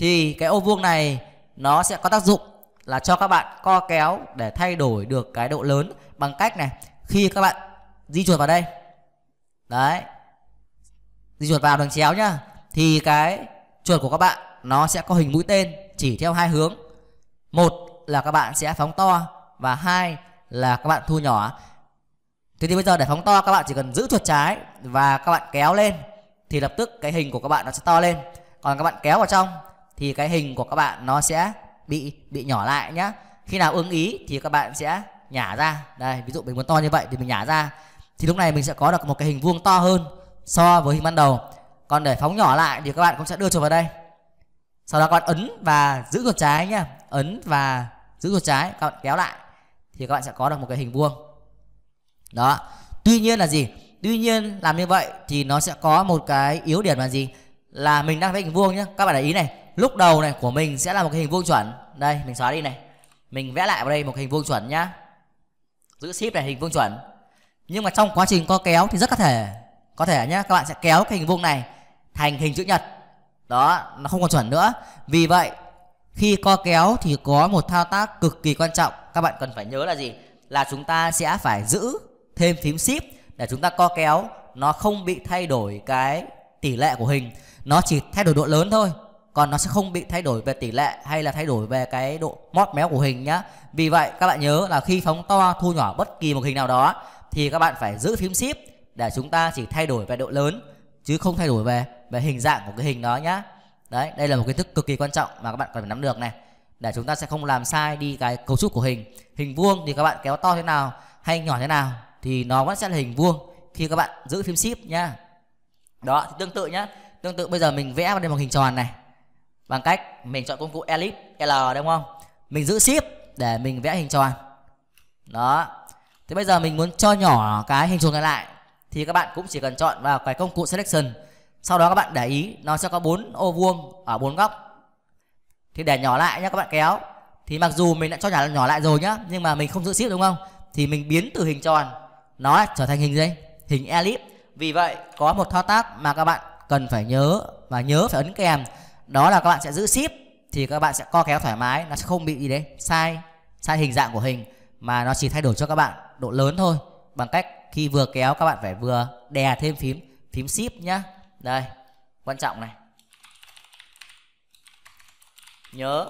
thì cái ô vuông này nó sẽ có tác dụng là cho các bạn co kéo để thay đổi được cái độ lớn bằng cách này khi các bạn di chuột vào đây đấy di chuột vào đường chéo nhá thì cái chuột của các bạn nó sẽ có hình mũi tên chỉ theo hai hướng một là các bạn sẽ phóng to và hai là các bạn thu nhỏ thế thì bây giờ để phóng to các bạn chỉ cần giữ chuột trái và các bạn kéo lên thì lập tức cái hình của các bạn nó sẽ to lên còn các bạn kéo vào trong thì cái hình của các bạn nó sẽ bị bị nhỏ lại nhá khi nào ưng ý thì các bạn sẽ nhả ra đây ví dụ mình muốn to như vậy thì mình nhả ra thì lúc này mình sẽ có được một cái hình vuông to hơn so với hình ban đầu còn để phóng nhỏ lại thì các bạn cũng sẽ đưa chuột vào đây sau đó các bạn ấn và giữ chuột trái nhá ấn và giữ chuột trái các bạn kéo lại thì các bạn sẽ có được một cái hình vuông đó tuy nhiên là gì tuy nhiên làm như vậy thì nó sẽ có một cái yếu điểm là gì là mình đang vẽ hình vuông nhé các bạn để ý này lúc đầu này của mình sẽ là một cái hình vuông chuẩn đây mình xóa đi này mình vẽ lại vào đây một hình vuông chuẩn nhá giữ ship này hình vuông chuẩn nhưng mà trong quá trình co kéo thì rất có thể có thể nhá các bạn sẽ kéo cái hình vuông này thành hình chữ nhật đó nó không còn chuẩn nữa vì vậy khi co kéo thì có một thao tác cực kỳ quan trọng các bạn cần phải nhớ là gì là chúng ta sẽ phải giữ thêm phím ship để chúng ta co kéo nó không bị thay đổi cái tỷ lệ của hình nó chỉ thay đổi độ lớn thôi còn nó sẽ không bị thay đổi về tỷ lệ hay là thay đổi về cái độ móp méo của hình nhá vì vậy các bạn nhớ là khi phóng to thu nhỏ bất kỳ một hình nào đó thì các bạn phải giữ phím shift để chúng ta chỉ thay đổi về độ lớn chứ không thay đổi về về hình dạng của cái hình đó nhá đấy đây là một kiến thức cực kỳ quan trọng mà các bạn cần phải nắm được này để chúng ta sẽ không làm sai đi cái cấu trúc của hình hình vuông thì các bạn kéo to thế nào hay nhỏ thế nào thì nó vẫn sẽ là hình vuông khi các bạn giữ phím shift nhá đó tương tự nhá tương tự bây giờ mình vẽ vào đây một hình tròn này bằng cách mình chọn công cụ elip l đúng không mình giữ shift để mình vẽ hình tròn đó thế bây giờ mình muốn cho nhỏ cái hình tròn này lại thì các bạn cũng chỉ cần chọn vào cái công cụ selection sau đó các bạn để ý nó sẽ có bốn ô vuông ở bốn góc thì để nhỏ lại nhé các bạn kéo thì mặc dù mình đã cho nhỏ nhỏ lại rồi nhá nhưng mà mình không giữ shift đúng không thì mình biến từ hình tròn nó trở thành hình gì hình elip vì vậy có một thao tác mà các bạn cần phải nhớ và nhớ phải ấn kèm đó là các bạn sẽ giữ ship thì các bạn sẽ co kéo thoải mái nó sẽ không bị gì đấy sai sai hình dạng của hình mà nó chỉ thay đổi cho các bạn độ lớn thôi bằng cách khi vừa kéo các bạn phải vừa đè thêm phím phím ship nhá đây quan trọng này nhớ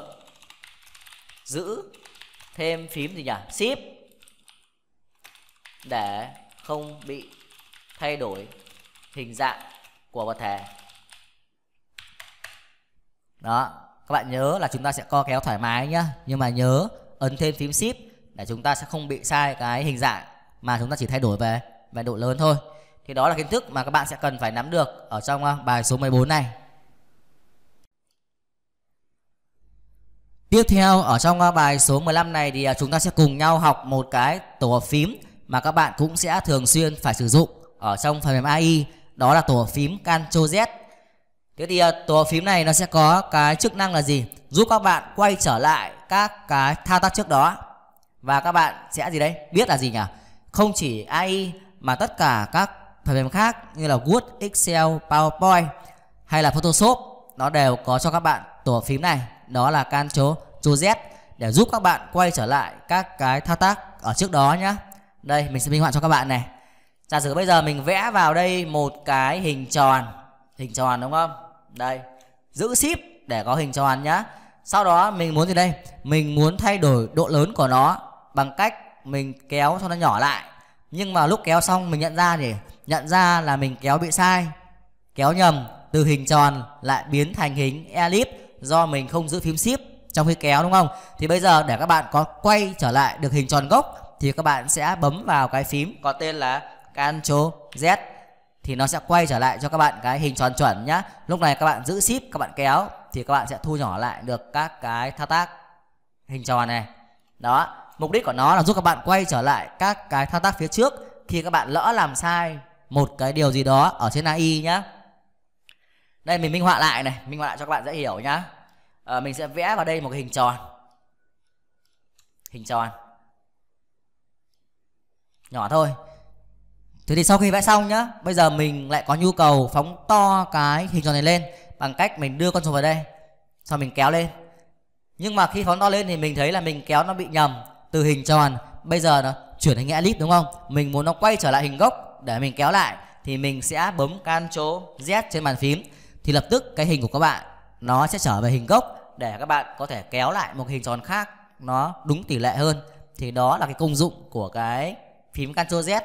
giữ thêm phím gì nhỉ ship để không bị thay đổi hình dạng của vật thể đó các bạn nhớ là chúng ta sẽ co kéo thoải mái nhá nhưng mà nhớ ấn thêm phím shift để chúng ta sẽ không bị sai cái hình dạng mà chúng ta chỉ thay đổi về về độ lớn thôi thì đó là kiến thức mà các bạn sẽ cần phải nắm được ở trong à, bài số 14 này Tiếp theo ở trong à, bài số 15 này thì à, chúng ta sẽ cùng nhau học một cái tổ hợp phím mà các bạn cũng sẽ thường xuyên phải sử dụng ở trong phần mềm AI đó là tổ hợp phím Ctrl Z thế thì ờ, tổ phím này nó sẽ có cái chức năng là gì giúp các bạn quay trở lại các cái thao tác trước đó và các bạn sẽ gì đấy biết là gì nhỉ không chỉ AI mà tất cả các phần mềm khác như là Word, Excel, PowerPoint hay là Photoshop nó đều có cho các bạn tổ phím này đó là can chố Z để giúp các bạn quay trở lại các cái thao tác ở trước đó nhá đây mình sẽ minh họa cho các bạn này giả sử bây giờ mình vẽ vào đây một cái hình tròn hình tròn đúng không đây giữ ship để có hình tròn nhá sau đó mình muốn gì đây mình muốn thay đổi độ lớn của nó bằng cách mình kéo cho nó nhỏ lại nhưng mà lúc kéo xong mình nhận ra thì nhận ra là mình kéo bị sai kéo nhầm từ hình tròn lại biến thành hình elip do mình không giữ phím shift trong khi kéo đúng không thì bây giờ để các bạn có quay trở lại được hình tròn gốc thì các bạn sẽ bấm vào cái phím có tên là Ctrl Z thì nó sẽ quay trở lại cho các bạn cái hình tròn chuẩn nhá lúc này các bạn giữ ship các bạn kéo thì các bạn sẽ thu nhỏ lại được các cái thao tác hình tròn này đó mục đích của nó là giúp các bạn quay trở lại các cái thao tác phía trước khi các bạn lỡ làm sai một cái điều gì đó ở trên AI nhá đây mình minh họa lại này minh họa lại cho các bạn dễ hiểu nhá à, mình sẽ vẽ vào đây một cái hình tròn hình tròn nhỏ thôi Thế thì sau khi vẽ xong nhá Bây giờ mình lại có nhu cầu phóng to cái hình tròn này lên Bằng cách mình đưa con số vào đây Sau mình kéo lên Nhưng mà khi phóng to lên thì mình thấy là mình kéo nó bị nhầm Từ hình tròn Bây giờ nó chuyển thành elip đúng không Mình muốn nó quay trở lại hình gốc Để mình kéo lại Thì mình sẽ bấm Ctrl Z trên bàn phím Thì lập tức cái hình của các bạn Nó sẽ trở về hình gốc Để các bạn có thể kéo lại một hình tròn khác Nó đúng tỷ lệ hơn Thì đó là cái công dụng của cái phím Ctrl Z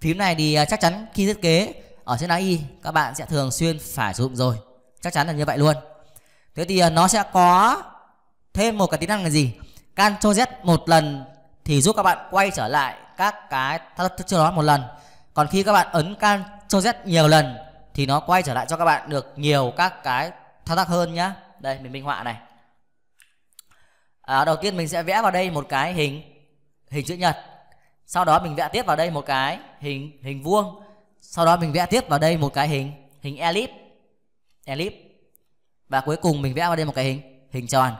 phím này thì à, chắc chắn khi thiết kế ở trên AI các bạn sẽ thường xuyên phải sử dụng rồi chắc chắn là như vậy luôn thế thì à, nó sẽ có thêm một cái tính năng là gì Ctrl Z một lần thì giúp các bạn quay trở lại các cái thao tác trước đó một lần còn khi các bạn ấn Ctrl Z nhiều lần thì nó quay trở lại cho các bạn được nhiều các cái thao tác hơn nhá đây mình minh họa này à, đầu tiên mình sẽ vẽ vào đây một cái hình hình chữ nhật sau đó mình vẽ tiếp vào đây một cái hình hình vuông sau đó mình vẽ tiếp vào đây một cái hình hình elip elip và cuối cùng mình vẽ vào đây một cái hình hình tròn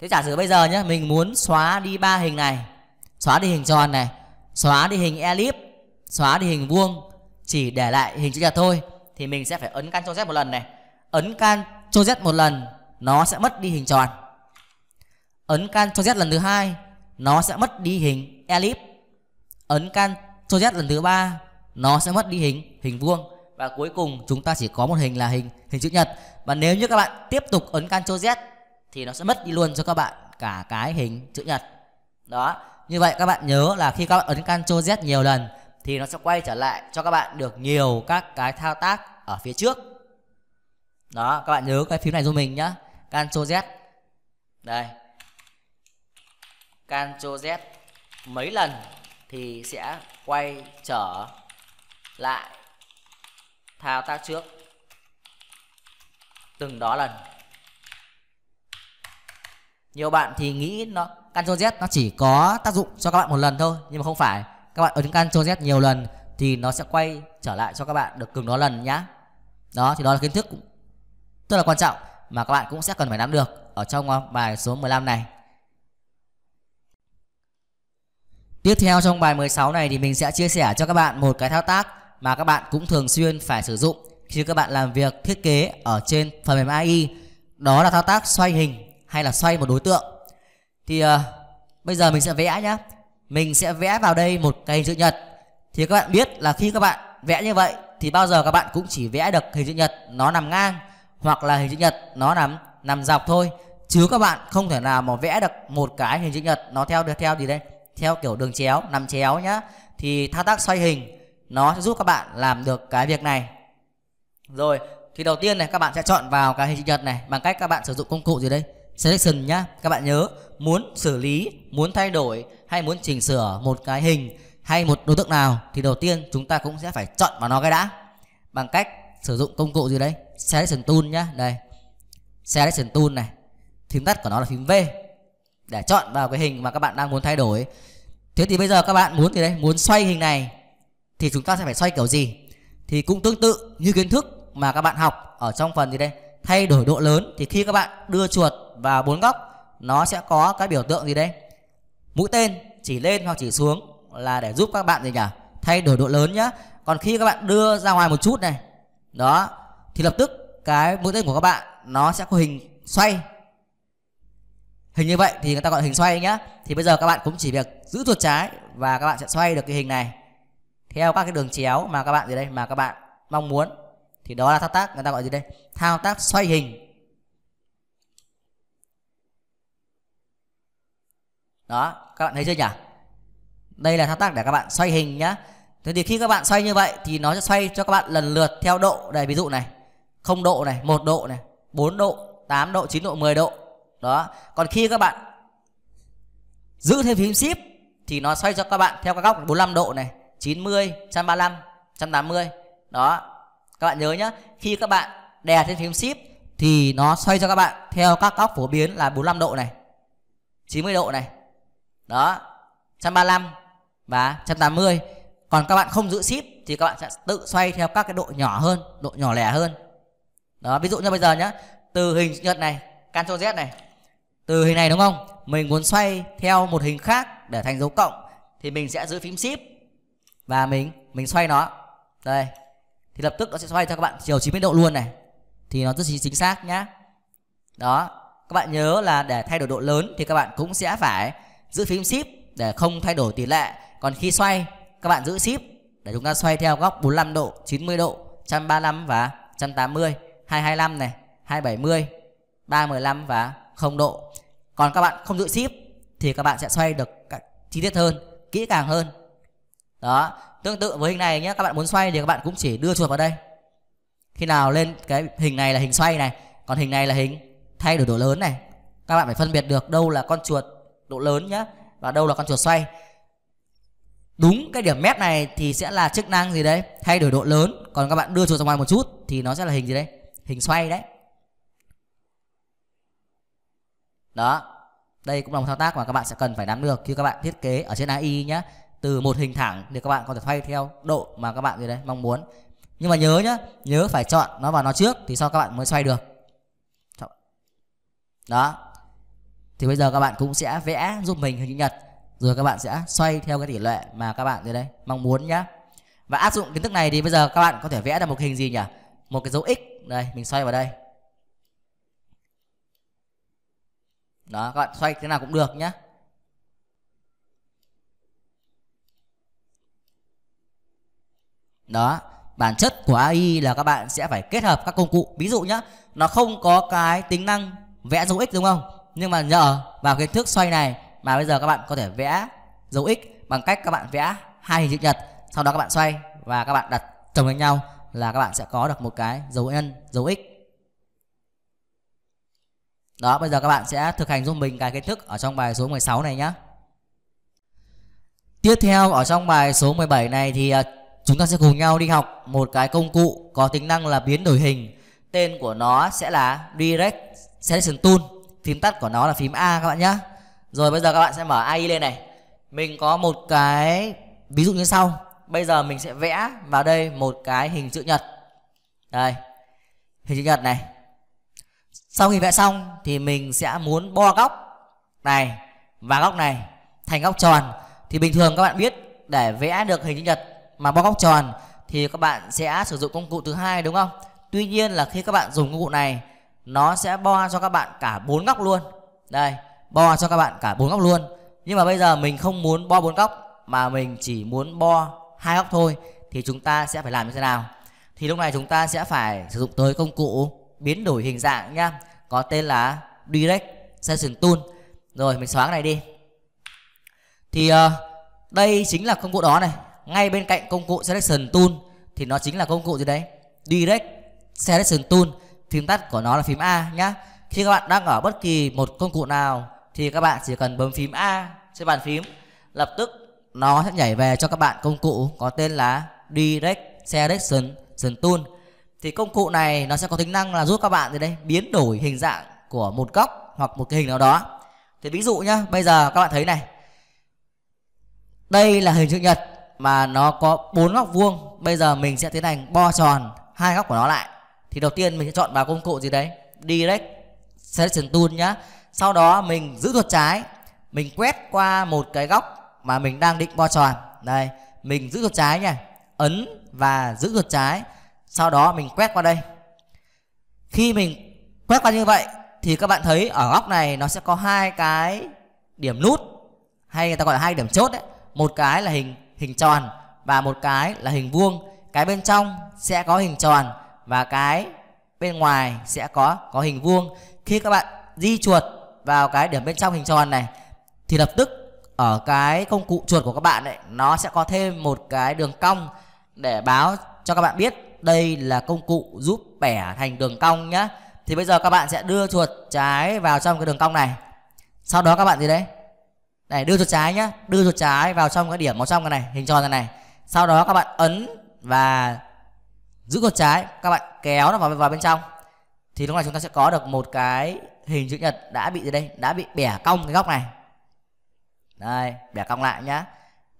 thế giả sử bây giờ nhé mình muốn xóa đi ba hình này xóa đi hình tròn này xóa đi hình elip xóa đi hình vuông chỉ để lại hình chữ nhật thôi thì mình sẽ phải ấn Ctrl Z một lần này ấn Ctrl Z một lần nó sẽ mất đi hình tròn ấn Ctrl Z lần thứ hai nó sẽ mất đi hình elip ấn căn cho z lần thứ ba nó sẽ mất đi hình hình vuông và cuối cùng chúng ta chỉ có một hình là hình hình chữ nhật và nếu như các bạn tiếp tục ấn can cho z thì nó sẽ mất đi luôn cho các bạn cả cái hình chữ nhật đó như vậy các bạn nhớ là khi các bạn ấn can cho z nhiều lần thì nó sẽ quay trở lại cho các bạn được nhiều các cái thao tác ở phía trước đó các bạn nhớ cái phím này giúp mình nhá can cho z đây can cho z mấy lần thì sẽ quay trở lại thao tác trước từng đó lần nhiều bạn thì nghĩ nó Ctrl Z nó chỉ có tác dụng cho các bạn một lần thôi nhưng mà không phải các bạn ấn Ctrl Z nhiều lần thì nó sẽ quay trở lại cho các bạn được từng đó lần nhá đó thì đó là kiến thức rất là quan trọng mà các bạn cũng sẽ cần phải nắm được ở trong ờ, bài số 15 này Tiếp theo trong bài 16 này thì mình sẽ chia sẻ cho các bạn một cái thao tác mà các bạn cũng thường xuyên phải sử dụng khi các bạn làm việc thiết kế ở trên phần mềm AI. Đó là thao tác xoay hình hay là xoay một đối tượng. Thì uh, bây giờ mình sẽ vẽ nhá. Mình sẽ vẽ vào đây một cái hình chữ nhật. Thì các bạn biết là khi các bạn vẽ như vậy thì bao giờ các bạn cũng chỉ vẽ được hình chữ nhật nó nằm ngang hoặc là hình chữ nhật nó nằm nằm dọc thôi chứ các bạn không thể nào mà vẽ được một cái hình chữ nhật nó theo được theo gì đây theo kiểu đường chéo nằm chéo nhá thì thao tác xoay hình nó sẽ giúp các bạn làm được cái việc này rồi thì đầu tiên này các bạn sẽ chọn vào cái hình chữ nhật này bằng cách các bạn sử dụng công cụ gì đây selection nhá các bạn nhớ muốn xử lý muốn thay đổi hay muốn chỉnh sửa một cái hình hay một đối tượng nào thì đầu tiên chúng ta cũng sẽ phải chọn vào nó cái đã bằng cách sử dụng công cụ gì đây selection tool nhá đây selection tool này phím tắt của nó là phím V để chọn vào cái hình mà các bạn đang muốn thay đổi thế thì bây giờ các bạn muốn thì đấy muốn xoay hình này thì chúng ta sẽ phải xoay kiểu gì thì cũng tương tự như kiến thức mà các bạn học ở trong phần gì đây thay đổi độ lớn thì khi các bạn đưa chuột vào bốn góc nó sẽ có cái biểu tượng gì đây? mũi tên chỉ lên hoặc chỉ xuống là để giúp các bạn gì nhỉ thay đổi độ lớn nhá còn khi các bạn đưa ra ngoài một chút này đó thì lập tức cái mũi tên của các bạn nó sẽ có hình xoay hình như vậy thì người ta gọi hình xoay nhá thì bây giờ các bạn cũng chỉ việc giữ chuột trái và các bạn sẽ xoay được cái hình này theo các cái đường chéo mà các bạn gì đây mà các bạn mong muốn thì đó là thao tác người ta gọi gì đây thao tác xoay hình đó các bạn thấy chưa nhỉ đây là thao tác để các bạn xoay hình nhá thế thì khi các bạn xoay như vậy thì nó sẽ xoay cho các bạn lần lượt theo độ đây ví dụ này không độ này một độ này 4 độ 8 độ 9 độ 10 độ đó còn khi các bạn giữ thêm phím ship thì nó xoay cho các bạn theo các góc 45 độ này 90 135 180 đó các bạn nhớ nhé, khi các bạn đè thêm phím ship thì nó xoay cho các bạn theo các góc phổ biến là 45 độ này 90 độ này đó 135 và 180 còn các bạn không giữ ship thì các bạn sẽ tự xoay theo các cái độ nhỏ hơn độ nhỏ lẻ hơn đó ví dụ như bây giờ nhé, từ hình nhật này Ctrl Z này từ hình này đúng không mình muốn xoay theo một hình khác để thành dấu cộng thì mình sẽ giữ phím shift và mình mình xoay nó đây thì lập tức nó sẽ xoay cho các bạn chiều 90 độ luôn này thì nó rất chính xác nhá đó các bạn nhớ là để thay đổi độ lớn thì các bạn cũng sẽ phải giữ phím shift để không thay đổi tỷ lệ còn khi xoay các bạn giữ shift để chúng ta xoay theo góc 45 độ 90 độ 135 và 180 225 này 270 315 và 0 độ còn các bạn không dự ship thì các bạn sẽ xoay được chi tiết hơn kỹ càng hơn đó tương tự với hình này nhé các bạn muốn xoay thì các bạn cũng chỉ đưa chuột vào đây khi nào lên cái hình này là hình xoay này còn hình này là hình thay đổi độ lớn này các bạn phải phân biệt được đâu là con chuột độ lớn nhé và đâu là con chuột xoay đúng cái điểm mép này thì sẽ là chức năng gì đấy thay đổi độ lớn còn các bạn đưa chuột ra ngoài một chút thì nó sẽ là hình gì đấy hình xoay đấy đó đây cũng là một thao tác mà các bạn sẽ cần phải nắm được khi các bạn thiết kế ở trên AI nhé từ một hình thẳng thì các bạn có thể thay theo độ mà các bạn gì đấy mong muốn nhưng mà nhớ nhá nhớ phải chọn nó vào nó trước thì sau các bạn mới xoay được đó thì bây giờ các bạn cũng sẽ vẽ giúp mình hình chữ nhật rồi các bạn sẽ xoay theo cái tỷ lệ mà các bạn dưới đấy mong muốn nhá và áp dụng kiến thức này thì bây giờ các bạn có thể vẽ ra một hình gì nhỉ một cái dấu x đây mình xoay vào đây đó các bạn xoay thế nào cũng được nhé đó bản chất của AI là các bạn sẽ phải kết hợp các công cụ ví dụ nhé nó không có cái tính năng vẽ dấu x đúng không nhưng mà nhờ vào kiến thức xoay này mà bây giờ các bạn có thể vẽ dấu x bằng cách các bạn vẽ hai hình chữ nhật sau đó các bạn xoay và các bạn đặt chồng lên nhau là các bạn sẽ có được một cái dấu nhân dấu x đó, bây giờ các bạn sẽ thực hành giúp mình cái kiến thức ở trong bài số 16 này nhé. Tiếp theo ở trong bài số 17 này thì à, chúng ta sẽ cùng nhau đi học một cái công cụ có tính năng là biến đổi hình. Tên của nó sẽ là Direct Selection Tool. Phím tắt của nó là phím A các bạn nhé. Rồi bây giờ các bạn sẽ mở AI lên này. Mình có một cái ví dụ như sau. Bây giờ mình sẽ vẽ vào đây một cái hình chữ nhật. Đây. Hình chữ nhật này sau khi vẽ xong thì mình sẽ muốn bo góc này và góc này thành góc tròn thì bình thường các bạn biết để vẽ được hình chữ nhật mà bo góc tròn thì các bạn sẽ sử dụng công cụ thứ hai đúng không tuy nhiên là khi các bạn dùng công cụ này nó sẽ bo cho các bạn cả bốn góc luôn đây bo cho các bạn cả bốn góc luôn nhưng mà bây giờ mình không muốn bo bốn góc mà mình chỉ muốn bo hai góc thôi thì chúng ta sẽ phải làm như thế nào thì lúc này chúng ta sẽ phải sử dụng tới công cụ biến đổi hình dạng nha có tên là direct session tool rồi mình xóa cái này đi thì uh, đây chính là công cụ đó này ngay bên cạnh công cụ selection tool thì nó chính là công cụ gì đấy direct selection tool phím tắt của nó là phím a nhá khi các bạn đang ở bất kỳ một công cụ nào thì các bạn chỉ cần bấm phím a trên bàn phím lập tức nó sẽ nhảy về cho các bạn công cụ có tên là direct selection tool thì công cụ này nó sẽ có tính năng là giúp các bạn gì đây biến đổi hình dạng của một góc hoặc một cái hình nào đó thì ví dụ nhá bây giờ các bạn thấy này đây là hình chữ nhật mà nó có bốn góc vuông bây giờ mình sẽ tiến hành bo tròn hai góc của nó lại thì đầu tiên mình sẽ chọn vào công cụ gì đấy direct selection tool nhá sau đó mình giữ chuột trái mình quét qua một cái góc mà mình đang định bo tròn đây mình giữ chuột trái nha ấn và giữ chuột trái sau đó mình quét qua đây khi mình quét qua như vậy thì các bạn thấy ở góc này nó sẽ có hai cái điểm nút hay người ta gọi là hai điểm chốt đấy một cái là hình hình tròn và một cái là hình vuông cái bên trong sẽ có hình tròn và cái bên ngoài sẽ có có hình vuông khi các bạn di chuột vào cái điểm bên trong hình tròn này thì lập tức ở cái công cụ chuột của các bạn ấy nó sẽ có thêm một cái đường cong để báo cho các bạn biết đây là công cụ giúp bẻ thành đường cong nhá thì bây giờ các bạn sẽ đưa chuột trái vào trong cái đường cong này sau đó các bạn gì đấy này đưa chuột trái nhá đưa chuột trái vào trong cái điểm màu trong cái này hình tròn này này sau đó các bạn ấn và giữ chuột trái các bạn kéo nó vào vào bên trong thì lúc này chúng ta sẽ có được một cái hình chữ nhật đã bị gì đây đã bị bẻ cong cái góc này đây bẻ cong lại nhá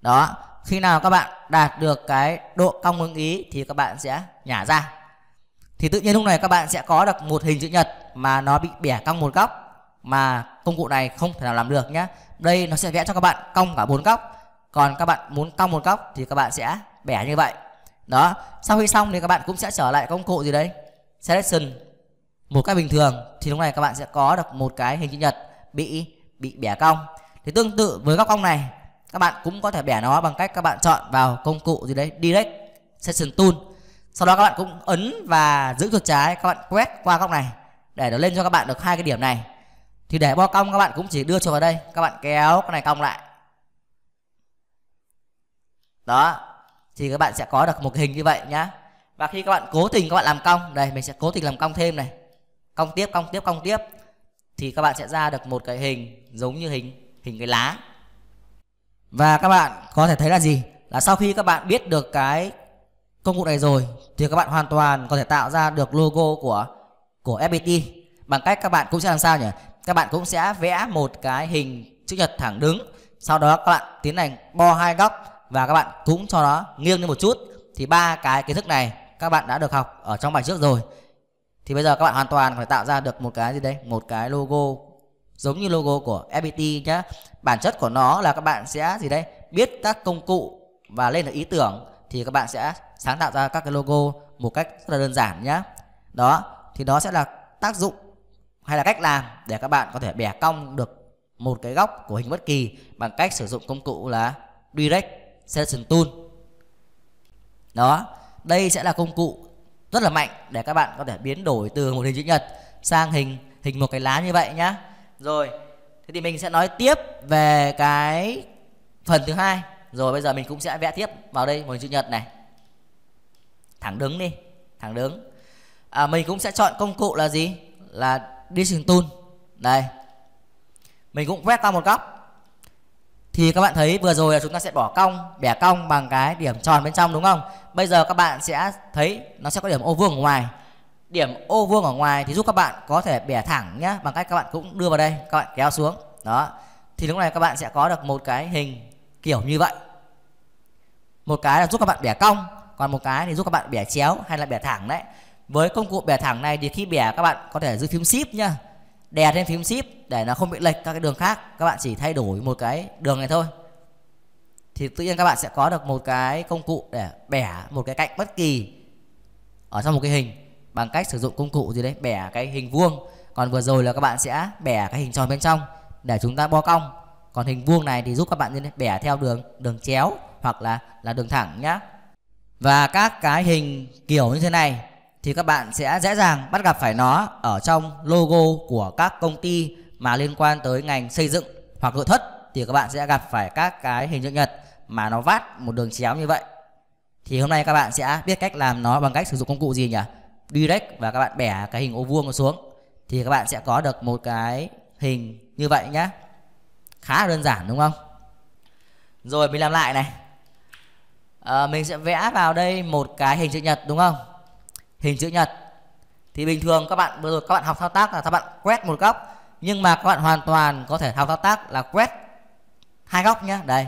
đó khi nào các bạn đạt được cái độ cong ứng ý thì các bạn sẽ nhả ra thì tự nhiên lúc này các bạn sẽ có được một hình chữ nhật mà nó bị bẻ cong một góc mà công cụ này không thể nào làm được nhé đây nó sẽ vẽ cho các bạn cong cả bốn góc còn các bạn muốn cong một góc thì các bạn sẽ bẻ như vậy đó sau khi xong thì các bạn cũng sẽ trở lại công cụ gì đấy selection một cách bình thường thì lúc này các bạn sẽ có được một cái hình chữ nhật bị bị bẻ cong thì tương tự với góc cong này các bạn cũng có thể bẻ nó bằng cách các bạn chọn vào công cụ gì đấy direct session tool sau đó các bạn cũng ấn và giữ chuột trái các bạn quét qua góc này để nó lên cho các bạn được hai cái điểm này thì để bo cong các bạn cũng chỉ đưa cho vào đây các bạn kéo cái này cong lại đó thì các bạn sẽ có được một hình như vậy nhá và khi các bạn cố tình các bạn làm cong đây mình sẽ cố tình làm cong thêm này cong tiếp cong tiếp cong tiếp thì các bạn sẽ ra được một cái hình giống như hình hình cái lá và các bạn có thể thấy là gì? Là sau khi các bạn biết được cái công cụ này rồi thì các bạn hoàn toàn có thể tạo ra được logo của của FPT bằng cách các bạn cũng sẽ làm sao nhỉ? Các bạn cũng sẽ vẽ một cái hình chữ nhật thẳng đứng, sau đó các bạn tiến hành bo hai góc và các bạn cũng cho nó nghiêng lên một chút thì ba cái kiến thức này các bạn đã được học ở trong bài trước rồi. Thì bây giờ các bạn hoàn toàn phải tạo ra được một cái gì đấy, một cái logo giống như logo của FPT nhá bản chất của nó là các bạn sẽ gì đây biết các công cụ và lên được ý tưởng thì các bạn sẽ sáng tạo ra các cái logo một cách rất là đơn giản nhá đó thì đó sẽ là tác dụng hay là cách làm để các bạn có thể bẻ cong được một cái góc của hình bất kỳ bằng cách sử dụng công cụ là Direct Selection Tool đó đây sẽ là công cụ rất là mạnh để các bạn có thể biến đổi từ một hình chữ nhật sang hình hình một cái lá như vậy nhá rồi thế thì mình sẽ nói tiếp về cái phần thứ hai rồi bây giờ mình cũng sẽ vẽ tiếp vào đây một hình chữ nhật này thẳng đứng đi thẳng đứng à, mình cũng sẽ chọn công cụ là gì là decision tool đây mình cũng quét qua một góc thì các bạn thấy vừa rồi là chúng ta sẽ bỏ cong bẻ cong bằng cái điểm tròn bên trong đúng không bây giờ các bạn sẽ thấy nó sẽ có điểm ô vuông ở ngoài điểm ô vuông ở ngoài thì giúp các bạn có thể bẻ thẳng nhá bằng cách các bạn cũng đưa vào đây các bạn kéo xuống đó thì lúc này các bạn sẽ có được một cái hình kiểu như vậy một cái là giúp các bạn bẻ cong còn một cái thì giúp các bạn bẻ chéo hay là bẻ thẳng đấy với công cụ bẻ thẳng này thì khi bẻ các bạn có thể giữ phím ship nhá đè lên phím ship để nó không bị lệch các cái đường khác các bạn chỉ thay đổi một cái đường này thôi thì tự nhiên các bạn sẽ có được một cái công cụ để bẻ một cái cạnh bất kỳ ở trong một cái hình bằng cách sử dụng công cụ gì đấy bẻ cái hình vuông còn vừa rồi là các bạn sẽ bẻ cái hình tròn bên trong để chúng ta bo cong còn hình vuông này thì giúp các bạn bẻ theo đường đường chéo hoặc là là đường thẳng nhá và các cái hình kiểu như thế này thì các bạn sẽ dễ dàng bắt gặp phải nó ở trong logo của các công ty mà liên quan tới ngành xây dựng hoặc nội thất thì các bạn sẽ gặp phải các cái hình chữ nhật mà nó vát một đường chéo như vậy thì hôm nay các bạn sẽ biết cách làm nó bằng cách sử dụng công cụ gì nhỉ direct và các bạn bẻ cái hình ô vuông xuống thì các bạn sẽ có được một cái hình như vậy nhá khá là đơn giản đúng không rồi mình làm lại này à, mình sẽ vẽ vào đây một cái hình chữ nhật đúng không hình chữ nhật thì bình thường các bạn vừa rồi các bạn học thao tác là các bạn quét một góc nhưng mà các bạn hoàn toàn có thể học thao tác là quét hai góc nhá đây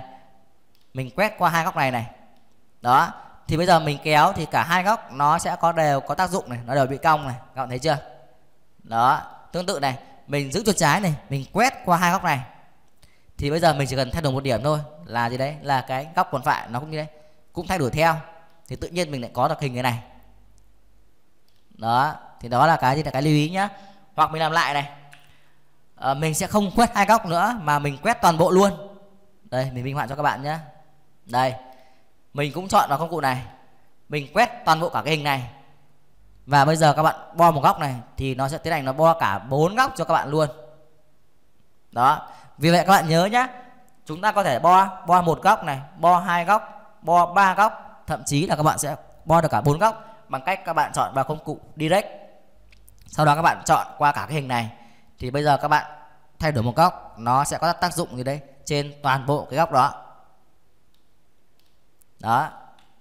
mình quét qua hai góc này này đó thì bây giờ mình kéo thì cả hai góc nó sẽ có đều có tác dụng này nó đều bị cong này các bạn thấy chưa đó tương tự này mình giữ chuột trái này mình quét qua hai góc này thì bây giờ mình chỉ cần thay đổi một điểm thôi là gì đấy là cái góc còn phải nó cũng như đấy cũng thay đổi theo thì tự nhiên mình lại có được hình cái này đó thì đó là cái gì là cái lưu ý nhá hoặc mình làm lại này à, mình sẽ không quét hai góc nữa mà mình quét toàn bộ luôn đây mình minh họa cho các bạn nhé đây mình cũng chọn vào công cụ này mình quét toàn bộ cả cái hình này và bây giờ các bạn bo một góc này thì nó sẽ tiến hành nó bo cả bốn góc cho các bạn luôn đó vì vậy các bạn nhớ nhé chúng ta có thể bo bo một góc này bo hai góc bo ba góc thậm chí là các bạn sẽ bo được cả bốn góc bằng cách các bạn chọn vào công cụ direct sau đó các bạn chọn qua cả cái hình này thì bây giờ các bạn thay đổi một góc nó sẽ có tác dụng gì đấy trên toàn bộ cái góc đó đó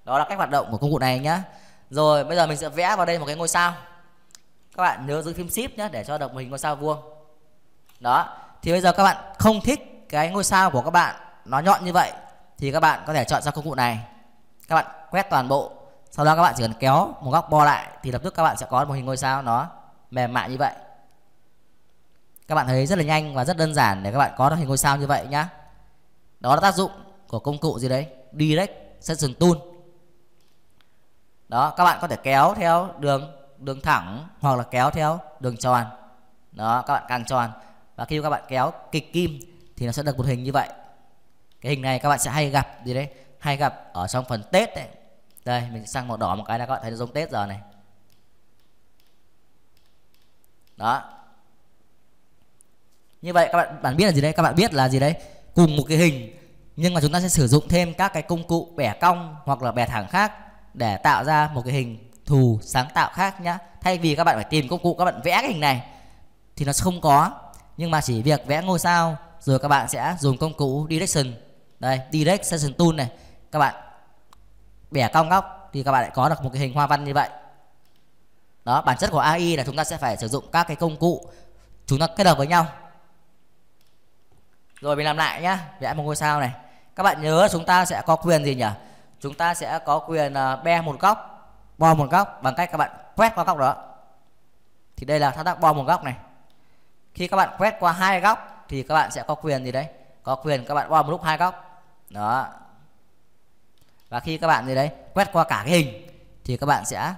đó là cách hoạt động của công cụ này nhá rồi bây giờ mình sẽ vẽ vào đây một cái ngôi sao các bạn nhớ giữ phím ship nhé để cho được một hình ngôi sao vuông đó thì bây giờ các bạn không thích cái ngôi sao của các bạn nó nhọn như vậy thì các bạn có thể chọn ra công cụ này các bạn quét toàn bộ sau đó các bạn chỉ cần kéo một góc bo lại thì lập tức các bạn sẽ có một hình ngôi sao nó mềm mại như vậy các bạn thấy rất là nhanh và rất đơn giản để các bạn có được hình ngôi sao như vậy nhá đó là tác dụng của công cụ gì đấy direct sẽ dừng tun đó các bạn có thể kéo theo đường đường thẳng hoặc là kéo theo đường tròn đó các bạn càng tròn và khi các bạn kéo kịch kim thì nó sẽ được một hình như vậy cái hình này các bạn sẽ hay gặp gì đấy hay gặp ở trong phần tết đấy. đây mình sang màu đỏ một cái là các bạn thấy nó giống tết giờ này đó như vậy các bạn bạn biết là gì đấy các bạn biết là gì đấy cùng một cái hình nhưng mà chúng ta sẽ sử dụng thêm các cái công cụ bẻ cong hoặc là bẻ thẳng khác để tạo ra một cái hình thù sáng tạo khác nhá thay vì các bạn phải tìm công cụ các bạn vẽ cái hình này thì nó không có nhưng mà chỉ việc vẽ ngôi sao rồi các bạn sẽ dùng công cụ direction đây direction tool này các bạn bẻ cong góc thì các bạn lại có được một cái hình hoa văn như vậy đó bản chất của AI là chúng ta sẽ phải sử dụng các cái công cụ chúng ta kết hợp với nhau rồi mình làm lại nhá vẽ một ngôi sao này các bạn nhớ chúng ta sẽ có quyền gì nhỉ chúng ta sẽ có quyền à, be một góc bo một góc bằng cách các bạn quét qua góc đó thì đây là thao tác bo một góc này khi các bạn quét qua hai góc thì các bạn sẽ có quyền gì đấy có quyền các bạn bo một lúc hai góc đó và khi các bạn gì đấy quét qua cả cái hình thì các bạn sẽ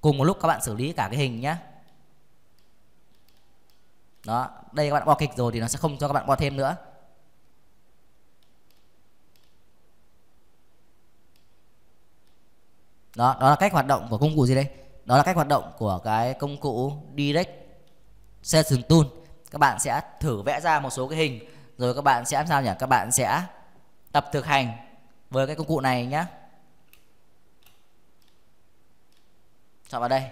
cùng một lúc các bạn xử lý cả cái hình nhé đó đây các bạn bo kịch rồi thì nó sẽ không cho các bạn bo thêm nữa đó đó là cách hoạt động của công cụ gì đây đó là cách hoạt động của cái công cụ direct selection tool các bạn sẽ thử vẽ ra một số cái hình rồi các bạn sẽ làm sao nhỉ các bạn sẽ tập thực hành với cái công cụ này nhé chọn vào đây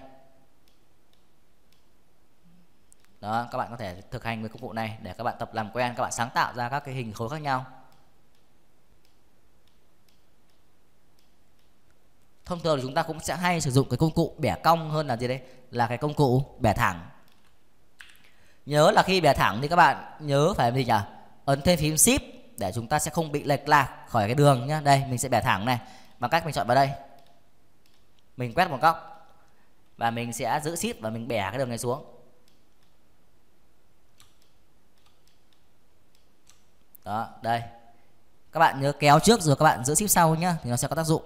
đó các bạn có thể thực hành với công cụ này để các bạn tập làm quen các bạn sáng tạo ra các cái hình khối khác nhau thông thường chúng ta cũng sẽ hay sử dụng cái công cụ bẻ cong hơn là gì đấy là cái công cụ bẻ thẳng nhớ là khi bẻ thẳng thì các bạn nhớ phải làm gì nhỉ ấn thêm phím shift để chúng ta sẽ không bị lệch lạc khỏi cái đường nhá đây mình sẽ bẻ thẳng này bằng cách mình chọn vào đây mình quét một góc và mình sẽ giữ shift và mình bẻ cái đường này xuống đó đây các bạn nhớ kéo trước rồi các bạn giữ shift sau nhá thì nó sẽ có tác dụng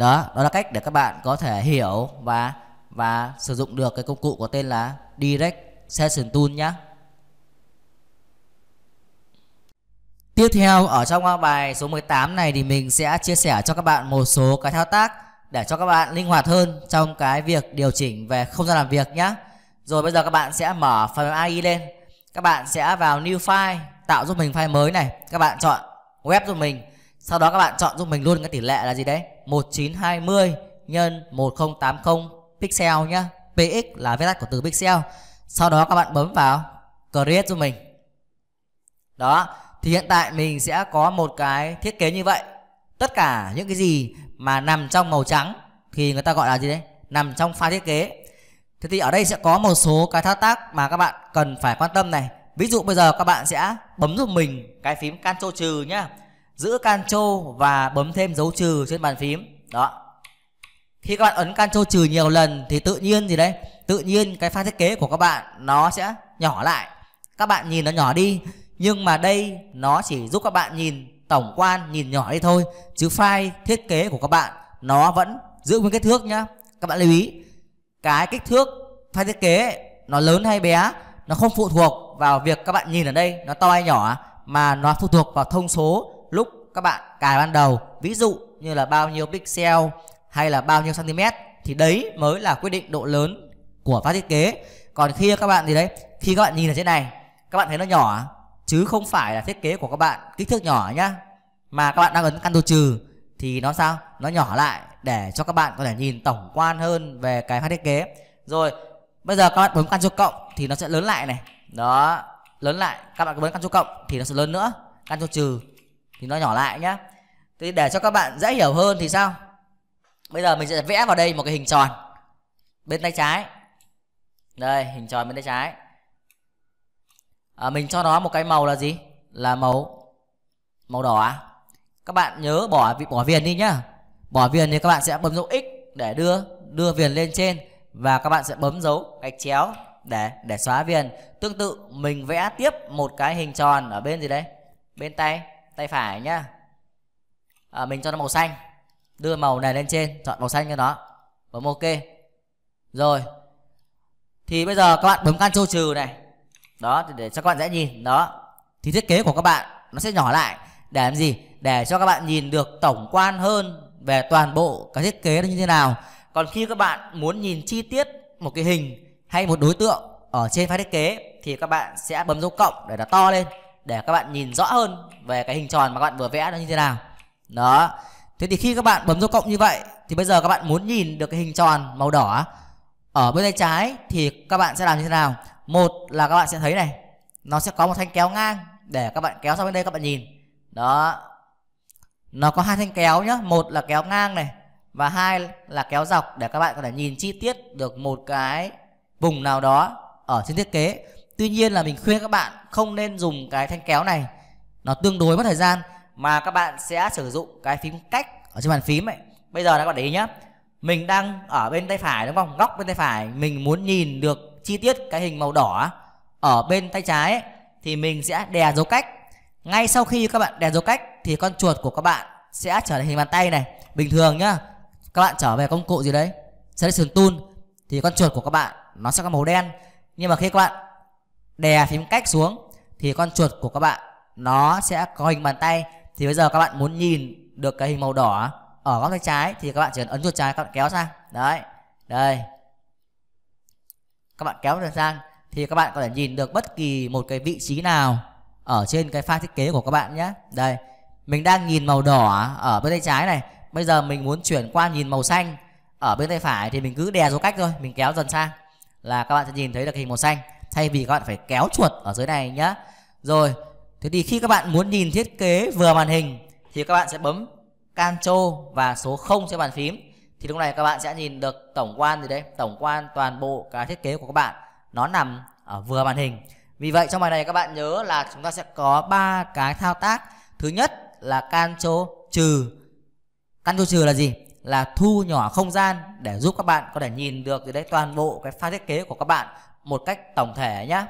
đó đó là cách để các bạn có thể hiểu và và sử dụng được cái công cụ có tên là direct session tool nhé Tiếp theo ở trong bài số 18 này thì mình sẽ chia sẻ cho các bạn một số cái thao tác để cho các bạn linh hoạt hơn trong cái việc điều chỉnh về không gian làm việc nhé. Rồi bây giờ các bạn sẽ mở phần AI lên. Các bạn sẽ vào new file, tạo giúp mình file mới này. Các bạn chọn web giúp mình sau đó các bạn chọn giúp mình luôn cái tỷ lệ là gì đấy 1920 nhân 1080 pixel nhá px là viết tắt của từ pixel sau đó các bạn bấm vào create giúp mình đó thì hiện tại mình sẽ có một cái thiết kế như vậy tất cả những cái gì mà nằm trong màu trắng thì người ta gọi là gì đấy nằm trong pha thiết kế thế thì ở đây sẽ có một số cái thao tác mà các bạn cần phải quan tâm này ví dụ bây giờ các bạn sẽ bấm giúp mình cái phím Ctrl trừ nhá giữ Ctrl và bấm thêm dấu trừ trên bàn phím đó khi các bạn ấn Ctrl trừ nhiều lần thì tự nhiên gì đấy tự nhiên cái file thiết kế của các bạn nó sẽ nhỏ lại các bạn nhìn nó nhỏ đi nhưng mà đây nó chỉ giúp các bạn nhìn tổng quan nhìn nhỏ đi thôi chứ file thiết kế của các bạn nó vẫn giữ nguyên kích thước nhá các bạn lưu ý cái kích thước file thiết kế nó lớn hay bé nó không phụ thuộc vào việc các bạn nhìn ở đây nó to hay nhỏ mà nó phụ thuộc vào thông số các bạn cài ban đầu ví dụ như là bao nhiêu pixel hay là bao nhiêu cm thì đấy mới là quyết định độ lớn của phát thiết kế còn khi các bạn thì đấy khi các bạn nhìn ở trên này các bạn thấy nó nhỏ chứ không phải là thiết kế của các bạn kích thước nhỏ nhá mà các bạn đang ấn căn Ctrl trừ thì nó sao nó nhỏ lại để cho các bạn có thể nhìn tổng quan hơn về cái phát thiết kế rồi bây giờ các bạn bấm căn Ctrl cộng thì nó sẽ lớn lại này đó lớn lại các bạn bấm căn Ctrl cộng thì nó sẽ lớn nữa căn Ctrl trừ thì nó nhỏ lại nhá thì để cho các bạn dễ hiểu hơn thì sao bây giờ mình sẽ vẽ vào đây một cái hình tròn bên tay trái đây hình tròn bên tay trái à, mình cho nó một cái màu là gì là màu màu đỏ các bạn nhớ bỏ bỏ viền đi nhá bỏ viền thì các bạn sẽ bấm dấu x để đưa đưa viền lên trên và các bạn sẽ bấm dấu gạch chéo để để xóa viền tương tự mình vẽ tiếp một cái hình tròn ở bên gì đấy bên tay tay phải nhá à, mình cho nó màu xanh đưa màu này lên trên chọn màu xanh cho nó bấm ok rồi thì bây giờ các bạn bấm can Ctrl trừ này đó để cho các bạn dễ nhìn đó thì thiết kế của các bạn nó sẽ nhỏ lại để làm gì để cho các bạn nhìn được tổng quan hơn về toàn bộ cái thiết kế nó như thế nào còn khi các bạn muốn nhìn chi tiết một cái hình hay một đối tượng ở trên file thiết kế thì các bạn sẽ bấm dấu cộng để nó to lên để các bạn nhìn rõ hơn về cái hình tròn mà các bạn vừa vẽ nó như thế nào đó thế thì khi các bạn bấm dấu cộng như vậy thì bây giờ các bạn muốn nhìn được cái hình tròn màu đỏ ở bên tay trái thì các bạn sẽ làm như thế nào một là các bạn sẽ thấy này nó sẽ có một thanh kéo ngang để các bạn kéo sang bên đây các bạn nhìn đó nó có hai thanh kéo nhá một là kéo ngang này và hai là kéo dọc để các bạn có thể nhìn chi tiết được một cái vùng nào đó ở trên thiết kế tuy nhiên là mình khuyên các bạn không nên dùng cái thanh kéo này nó tương đối mất thời gian mà các bạn sẽ sử dụng cái phím cách ở trên bàn phím ấy bây giờ các bạn để ý nhá mình đang ở bên tay phải đúng không góc bên tay phải mình muốn nhìn được chi tiết cái hình màu đỏ ở bên tay trái ấy, thì mình sẽ đè dấu cách ngay sau khi các bạn đè dấu cách thì con chuột của các bạn sẽ trở thành hình bàn tay này bình thường nhá các bạn trở về công cụ gì đấy selection tool thì con chuột của các bạn nó sẽ có màu đen nhưng mà khi các bạn đè phím cách xuống thì con chuột của các bạn nó sẽ có hình bàn tay thì bây giờ các bạn muốn nhìn được cái hình màu đỏ ở góc tay trái thì các bạn chỉ cần ấn chuột trái các bạn kéo sang đấy đây các bạn kéo dần sang thì các bạn có thể nhìn được bất kỳ một cái vị trí nào ở trên cái pha thiết kế của các bạn nhé đây mình đang nhìn màu đỏ ở bên tay trái này bây giờ mình muốn chuyển qua nhìn màu xanh ở bên tay phải thì mình cứ đè số cách thôi mình kéo dần sang là các bạn sẽ nhìn thấy được hình màu xanh thay vì các bạn phải kéo chuột ở dưới này nhá rồi thế thì khi các bạn muốn nhìn thiết kế vừa màn hình thì các bạn sẽ bấm Ctrl và số 0 trên bàn phím thì lúc này các bạn sẽ nhìn được tổng quan gì đấy tổng quan toàn bộ cái thiết kế của các bạn nó nằm ở vừa màn hình vì vậy trong bài này các bạn nhớ là chúng ta sẽ có ba cái thao tác thứ nhất là Ctrl trừ Ctrl trừ là gì là thu nhỏ không gian để giúp các bạn có thể nhìn được gì đấy toàn bộ cái pha thiết kế của các bạn một cách tổng thể nhé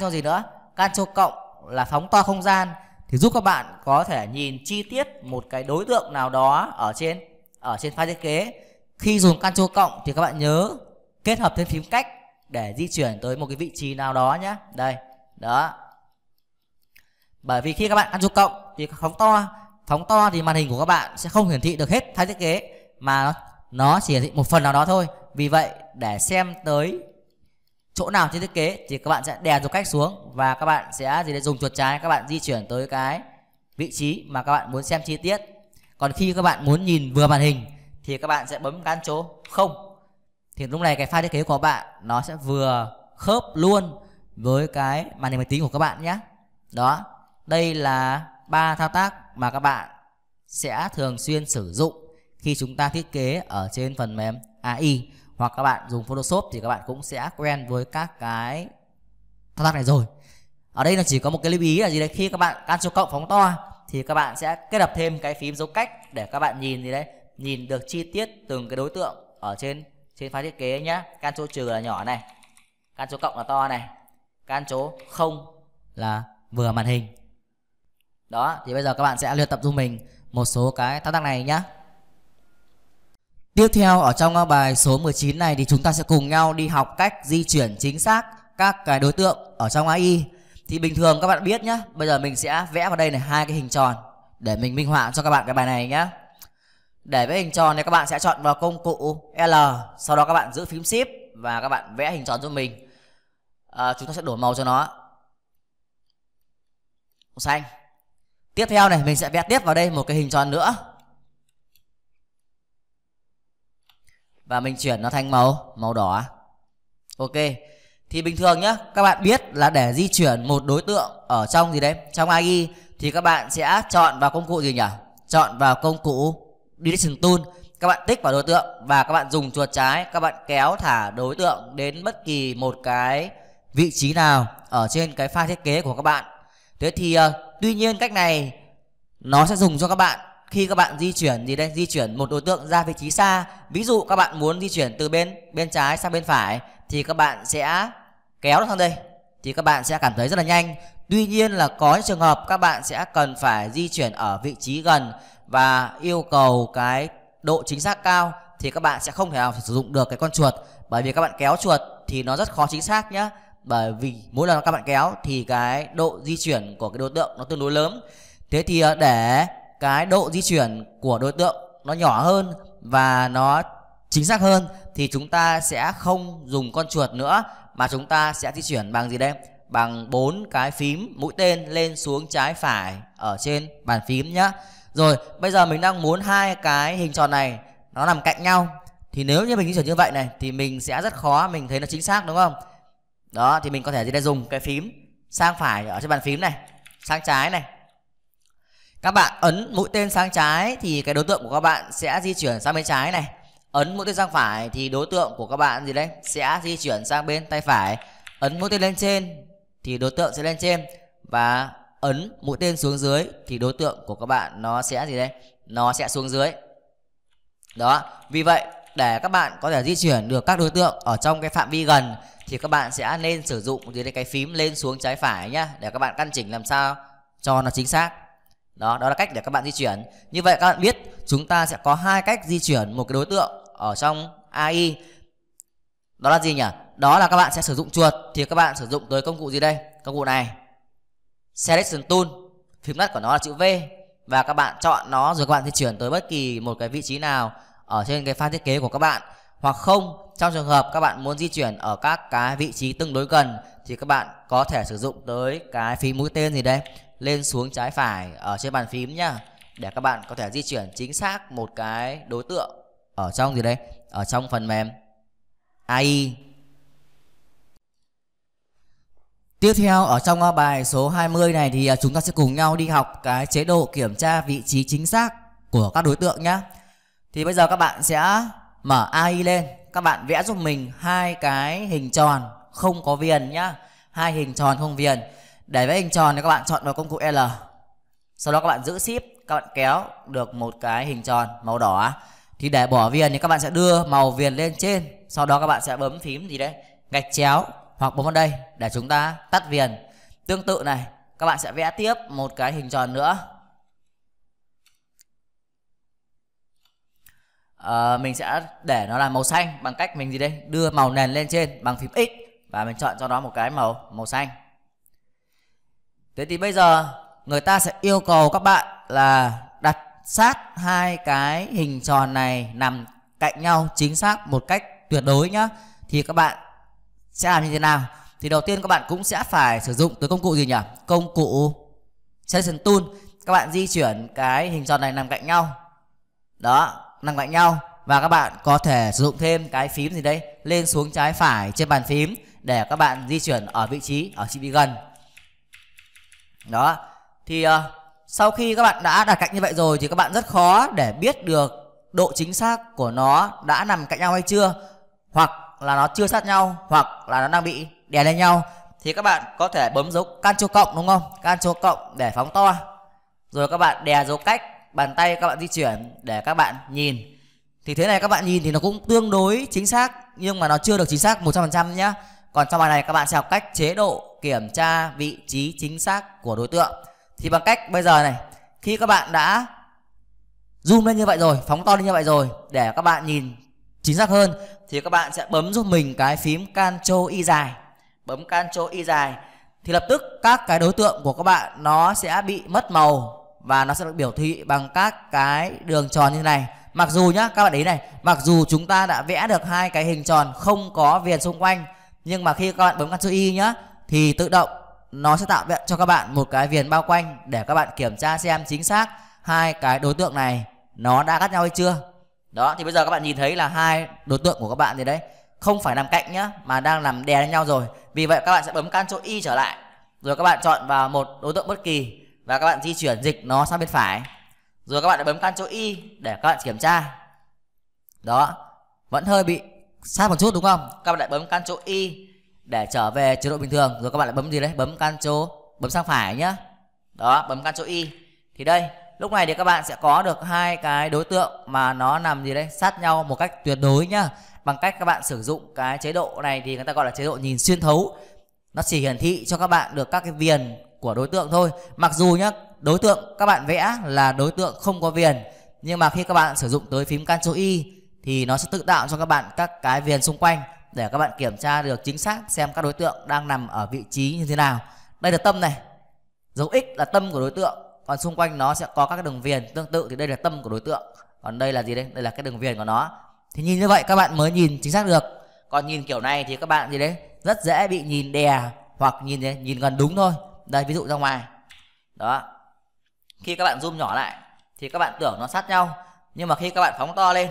cho gì nữa Can cho cộng là phóng to không gian thì giúp các bạn có thể nhìn chi tiết một cái đối tượng nào đó ở trên ở trên file thiết kế khi dùng can cho cộng thì các bạn nhớ kết hợp thêm phím cách để di chuyển tới một cái vị trí nào đó nhé đây đó bởi vì khi các bạn cho cộng thì phóng to phóng to thì màn hình của các bạn sẽ không hiển thị được hết file thiết kế mà nó chỉ hiển thị một phần nào đó thôi vì vậy để xem tới chỗ nào trên thiết kế thì các bạn sẽ đè dục cách xuống và các bạn sẽ gì đấy dùng chuột trái các bạn di chuyển tới cái vị trí mà các bạn muốn xem chi tiết còn khi các bạn muốn nhìn vừa màn hình thì các bạn sẽ bấm căn chỗ không thì lúc này cái file thiết kế của bạn nó sẽ vừa khớp luôn với cái màn hình máy tính của các bạn nhé đó đây là ba thao tác mà các bạn sẽ thường xuyên sử dụng khi chúng ta thiết kế ở trên phần mềm AI hoặc các bạn dùng Photoshop thì các bạn cũng sẽ quen với các cái thao tác này rồi ở đây là chỉ có một cái lưu ý là gì đấy khi các bạn số cộng phóng to thì các bạn sẽ kết hợp thêm cái phím dấu cách để các bạn nhìn gì đấy nhìn được chi tiết từng cái đối tượng ở trên trên file thiết kế nhá số trừ là nhỏ này số cộng là to này số không là vừa màn hình đó thì bây giờ các bạn sẽ luyện tập giúp mình một số cái thao tác này nhá Tiếp theo ở trong bài số 19 này thì chúng ta sẽ cùng nhau đi học cách di chuyển chính xác các cái đối tượng ở trong AI. Thì bình thường các bạn biết nhá, bây giờ mình sẽ vẽ vào đây này hai cái hình tròn để mình minh họa cho các bạn cái bài này nhá. Để vẽ hình tròn thì các bạn sẽ chọn vào công cụ L, sau đó các bạn giữ phím Shift và các bạn vẽ hình tròn cho mình. À, chúng ta sẽ đổi màu cho nó. Màu xanh. Tiếp theo này mình sẽ vẽ tiếp vào đây một cái hình tròn nữa và mình chuyển nó thành màu màu đỏ ok thì bình thường nhá các bạn biết là để di chuyển một đối tượng ở trong gì đấy trong IE thì các bạn sẽ chọn vào công cụ gì nhỉ chọn vào công cụ direction tool các bạn tích vào đối tượng và các bạn dùng chuột trái các bạn kéo thả đối tượng đến bất kỳ một cái vị trí nào ở trên cái file thiết kế của các bạn thế thì uh, tuy nhiên cách này nó sẽ dùng cho các bạn khi các bạn di chuyển gì đây di chuyển một đối tượng ra vị trí xa ví dụ các bạn muốn di chuyển từ bên bên trái sang bên phải thì các bạn sẽ kéo nó sang đây thì các bạn sẽ cảm thấy rất là nhanh tuy nhiên là có những trường hợp các bạn sẽ cần phải di chuyển ở vị trí gần và yêu cầu cái độ chính xác cao thì các bạn sẽ không thể nào sử dụng được cái con chuột bởi vì các bạn kéo chuột thì nó rất khó chính xác nhá bởi vì mỗi lần các bạn kéo thì cái độ di chuyển của cái đối tượng nó tương đối lớn thế thì ờ, để cái độ di chuyển của đối tượng nó nhỏ hơn và nó chính xác hơn thì chúng ta sẽ không dùng con chuột nữa mà chúng ta sẽ di chuyển bằng gì đây bằng bốn cái phím mũi tên lên xuống trái phải ở trên bàn phím nhá rồi bây giờ mình đang muốn hai cái hình tròn này nó nằm cạnh nhau thì nếu như mình di chuyển như vậy này thì mình sẽ rất khó mình thấy nó chính xác đúng không đó thì mình có thể gì đây dùng cái phím sang phải ở trên bàn phím này sang trái này các bạn ấn mũi tên sang trái thì cái đối tượng của các bạn sẽ di chuyển sang bên trái này ấn mũi tên sang phải thì đối tượng của các bạn gì đấy sẽ di chuyển sang bên tay phải ấn mũi tên lên trên thì đối tượng sẽ lên trên và ấn mũi tên xuống dưới thì đối tượng của các bạn nó sẽ gì đấy nó sẽ xuống dưới đó vì vậy để các bạn có thể di chuyển được các đối tượng ở trong cái phạm vi gần thì các bạn sẽ nên sử dụng dưới cái phím lên xuống trái phải nhá để các bạn căn chỉnh làm sao cho nó chính xác đó đó là cách để các bạn di chuyển như vậy các bạn biết chúng ta sẽ có hai cách di chuyển một cái đối tượng ở trong AI đó là gì nhỉ đó là các bạn sẽ sử dụng chuột thì các bạn sử dụng tới công cụ gì đây công cụ này selection tool phím tắt của nó là chữ V và các bạn chọn nó rồi các bạn di chuyển tới bất kỳ một cái vị trí nào ở trên cái file thiết kế của các bạn hoặc không trong trường hợp các bạn muốn di chuyển ở các cái vị trí tương đối gần thì các bạn có thể sử dụng tới cái phím mũi tên gì đây lên xuống trái phải ở trên bàn phím nhá để các bạn có thể di chuyển chính xác một cái đối tượng ở trong gì đây ở trong phần mềm AI Tiếp theo ở trong bài số 20 này thì à, chúng ta sẽ cùng nhau đi học cái chế độ kiểm tra vị trí chính xác của các đối tượng nhé. Thì bây giờ các bạn sẽ mở AI lên, các bạn vẽ giúp mình hai cái hình tròn không có viền nhá, hai hình tròn không viền để với hình tròn thì các bạn chọn vào công cụ L sau đó các bạn giữ ship các bạn kéo được một cái hình tròn màu đỏ thì để bỏ viền thì các bạn sẽ đưa màu viền lên trên sau đó các bạn sẽ bấm phím gì đấy gạch chéo hoặc bấm vào đây để chúng ta tắt viền tương tự này các bạn sẽ vẽ tiếp một cái hình tròn nữa à, mình sẽ để nó là màu xanh bằng cách mình gì đây đưa màu nền lên trên bằng phím x và mình chọn cho nó một cái màu màu xanh thế thì bây giờ người ta sẽ yêu cầu các bạn là đặt sát hai cái hình tròn này nằm cạnh nhau chính xác một cách tuyệt đối nhá thì các bạn sẽ làm như thế nào thì đầu tiên các bạn cũng sẽ phải sử dụng tới công cụ gì nhỉ công cụ selection tool các bạn di chuyển cái hình tròn này nằm cạnh nhau đó nằm cạnh nhau và các bạn có thể sử dụng thêm cái phím gì đây lên xuống trái phải trên bàn phím để các bạn di chuyển ở vị trí ở chỉ bị gần đó thì uh, sau khi các bạn đã đặt cạnh như vậy rồi thì các bạn rất khó để biết được độ chính xác của nó đã nằm cạnh nhau hay chưa hoặc là nó chưa sát nhau hoặc là nó đang bị đè lên nhau thì các bạn có thể bấm dấu can Ctrl cộng đúng không? can Ctrl cộng để phóng to. Rồi các bạn đè dấu cách bàn tay các bạn di chuyển để các bạn nhìn. Thì thế này các bạn nhìn thì nó cũng tương đối chính xác nhưng mà nó chưa được chính xác 100% nhá. Còn trong bài này các bạn sẽ học cách chế độ kiểm tra vị trí chính xác của đối tượng. Thì bằng cách bây giờ này, khi các bạn đã zoom lên như vậy rồi, phóng to lên như vậy rồi để các bạn nhìn chính xác hơn thì các bạn sẽ bấm giúp mình cái phím Ctrl Y dài. Bấm Ctrl Y dài thì lập tức các cái đối tượng của các bạn nó sẽ bị mất màu và nó sẽ được biểu thị bằng các cái đường tròn như thế này mặc dù nhá các bạn ý này mặc dù chúng ta đã vẽ được hai cái hình tròn không có viền xung quanh nhưng mà khi các bạn bấm Ctrl y nhá thì tự động nó sẽ tạo cho các bạn một cái viền bao quanh để các bạn kiểm tra xem chính xác hai cái đối tượng này nó đã cắt nhau hay chưa đó thì bây giờ các bạn nhìn thấy là hai đối tượng của các bạn thì đấy không phải nằm cạnh nhá mà đang nằm đè lên nhau rồi vì vậy các bạn sẽ bấm Ctrl Y trở lại rồi các bạn chọn vào một đối tượng bất kỳ và các bạn di chuyển dịch nó sang bên phải rồi các bạn lại bấm Ctrl Y để các bạn kiểm tra đó vẫn hơi bị sát một chút đúng không các bạn lại bấm Ctrl Y để trở về chế độ bình thường rồi các bạn lại bấm gì đấy bấm Ctrl bấm sang phải nhá đó bấm Ctrl Y thì đây lúc này thì các bạn sẽ có được hai cái đối tượng mà nó nằm gì đấy sát nhau một cách tuyệt đối nhá bằng cách các bạn sử dụng cái chế độ này thì người ta gọi là chế độ nhìn xuyên thấu nó chỉ hiển thị cho các bạn được các cái viền của đối tượng thôi mặc dù nhá đối tượng các bạn vẽ là đối tượng không có viền nhưng mà khi các bạn sử dụng tới phím Ctrl Y thì nó sẽ tự tạo cho các bạn các cái viền xung quanh để các bạn kiểm tra được chính xác xem các đối tượng đang nằm ở vị trí như thế nào đây là tâm này dấu x là tâm của đối tượng còn xung quanh nó sẽ có các đường viền tương tự thì đây là tâm của đối tượng còn đây là gì đây đây là cái đường viền của nó thì nhìn như vậy các bạn mới nhìn chính xác được còn nhìn kiểu này thì các bạn gì đấy rất dễ bị nhìn đè hoặc nhìn nhìn gần đúng thôi đây ví dụ ra ngoài đó khi các bạn zoom nhỏ lại thì các bạn tưởng nó sát nhau nhưng mà khi các bạn phóng to lên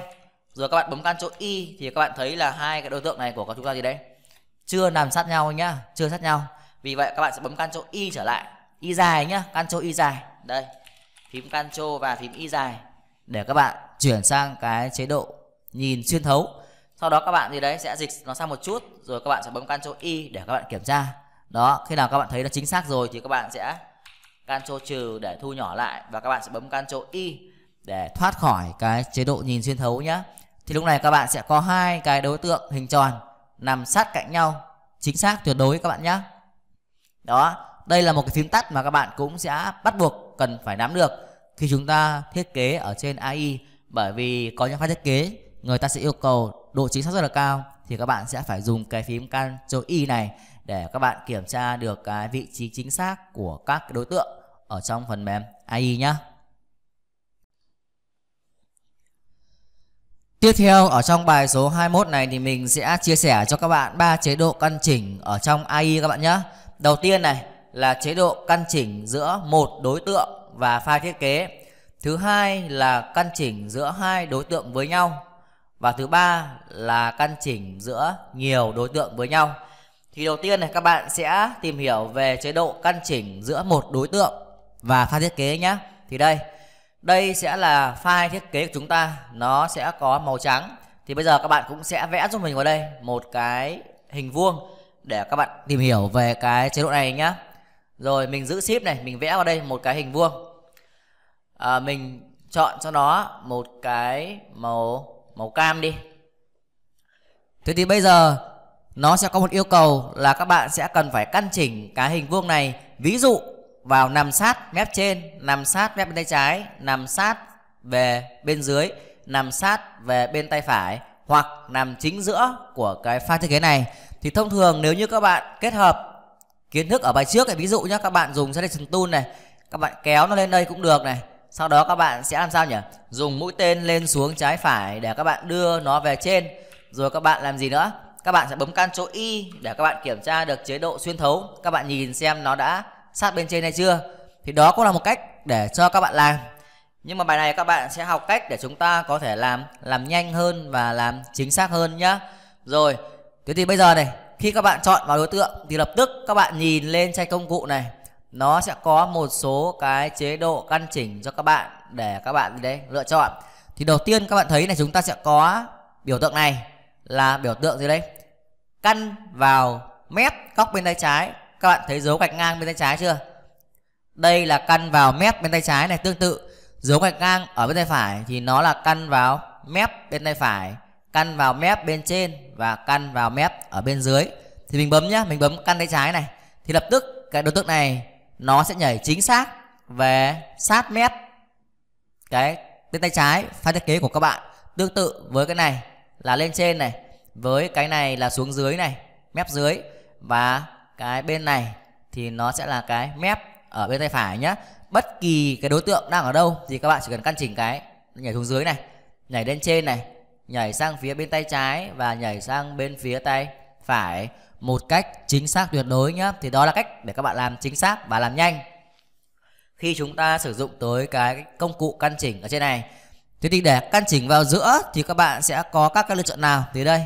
rồi các bạn bấm chỗ Y thì các bạn thấy là hai cái đối tượng này của chúng ta gì đấy chưa nằm sát nhau nhá chưa sát nhau vì vậy các bạn sẽ bấm chỗ Y trở lại Y dài nhá chỗ Y dài đây phím Ctrl và phím Y dài để các bạn chuyển sang cái chế độ nhìn xuyên thấu sau đó các bạn gì đấy sẽ dịch nó sang một chút rồi các bạn sẽ bấm chỗ Y để các bạn kiểm tra đó khi nào các bạn thấy nó chính xác rồi thì các bạn sẽ Ctrl trừ để thu nhỏ lại và các bạn sẽ bấm chỗ Y để thoát khỏi cái chế độ nhìn xuyên thấu nhá thì lúc này các bạn sẽ có hai cái đối tượng hình tròn nằm sát cạnh nhau chính xác tuyệt đối các bạn nhé đó đây là một cái phím tắt mà các bạn cũng sẽ bắt buộc cần phải nắm được khi chúng ta thiết kế ở trên AI bởi vì có những pha thiết kế người ta sẽ yêu cầu độ chính xác rất là cao thì các bạn sẽ phải dùng cái phím Ctrl Y này để các bạn kiểm tra được cái vị trí chính xác của các đối tượng ở trong phần mềm AI nhé Tiếp theo ở trong bài số 21 này thì mình sẽ chia sẻ cho các bạn ba chế độ căn chỉnh ở trong AI các bạn nhé. Đầu tiên này là chế độ căn chỉnh giữa một đối tượng và file thiết kế. Thứ hai là căn chỉnh giữa hai đối tượng với nhau. Và thứ ba là căn chỉnh giữa nhiều đối tượng với nhau. Thì đầu tiên này các bạn sẽ tìm hiểu về chế độ căn chỉnh giữa một đối tượng và pha thiết kế nhé. Thì đây, đây sẽ là file thiết kế của chúng ta nó sẽ có màu trắng thì bây giờ các bạn cũng sẽ vẽ giúp mình vào đây một cái hình vuông để các bạn tìm hiểu về cái chế độ này nhá rồi mình giữ ship này mình vẽ vào đây một cái hình vuông à, mình chọn cho nó một cái màu màu cam đi thế thì bây giờ nó sẽ có một yêu cầu là các bạn sẽ cần phải căn chỉnh cái hình vuông này ví dụ vào nằm sát mép trên nằm sát mép bên tay trái nằm sát về bên dưới nằm sát về bên tay phải hoặc nằm chính giữa của cái pha thiết kế này thì thông thường nếu như các bạn kết hợp kiến thức ở bài trước này ví dụ nhé các bạn dùng selection tool này các bạn kéo nó lên đây cũng được này sau đó các bạn sẽ làm sao nhỉ dùng mũi tên lên xuống trái phải để các bạn đưa nó về trên rồi các bạn làm gì nữa các bạn sẽ bấm chỗ Y để các bạn kiểm tra được chế độ xuyên thấu các bạn nhìn xem nó đã sát bên trên này chưa thì đó cũng là một cách để cho các bạn làm nhưng mà bài này các bạn sẽ học cách để chúng ta có thể làm làm nhanh hơn và làm chính xác hơn nhá rồi thế thì bây giờ này khi các bạn chọn vào đối tượng thì lập tức các bạn nhìn lên trên công cụ này nó sẽ có một số cái chế độ căn chỉnh cho các bạn để các bạn đấy lựa chọn thì đầu tiên các bạn thấy này chúng ta sẽ có biểu tượng này là biểu tượng gì đấy căn vào mép góc bên tay trái các bạn thấy dấu gạch ngang bên tay trái chưa? Đây là căn vào mép bên tay trái này tương tự dấu gạch ngang ở bên tay phải thì nó là căn vào mép bên tay phải, căn vào mép bên trên và căn vào mép ở bên dưới. Thì mình bấm nhá, mình bấm căn tay trái này thì lập tức cái đối tượng này nó sẽ nhảy chính xác về sát mép cái bên tay trái pha thiết kế của các bạn tương tự với cái này là lên trên này với cái này là xuống dưới này mép dưới và cái bên này thì nó sẽ là cái mép ở bên tay phải nhá bất kỳ cái đối tượng đang ở đâu thì các bạn chỉ cần căn chỉnh cái nhảy xuống dưới này nhảy lên trên này nhảy sang phía bên tay trái và nhảy sang bên phía tay phải một cách chính xác tuyệt đối nhé thì đó là cách để các bạn làm chính xác và làm nhanh khi chúng ta sử dụng tới cái công cụ căn chỉnh ở trên này thế thì để căn chỉnh vào giữa thì các bạn sẽ có các cái lựa chọn nào thì đây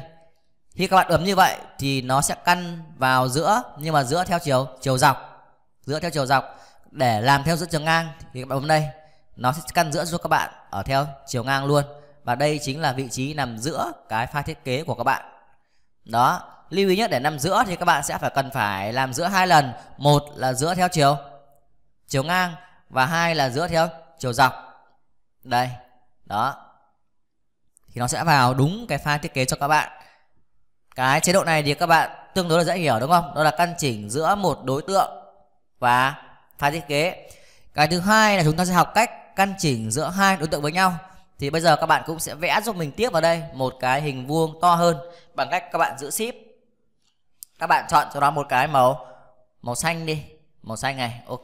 khi các bạn ấm như vậy thì nó sẽ căn vào giữa nhưng mà giữa theo chiều chiều dọc giữa theo chiều dọc để làm theo giữa chiều ngang thì các bạn ấm đây nó sẽ căn giữa cho các bạn ở theo chiều ngang luôn và đây chính là vị trí nằm giữa cái pha thiết kế của các bạn đó lưu ý nhất để nằm giữa thì các bạn sẽ phải cần phải làm giữa hai lần một là giữa theo chiều chiều ngang và hai là giữa theo chiều dọc đây đó thì nó sẽ vào đúng cái pha thiết kế cho các bạn cái chế độ này thì các bạn tương đối là dễ hiểu đúng không đó là căn chỉnh giữa một đối tượng và pha thiết kế cái thứ hai là chúng ta sẽ học cách căn chỉnh giữa hai đối tượng với nhau thì bây giờ các bạn cũng sẽ vẽ giúp mình tiếp vào đây một cái hình vuông to hơn bằng cách các bạn giữ ship các bạn chọn cho nó một cái màu màu xanh đi màu xanh này ok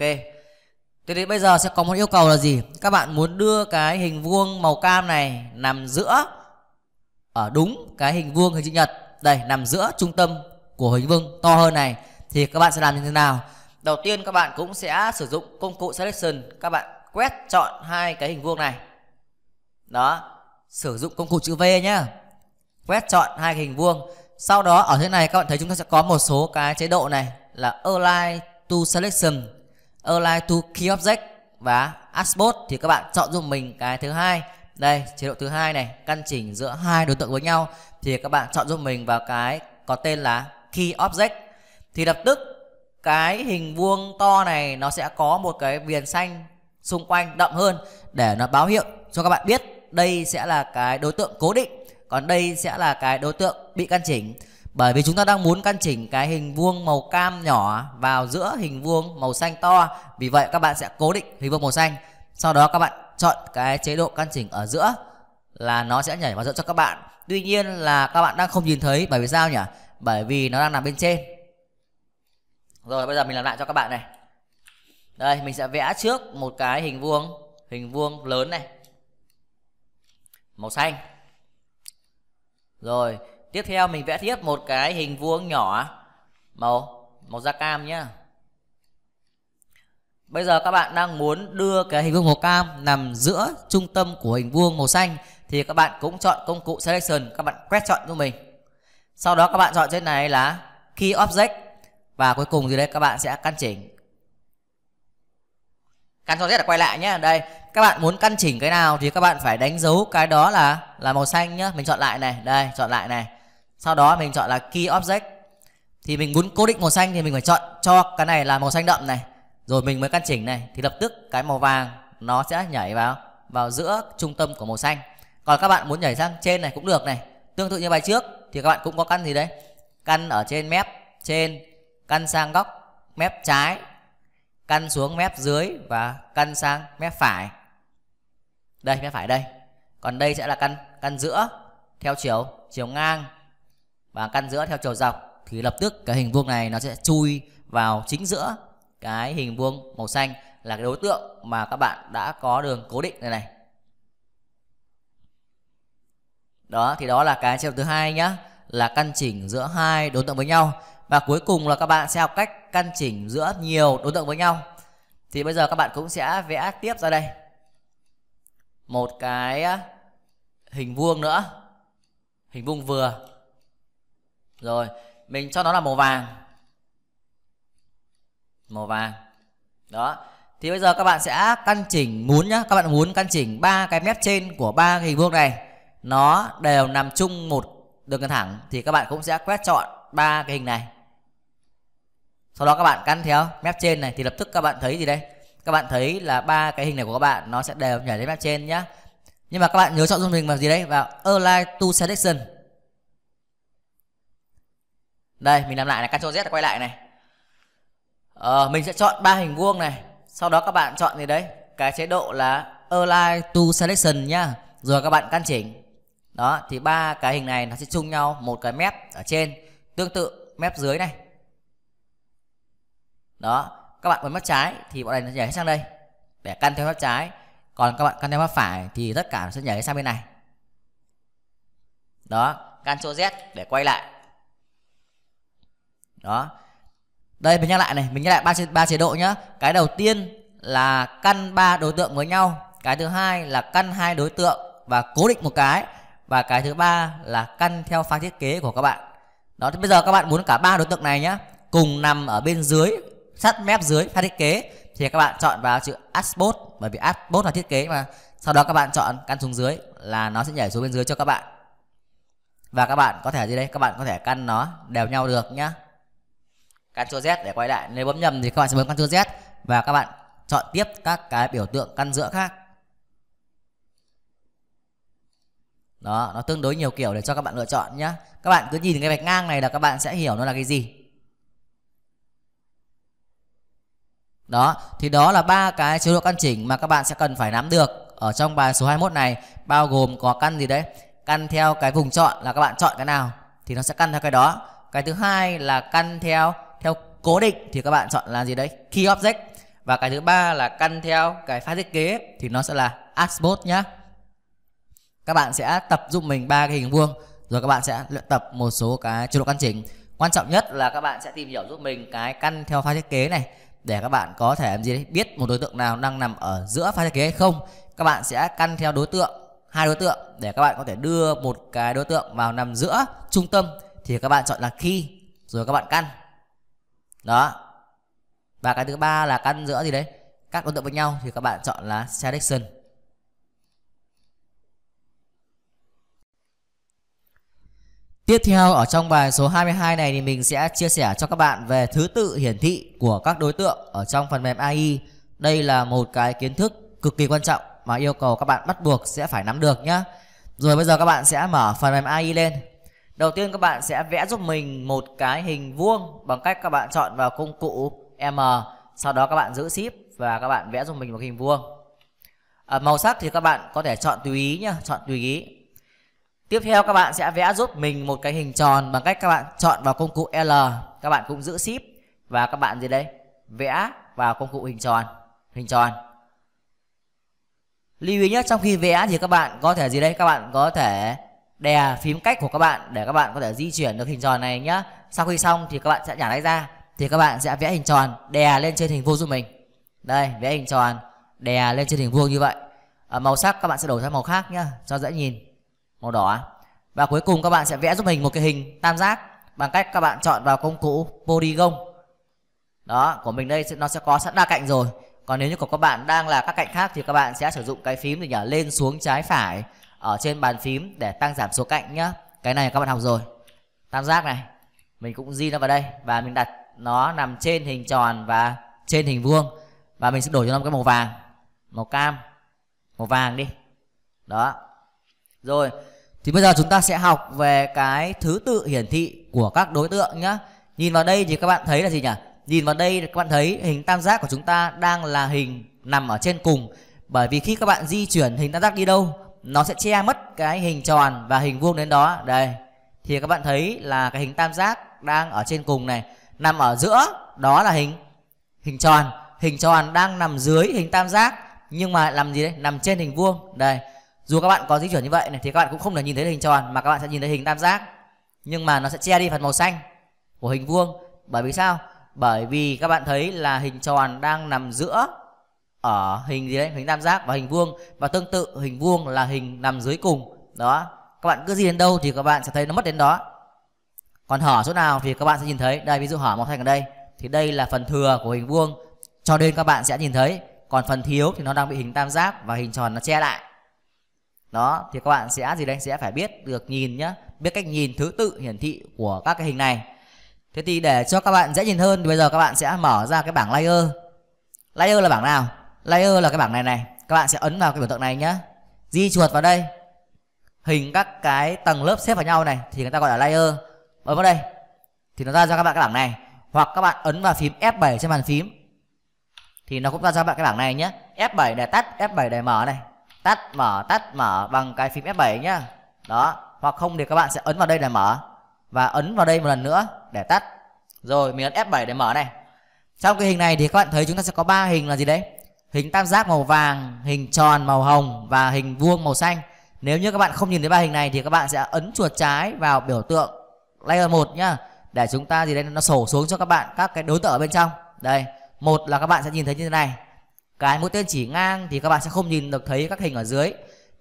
thế thì bây giờ sẽ có một yêu cầu là gì các bạn muốn đưa cái hình vuông màu cam này nằm giữa ở đúng cái hình vuông hình chữ nhật đây nằm giữa trung tâm của hình vuông to hơn này thì các bạn sẽ làm như thế nào đầu tiên các bạn cũng sẽ sử dụng công cụ selection các bạn quét chọn hai cái hình vuông này đó sử dụng công cụ chữ V nhá quét chọn hai hình vuông sau đó ở thế này các bạn thấy chúng ta sẽ có một số cái chế độ này là align to selection align to key object và Aspot thì các bạn chọn dùng mình cái thứ hai đây chế độ thứ hai này căn chỉnh giữa hai đối tượng với nhau thì các bạn chọn giúp mình vào cái có tên là key object thì lập tức cái hình vuông to này nó sẽ có một cái viền xanh xung quanh đậm hơn để nó báo hiệu cho các bạn biết đây sẽ là cái đối tượng cố định còn đây sẽ là cái đối tượng bị căn chỉnh bởi vì chúng ta đang muốn căn chỉnh cái hình vuông màu cam nhỏ vào giữa hình vuông màu xanh to vì vậy các bạn sẽ cố định hình vuông màu xanh sau đó các bạn chọn cái chế độ căn chỉnh ở giữa là nó sẽ nhảy vào giữa cho các bạn tuy nhiên là các bạn đang không nhìn thấy bởi vì sao nhỉ bởi vì nó đang nằm bên trên rồi bây giờ mình làm lại cho các bạn này đây mình sẽ vẽ trước một cái hình vuông hình vuông lớn này màu xanh rồi tiếp theo mình vẽ tiếp một cái hình vuông nhỏ màu màu da cam nhá Bây giờ các bạn đang muốn đưa cái hình vuông màu cam nằm giữa trung tâm của hình vuông màu xanh thì các bạn cũng chọn công cụ selection, các bạn quét chọn cho mình. Sau đó các bạn chọn trên này là key object và cuối cùng thì đây các bạn sẽ căn chỉnh. Căn cho là quay lại nhé. Đây, các bạn muốn căn chỉnh cái nào thì các bạn phải đánh dấu cái đó là là màu xanh nhá. Mình chọn lại này, đây, chọn lại này. Sau đó mình chọn là key object. Thì mình muốn cố định màu xanh thì mình phải chọn cho cái này là màu xanh đậm này rồi mình mới căn chỉnh này thì lập tức cái màu vàng nó sẽ nhảy vào vào giữa trung tâm của màu xanh còn các bạn muốn nhảy sang trên này cũng được này tương tự như bài trước thì các bạn cũng có căn gì đấy căn ở trên mép trên căn sang góc mép trái căn xuống mép dưới và căn sang mép phải đây mép phải đây còn đây sẽ là căn căn giữa theo chiều chiều ngang và căn giữa theo chiều dọc thì lập tức cái hình vuông này nó sẽ chui vào chính giữa cái hình vuông màu xanh là cái đối tượng mà các bạn đã có đường cố định này này đó thì đó là cái trường thứ hai nhá là căn chỉnh giữa hai đối tượng với nhau và cuối cùng là các bạn sẽ học cách căn chỉnh giữa nhiều đối tượng với nhau thì bây giờ các bạn cũng sẽ vẽ tiếp ra đây một cái hình vuông nữa hình vuông vừa rồi mình cho nó là màu vàng màu vàng đó thì bây giờ các bạn sẽ căn chỉnh muốn nhá các bạn muốn căn chỉnh ba cái mép trên của ba hình vuông này nó đều nằm chung một đường cân thẳng thì các bạn cũng sẽ quét chọn ba cái hình này sau đó các bạn căn theo mép trên này thì lập tức các bạn thấy gì đây các bạn thấy là ba cái hình này của các bạn nó sẽ đều nhảy lên mép trên nhá nhưng mà các bạn nhớ chọn dung hình vào gì đấy vào align to selection đây mình làm lại này ctrl z quay lại này Ờ, mình sẽ chọn ba hình vuông này. Sau đó các bạn chọn gì đấy? Cái chế độ là Align to Selection nhá. Rồi các bạn căn chỉnh. Đó, thì ba cái hình này nó sẽ chung nhau một cái mép ở trên, tương tự mép dưới này. Đó, các bạn bấm mép trái thì bọn này nó nhảy sang đây để căn theo mép trái. Còn các bạn căn theo mép phải thì tất cả nó sẽ nhảy sang bên này. Đó, căn Ctrl Z để quay lại. Đó, đây mình nhắc lại này mình nhắc lại ba chế, chế độ nhá cái đầu tiên là căn ba đối tượng với nhau cái thứ hai là căn hai đối tượng và cố định một cái và cái thứ ba là căn theo pha thiết kế của các bạn đó thì bây giờ các bạn muốn cả ba đối tượng này nhá cùng nằm ở bên dưới sát mép dưới pha thiết kế thì các bạn chọn vào chữ asbot bởi vì asbot là thiết kế mà sau đó các bạn chọn căn xuống dưới là nó sẽ nhảy xuống bên dưới cho các bạn và các bạn có thể gì đây các bạn có thể căn nó đều nhau được nhá Ctrl Z để quay lại nếu bấm nhầm thì các bạn sẽ bấm Ctrl Z và các bạn chọn tiếp các cái biểu tượng căn giữa khác đó nó tương đối nhiều kiểu để cho các bạn lựa chọn nhé các bạn cứ nhìn cái vạch ngang này là các bạn sẽ hiểu nó là cái gì đó thì đó là ba cái chế độ căn chỉnh mà các bạn sẽ cần phải nắm được ở trong bài số 21 này bao gồm có căn gì đấy căn theo cái vùng chọn là các bạn chọn cái nào thì nó sẽ căn theo cái đó cái thứ hai là căn theo theo cố định thì các bạn chọn là gì đấy key object và cái thứ ba là căn theo cái pha thiết kế thì nó sẽ là attribute nhá các bạn sẽ tập dụng mình ba cái hình vuông rồi các bạn sẽ luyện tập một số cái chế độ căn chỉnh quan trọng nhất là các bạn sẽ tìm hiểu giúp mình cái căn theo pha thiết kế này để các bạn có thể làm gì đấy biết một đối tượng nào đang nằm ở giữa pha thiết kế hay không các bạn sẽ căn theo đối tượng hai đối tượng để các bạn có thể đưa một cái đối tượng vào nằm giữa trung tâm thì các bạn chọn là khi rồi các bạn căn đó và cái thứ ba là căn giữa gì đấy các đối tượng với nhau thì các bạn chọn là selection Tiếp theo ở trong bài số 22 này thì mình sẽ chia sẻ cho các bạn về thứ tự hiển thị của các đối tượng ở trong phần mềm AI. Đây là một cái kiến thức cực kỳ quan trọng mà yêu cầu các bạn bắt buộc sẽ phải nắm được nhé. Rồi bây giờ các bạn sẽ mở phần mềm AI lên Đầu tiên các bạn sẽ vẽ giúp mình một cái hình vuông bằng cách các bạn chọn vào công cụ M, sau đó các bạn giữ shift và các bạn vẽ giúp mình một hình vuông. À, màu sắc thì các bạn có thể chọn tùy ý nhá, chọn tùy ý. Tiếp theo các bạn sẽ vẽ giúp mình một cái hình tròn bằng cách các bạn chọn vào công cụ L, các bạn cũng giữ shift và các bạn gì đây? Vẽ vào công cụ hình tròn, hình tròn. Lưu ý nhé, trong khi vẽ thì các bạn có thể gì đây? Các bạn có thể đè phím cách của các bạn để các bạn có thể di chuyển được hình tròn này nhá sau khi xong thì các bạn sẽ nhả tay ra thì các bạn sẽ vẽ hình tròn đè lên trên hình vuông giúp mình đây vẽ hình tròn đè lên trên hình vuông như vậy ở ờ, màu sắc các bạn sẽ đổi sang màu khác nhá cho dễ nhìn màu đỏ và cuối cùng các bạn sẽ vẽ giúp mình một cái hình tam giác bằng cách các bạn chọn vào công cụ polygon đó của mình đây nó sẽ có sẵn đa cạnh rồi còn nếu như của các bạn đang là các cạnh khác thì các bạn sẽ sử dụng cái phím để nhả lên xuống trái phải ở trên bàn phím để tăng giảm số cạnh nhá cái này các bạn học rồi tam giác này mình cũng di nó vào đây và mình đặt nó nằm trên hình tròn và trên hình vuông và mình sẽ đổi cho nó một cái màu vàng màu cam màu vàng đi đó rồi thì bây giờ chúng ta sẽ học về cái thứ tự hiển thị của các đối tượng nhá nhìn vào đây thì các bạn thấy là gì nhỉ nhìn vào đây các bạn thấy hình tam giác của chúng ta đang là hình nằm ở trên cùng bởi vì khi các bạn di chuyển hình tam giác đi đâu nó sẽ che mất cái hình tròn và hình vuông đến đó đây thì các bạn thấy là cái hình tam giác đang ở trên cùng này nằm ở giữa đó là hình hình tròn hình tròn đang nằm dưới hình tam giác nhưng mà làm gì đấy nằm trên hình vuông đây dù các bạn có di chuyển như vậy này thì các bạn cũng không thể nhìn thấy hình tròn mà các bạn sẽ nhìn thấy hình tam giác nhưng mà nó sẽ che đi phần màu xanh của hình vuông bởi vì sao bởi vì các bạn thấy là hình tròn đang nằm giữa ở hình gì đấy hình tam giác và hình vuông và tương tự hình vuông là hình nằm dưới cùng đó các bạn cứ gì đến đâu thì các bạn sẽ thấy nó mất đến đó còn hở chỗ nào thì các bạn sẽ nhìn thấy đây ví dụ hở một thành ở đây thì đây là phần thừa của hình vuông cho nên các bạn sẽ nhìn thấy còn phần thiếu thì nó đang bị hình tam giác và hình tròn nó che lại đó thì các bạn sẽ gì đấy sẽ phải biết được nhìn nhá biết cách nhìn thứ tự hiển thị của các cái hình này thế thì để cho các bạn dễ nhìn hơn thì bây giờ các bạn sẽ mở ra cái bảng layer layer là bảng nào layer là cái bảng này này các bạn sẽ ấn vào cái biểu tượng này nhé, di chuột vào đây hình các cái tầng lớp xếp vào nhau này thì người ta gọi là layer Bấm vào đây thì nó ra cho các bạn cái bảng này hoặc các bạn ấn vào phím F7 trên bàn phím thì nó cũng ra cho các bạn cái bảng này nhé F7 để tắt F7 để mở này tắt mở tắt mở bằng cái phím F7 nhé. đó hoặc không thì các bạn sẽ ấn vào đây để mở và ấn vào đây một lần nữa để tắt rồi mình ấn F7 để mở này trong cái hình này thì các bạn thấy chúng ta sẽ có ba hình là gì đấy hình tam giác màu vàng hình tròn màu hồng và hình vuông màu xanh nếu như các bạn không nhìn thấy ba hình này thì các bạn sẽ ấn chuột trái vào biểu tượng layer 1 nhá để chúng ta gì đây nó sổ xuống cho các bạn các cái đối tượng ở bên trong đây một là các bạn sẽ nhìn thấy như thế này cái mũi tên chỉ ngang thì các bạn sẽ không nhìn được thấy các hình ở dưới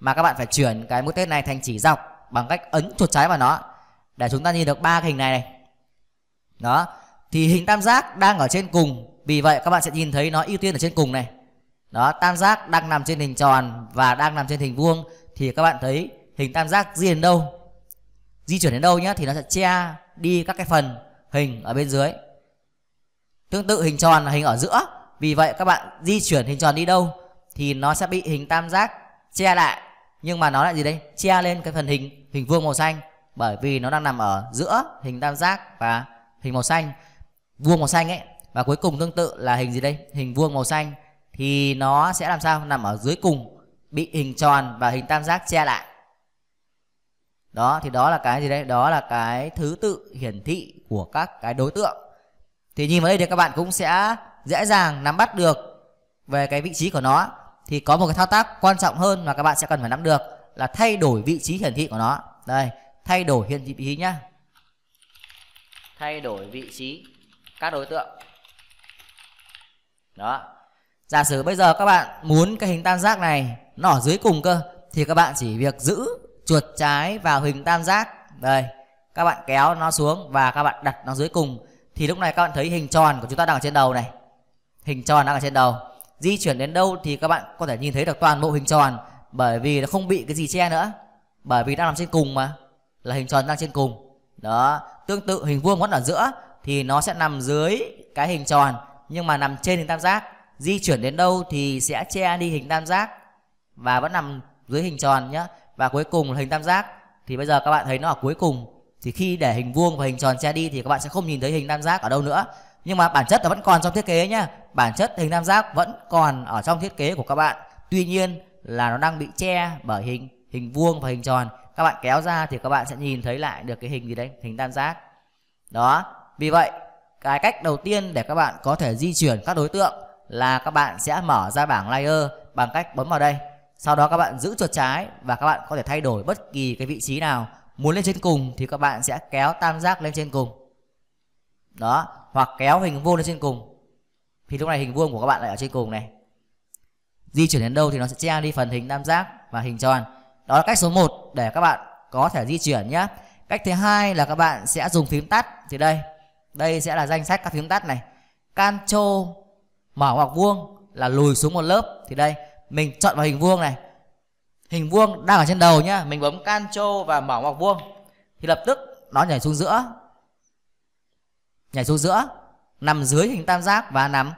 mà các bạn phải chuyển cái mũi tên này thành chỉ dọc bằng cách ấn chuột trái vào nó để chúng ta nhìn được ba hình này này đó thì hình tam giác đang ở trên cùng vì vậy các bạn sẽ nhìn thấy nó ưu tiên ở trên cùng này đó tam giác đang nằm trên hình tròn và đang nằm trên hình vuông thì các bạn thấy hình tam giác di đến đâu di chuyển đến đâu nhé thì nó sẽ che đi các cái phần hình ở bên dưới tương tự hình tròn là hình ở giữa vì vậy các bạn di chuyển hình tròn đi đâu thì nó sẽ bị hình tam giác che lại nhưng mà nó lại gì đây che lên cái phần hình hình vuông màu xanh bởi vì nó đang nằm ở giữa hình tam giác và hình màu xanh vuông màu xanh ấy và cuối cùng tương tự là hình gì đây hình vuông màu xanh thì nó sẽ làm sao nằm ở dưới cùng bị hình tròn và hình tam giác che lại đó thì đó là cái gì đấy đó là cái thứ tự hiển thị của các cái đối tượng thì nhìn vào đây thì các bạn cũng sẽ dễ dàng nắm bắt được về cái vị trí của nó thì có một cái thao tác quan trọng hơn mà các bạn sẽ cần phải nắm được là thay đổi vị trí hiển thị của nó đây thay đổi hiển thị vị trí nhá thay đổi vị trí các đối tượng đó giả sử bây giờ các bạn muốn cái hình tam giác này nó ở dưới cùng cơ thì các bạn chỉ việc giữ chuột trái vào hình tam giác đây các bạn kéo nó xuống và các bạn đặt nó dưới cùng thì lúc này các bạn thấy hình tròn của chúng ta đang ở trên đầu này hình tròn đang ở trên đầu di chuyển đến đâu thì các bạn có thể nhìn thấy được toàn bộ hình tròn bởi vì nó không bị cái gì che nữa bởi vì đang nằm trên cùng mà là hình tròn đang trên cùng đó tương tự hình vuông vẫn ở giữa thì nó sẽ nằm dưới cái hình tròn nhưng mà nằm trên hình tam giác di chuyển đến đâu thì sẽ che đi hình tam giác và vẫn nằm dưới hình tròn nhé và cuối cùng là hình tam giác thì bây giờ các bạn thấy nó ở cuối cùng thì khi để hình vuông và hình tròn che đi thì các bạn sẽ không nhìn thấy hình tam giác ở đâu nữa nhưng mà bản chất là vẫn còn trong thiết kế nhá bản chất hình tam giác vẫn còn ở trong thiết kế của các bạn tuy nhiên là nó đang bị che bởi hình hình vuông và hình tròn các bạn kéo ra thì các bạn sẽ nhìn thấy lại được cái hình gì đấy hình tam giác đó vì vậy cái cách đầu tiên để các bạn có thể di chuyển các đối tượng là các bạn sẽ mở ra bảng layer bằng cách bấm vào đây sau đó các bạn giữ chuột trái và các bạn có thể thay đổi bất kỳ cái vị trí nào muốn lên trên cùng thì các bạn sẽ kéo tam giác lên trên cùng đó hoặc kéo hình vuông lên trên cùng thì lúc này hình vuông của các bạn lại ở trên cùng này di chuyển đến đâu thì nó sẽ che đi phần hình tam giác và hình tròn đó là cách số 1 để các bạn có thể di chuyển nhé cách thứ hai là các bạn sẽ dùng phím tắt thì đây đây sẽ là danh sách các phím tắt này Ctrl mở hoặc vuông là lùi xuống một lớp thì đây mình chọn vào hình vuông này hình vuông đang ở trên đầu nhá mình bấm Ctrl và mở hoặc vuông thì lập tức nó nhảy xuống giữa nhảy xuống giữa nằm dưới hình tam giác và nằm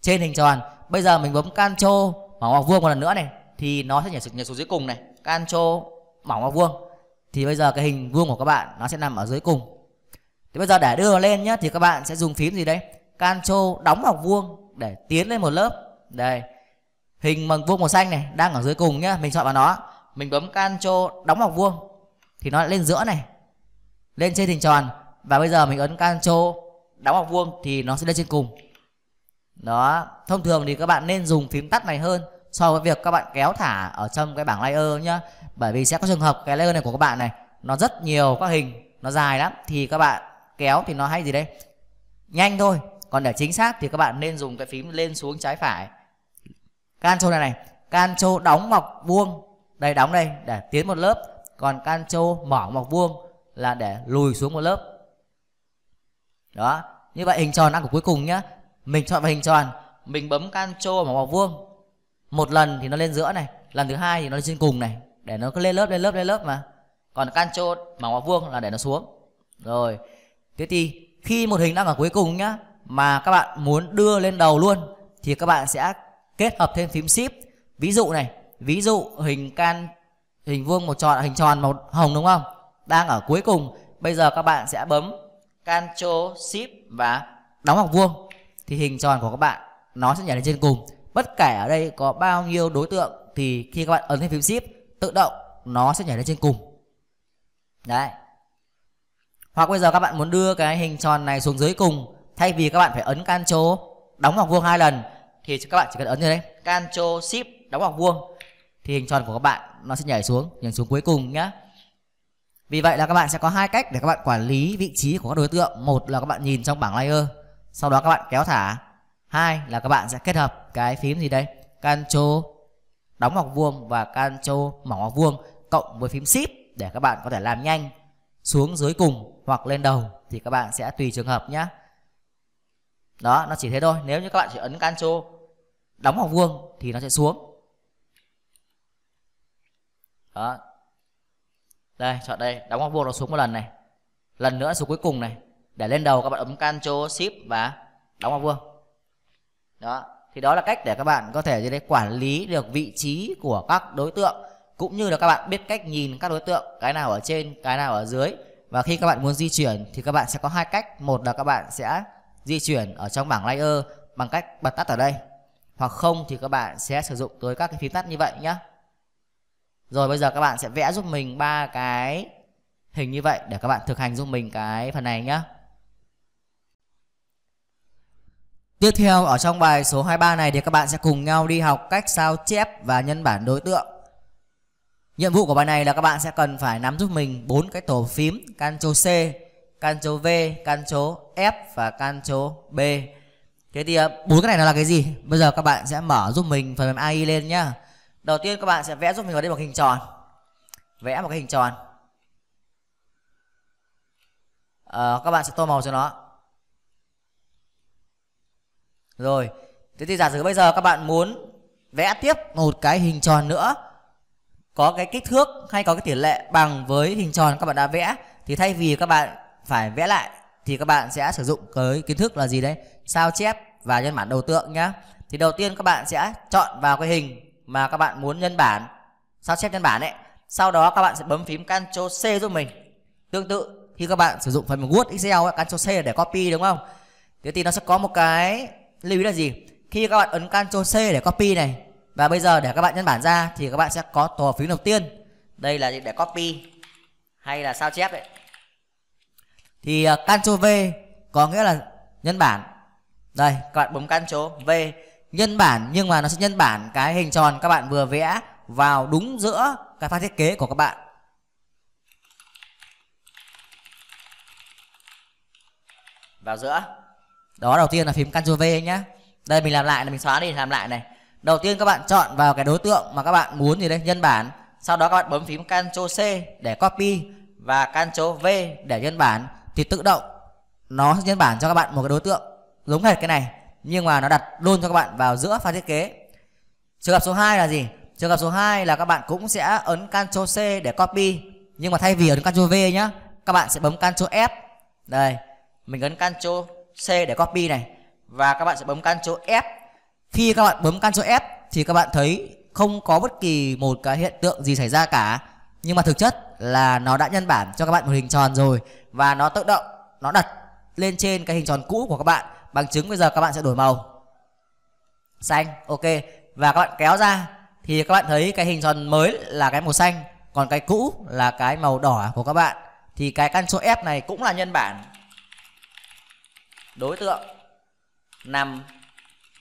trên hình tròn bây giờ mình bấm Ctrl mở hoặc vuông một lần nữa này thì nó sẽ nhảy xuống, nhảy xuống dưới cùng này Ctrl mở hoặc vuông thì bây giờ cái hình vuông của các bạn nó sẽ nằm ở dưới cùng thì bây giờ để đưa nó lên nhá thì các bạn sẽ dùng phím gì đấy Ctrl đóng hoặc vuông để tiến lên một lớp đây hình bằng vuông màu xanh này đang ở dưới cùng nhá mình chọn vào nó mình bấm Ctrl đóng ngoặc vuông thì nó lên giữa này lên trên hình tròn và bây giờ mình ấn Ctrl đóng ngoặc vuông thì nó sẽ lên trên cùng đó thông thường thì các bạn nên dùng phím tắt này hơn so với việc các bạn kéo thả ở trong cái bảng layer nhá bởi vì sẽ có trường hợp cái layer này của các bạn này nó rất nhiều các hình nó dài lắm thì các bạn kéo thì nó hay gì đây nhanh thôi còn để chính xác thì các bạn nên dùng cái phím lên xuống trái phải Ctrl này này Ctrl đóng ngoặc vuông đây đóng đây để tiến một lớp còn Ctrl mở ngoặc vuông là để lùi xuống một lớp đó như vậy hình tròn đang của cuối cùng nhá mình chọn vào hình tròn mình bấm Ctrl mở ngoặc vuông một lần thì nó lên giữa này lần thứ hai thì nó lên trên cùng này để nó cứ lên lớp lên lớp lên lớp mà còn Ctrl mở ngoặc vuông là để nó xuống rồi thế thì khi một hình đang ở cuối cùng nhá mà các bạn muốn đưa lên đầu luôn thì các bạn sẽ kết hợp thêm phím shift ví dụ này ví dụ hình can hình vuông một tròn hình tròn màu hồng đúng không đang ở cuối cùng bây giờ các bạn sẽ bấm Ctrl Shift và đóng hoặc vuông thì hình tròn của các bạn nó sẽ nhảy lên trên cùng bất kể ở đây có bao nhiêu đối tượng thì khi các bạn ấn thêm phím Shift tự động nó sẽ nhảy lên trên cùng đấy hoặc bây giờ các bạn muốn đưa cái hình tròn này xuống dưới cùng thay vì các bạn phải ấn Ctrl đóng hoặc vuông hai lần thì các bạn chỉ cần ấn như đây Ctrl Shift đóng hoặc vuông thì hình tròn của các bạn nó sẽ nhảy xuống nhảy xuống cuối cùng nhá vì vậy là các bạn sẽ có hai cách để các bạn quản lý vị trí của các đối tượng một là các bạn nhìn trong bảng layer sau đó các bạn kéo thả hai là các bạn sẽ kết hợp cái phím gì đây Ctrl đóng hoặc vuông và Ctrl mở hoặc vuông cộng với phím Shift để các bạn có thể làm nhanh xuống dưới cùng hoặc lên đầu thì các bạn sẽ tùy trường hợp nhé đó nó chỉ thế thôi nếu như các bạn chỉ ấn cancel đóng vòng vuông thì nó sẽ xuống đó đây chọn đây đóng vòng vuông nó xuống một lần này lần nữa xuống cuối cùng này để lên đầu các bạn ấn cancel ship và đóng vòng vuông đó thì đó là cách để các bạn có thể để quản lý được vị trí của các đối tượng cũng như là các bạn biết cách nhìn các đối tượng cái nào ở trên cái nào ở dưới và khi các bạn muốn di chuyển thì các bạn sẽ có hai cách một là các bạn sẽ di chuyển ở trong bảng layer bằng cách bật tắt ở đây hoặc không thì các bạn sẽ sử dụng tới các cái phím tắt như vậy nhé rồi bây giờ các bạn sẽ vẽ giúp mình ba cái hình như vậy để các bạn thực hành giúp mình cái phần này nhé Tiếp theo ở trong bài số 23 này thì các bạn sẽ cùng nhau đi học cách sao chép và nhân bản đối tượng. Nhiệm vụ của bài này là các bạn sẽ cần phải nắm giúp mình bốn cái tổ phím Ctrl C căn số V, căn số F và căn số B. Thế thì ờ, bốn cái này nó là cái gì? Bây giờ các bạn sẽ mở giúp mình phần mềm AI lên nhá. Đầu tiên các bạn sẽ vẽ giúp mình vào đây một hình tròn. Vẽ một cái hình tròn. À, các bạn sẽ tô màu cho nó. Rồi, thế thì giả sử bây giờ các bạn muốn vẽ tiếp một cái hình tròn nữa có cái kích thước hay có cái tỷ lệ bằng với hình tròn các bạn đã vẽ thì thay vì các bạn phải vẽ lại thì các bạn sẽ sử dụng cái kiến thức là gì đấy sao chép và nhân bản đầu tượng nhá thì đầu tiên các bạn sẽ chọn vào cái hình mà các bạn muốn nhân bản sao chép nhân bản ấy sau đó các bạn sẽ bấm phím Ctrl C giúp mình tương tự khi các bạn sử dụng phần Word Excel ấy, Ctrl C để copy đúng không thế thì nó sẽ có một cái lưu ý là gì khi các bạn ấn Ctrl C để copy này và bây giờ để các bạn nhân bản ra thì các bạn sẽ có tòa phím đầu tiên đây là để copy hay là sao chép đấy thì uh, à, Ctrl V có nghĩa là nhân bản đây các bạn bấm Ctrl V nhân bản nhưng mà nó sẽ nhân bản cái hình tròn các bạn vừa vẽ vào đúng giữa cái pha thiết kế của các bạn vào giữa đó đầu tiên là phím Ctrl V nhá đây mình làm lại là mình xóa đi làm lại này đầu tiên các bạn chọn vào cái đối tượng mà các bạn muốn gì đấy nhân bản sau đó các bạn bấm phím Ctrl C để copy và Ctrl V để nhân bản thì tự động nó sẽ nhân bản cho các bạn một cái đối tượng giống hệt cái này nhưng mà nó đặt luôn cho các bạn vào giữa pha thiết kế trường hợp số 2 là gì trường hợp số 2 là các bạn cũng sẽ ấn Ctrl C để copy nhưng mà thay vì ấn Ctrl V nhá các bạn sẽ bấm Ctrl F đây mình ấn Ctrl C để copy này và các bạn sẽ bấm Ctrl F khi các bạn bấm Ctrl F thì các bạn thấy không có bất kỳ một cái hiện tượng gì xảy ra cả nhưng mà thực chất là nó đã nhân bản cho các bạn một hình tròn rồi và nó tự động nó đặt lên trên cái hình tròn cũ của các bạn bằng chứng bây giờ các bạn sẽ đổi màu xanh ok và các bạn kéo ra thì các bạn thấy cái hình tròn mới là cái màu xanh còn cái cũ là cái màu đỏ của các bạn thì cái căn số F này cũng là nhân bản đối tượng nằm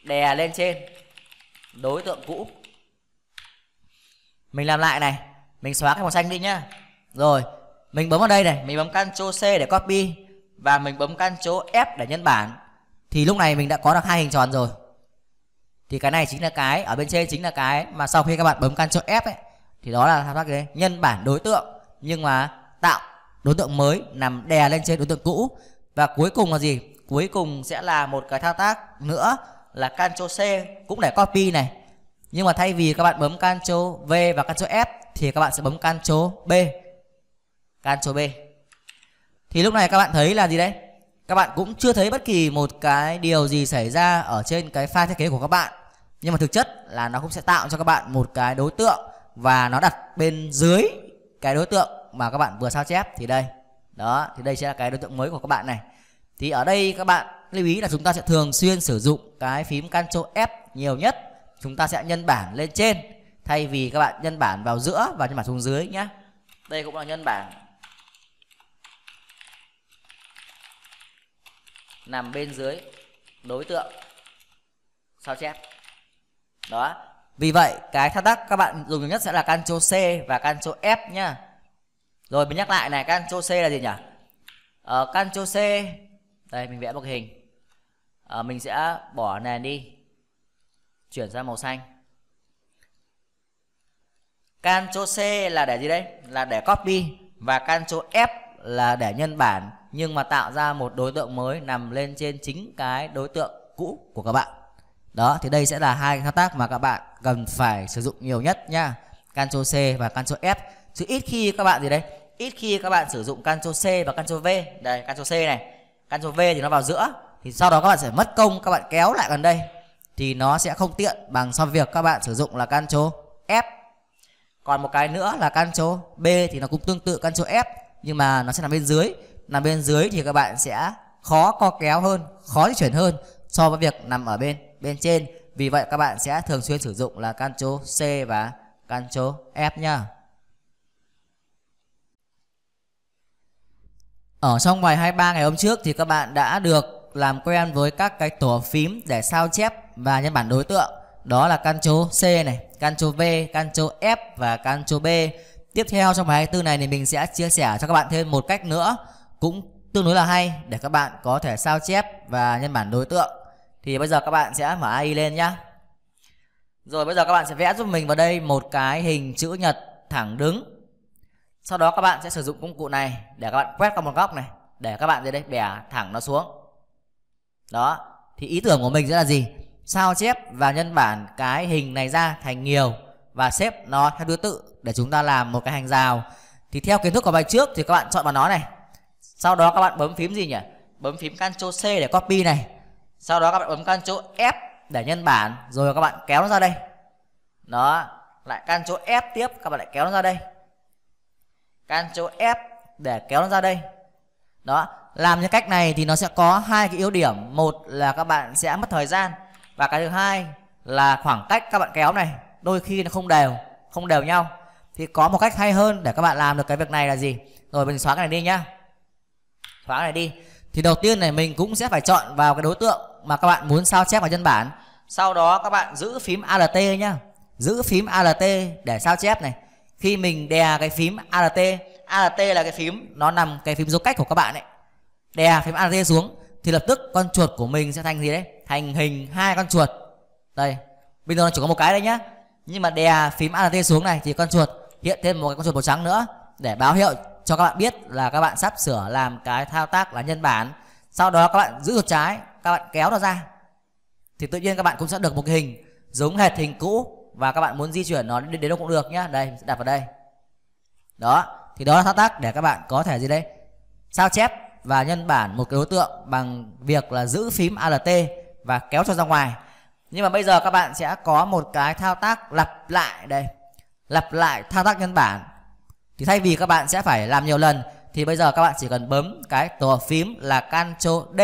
đè lên trên đối tượng cũ mình làm lại này mình xóa cái màu xanh đi nhá rồi mình bấm vào đây này mình bấm Ctrl C để copy và mình bấm Ctrl F để nhân bản thì lúc này mình đã có được hai hình tròn rồi thì cái này chính là cái ở bên trên chính là cái mà sau khi các bạn bấm Ctrl F ấy thì đó là thao tác gì? nhân bản đối tượng nhưng mà tạo đối tượng mới nằm đè lên trên đối tượng cũ và cuối cùng là gì cuối cùng sẽ là một cái thao tác nữa là Ctrl C cũng để copy này nhưng mà thay vì các bạn bấm Ctrl V và Ctrl F thì các bạn sẽ bấm can Ctrl B. can Ctrl B. Thì lúc này các bạn thấy là gì đấy? Các bạn cũng chưa thấy bất kỳ một cái điều gì xảy ra ở trên cái file thiết kế của các bạn. Nhưng mà thực chất là nó cũng sẽ tạo cho các bạn một cái đối tượng và nó đặt bên dưới cái đối tượng mà các bạn vừa sao chép thì đây. Đó, thì đây sẽ là cái đối tượng mới của các bạn này. Thì ở đây các bạn lưu ý là chúng ta sẽ thường xuyên sử dụng cái phím Ctrl F nhiều nhất. Chúng ta sẽ nhân bản lên trên thay vì các bạn nhân bản vào giữa và nhân bản xuống dưới nhé đây cũng là nhân bản nằm bên dưới đối tượng sao chép đó vì vậy cái thao tác các bạn dùng nhiều nhất sẽ là Ctrl C và Ctrl F nhá rồi mình nhắc lại này Ctrl C là gì nhỉ ờ, Ctrl C đây mình vẽ một hình ờ, mình sẽ bỏ nền đi chuyển sang màu xanh Ctrl C là để gì đây? Là để copy và Ctrl F là để nhân bản nhưng mà tạo ra một đối tượng mới nằm lên trên chính cái đối tượng cũ của các bạn. Đó thì đây sẽ là hai thao tác mà các bạn cần phải sử dụng nhiều nhất nhá. Ctrl C và Ctrl F. Chứ ít khi các bạn gì đấy? Ít khi các bạn sử dụng Ctrl C và Ctrl V. Đây Ctrl C này. Ctrl V thì nó vào giữa thì sau đó các bạn sẽ mất công các bạn kéo lại gần đây thì nó sẽ không tiện bằng so việc các bạn sử dụng là Ctrl F còn một cái nữa là căn số B thì nó cũng tương tự căn số F nhưng mà nó sẽ nằm bên dưới nằm bên dưới thì các bạn sẽ khó co kéo hơn khó di chuyển hơn so với việc nằm ở bên bên trên vì vậy các bạn sẽ thường xuyên sử dụng là căn số C và căn số F nhá Ở trong bài 23 ngày hôm trước thì các bạn đã được làm quen với các cái tổ phím để sao chép và nhân bản đối tượng đó là Ctrl C này, Ctrl V, Ctrl F và Ctrl B. Tiếp theo trong bài 24 này thì mình sẽ chia sẻ cho các bạn thêm một cách nữa cũng tương đối là hay để các bạn có thể sao chép và nhân bản đối tượng. Thì bây giờ các bạn sẽ mở AI lên nhá. Rồi bây giờ các bạn sẽ vẽ giúp mình vào đây một cái hình chữ nhật thẳng đứng. Sau đó các bạn sẽ sử dụng công cụ này để các bạn quét qua một góc này để các bạn dưới đây bẻ thẳng nó xuống. Đó, thì ý tưởng của mình sẽ là gì? sao chép và nhân bản cái hình này ra thành nhiều và xếp nó theo thứ tự để chúng ta làm một cái hàng rào thì theo kiến thức của bài trước thì các bạn chọn vào nó này sau đó các bạn bấm phím gì nhỉ bấm phím Ctrl C để copy này sau đó các bạn bấm Ctrl F để nhân bản rồi các bạn kéo nó ra đây đó lại Ctrl F tiếp các bạn lại kéo nó ra đây Ctrl F để kéo nó ra đây đó làm như cách này thì nó sẽ có hai cái yếu điểm một là các bạn sẽ mất thời gian và cái thứ hai là khoảng cách các bạn kéo này đôi khi nó không đều không đều nhau thì có một cách hay hơn để các bạn làm được cái việc này là gì rồi mình xóa cái này đi nhá xóa cái này đi thì đầu tiên này mình cũng sẽ phải chọn vào cái đối tượng mà các bạn muốn sao chép vào nhân bản sau đó các bạn giữ phím alt nhá giữ phím alt để sao chép này khi mình đè cái phím alt alt là cái phím nó nằm cái phím dấu cách của các bạn ấy đè phím alt xuống thì lập tức con chuột của mình sẽ thành gì đấy thành hình hai con chuột đây bình thường chỉ có một cái đấy nhá nhưng mà đè phím alt xuống này thì con chuột hiện thêm một cái con chuột màu trắng nữa để báo hiệu cho các bạn biết là các bạn sắp sửa làm cái thao tác là nhân bản sau đó các bạn giữ chuột trái các bạn kéo nó ra thì tự nhiên các bạn cũng sẽ được một cái hình giống hệt hình cũ và các bạn muốn di chuyển nó đến, đâu cũng được nhá đây đặt vào đây đó thì đó là thao tác để các bạn có thể gì đấy sao chép và nhân bản một cái đối tượng bằng việc là giữ phím alt và kéo cho ra ngoài nhưng mà bây giờ các bạn sẽ có một cái thao tác lặp lại đây lặp lại thao tác nhân bản thì thay vì các bạn sẽ phải làm nhiều lần thì bây giờ các bạn chỉ cần bấm cái tổ phím là Ctrl D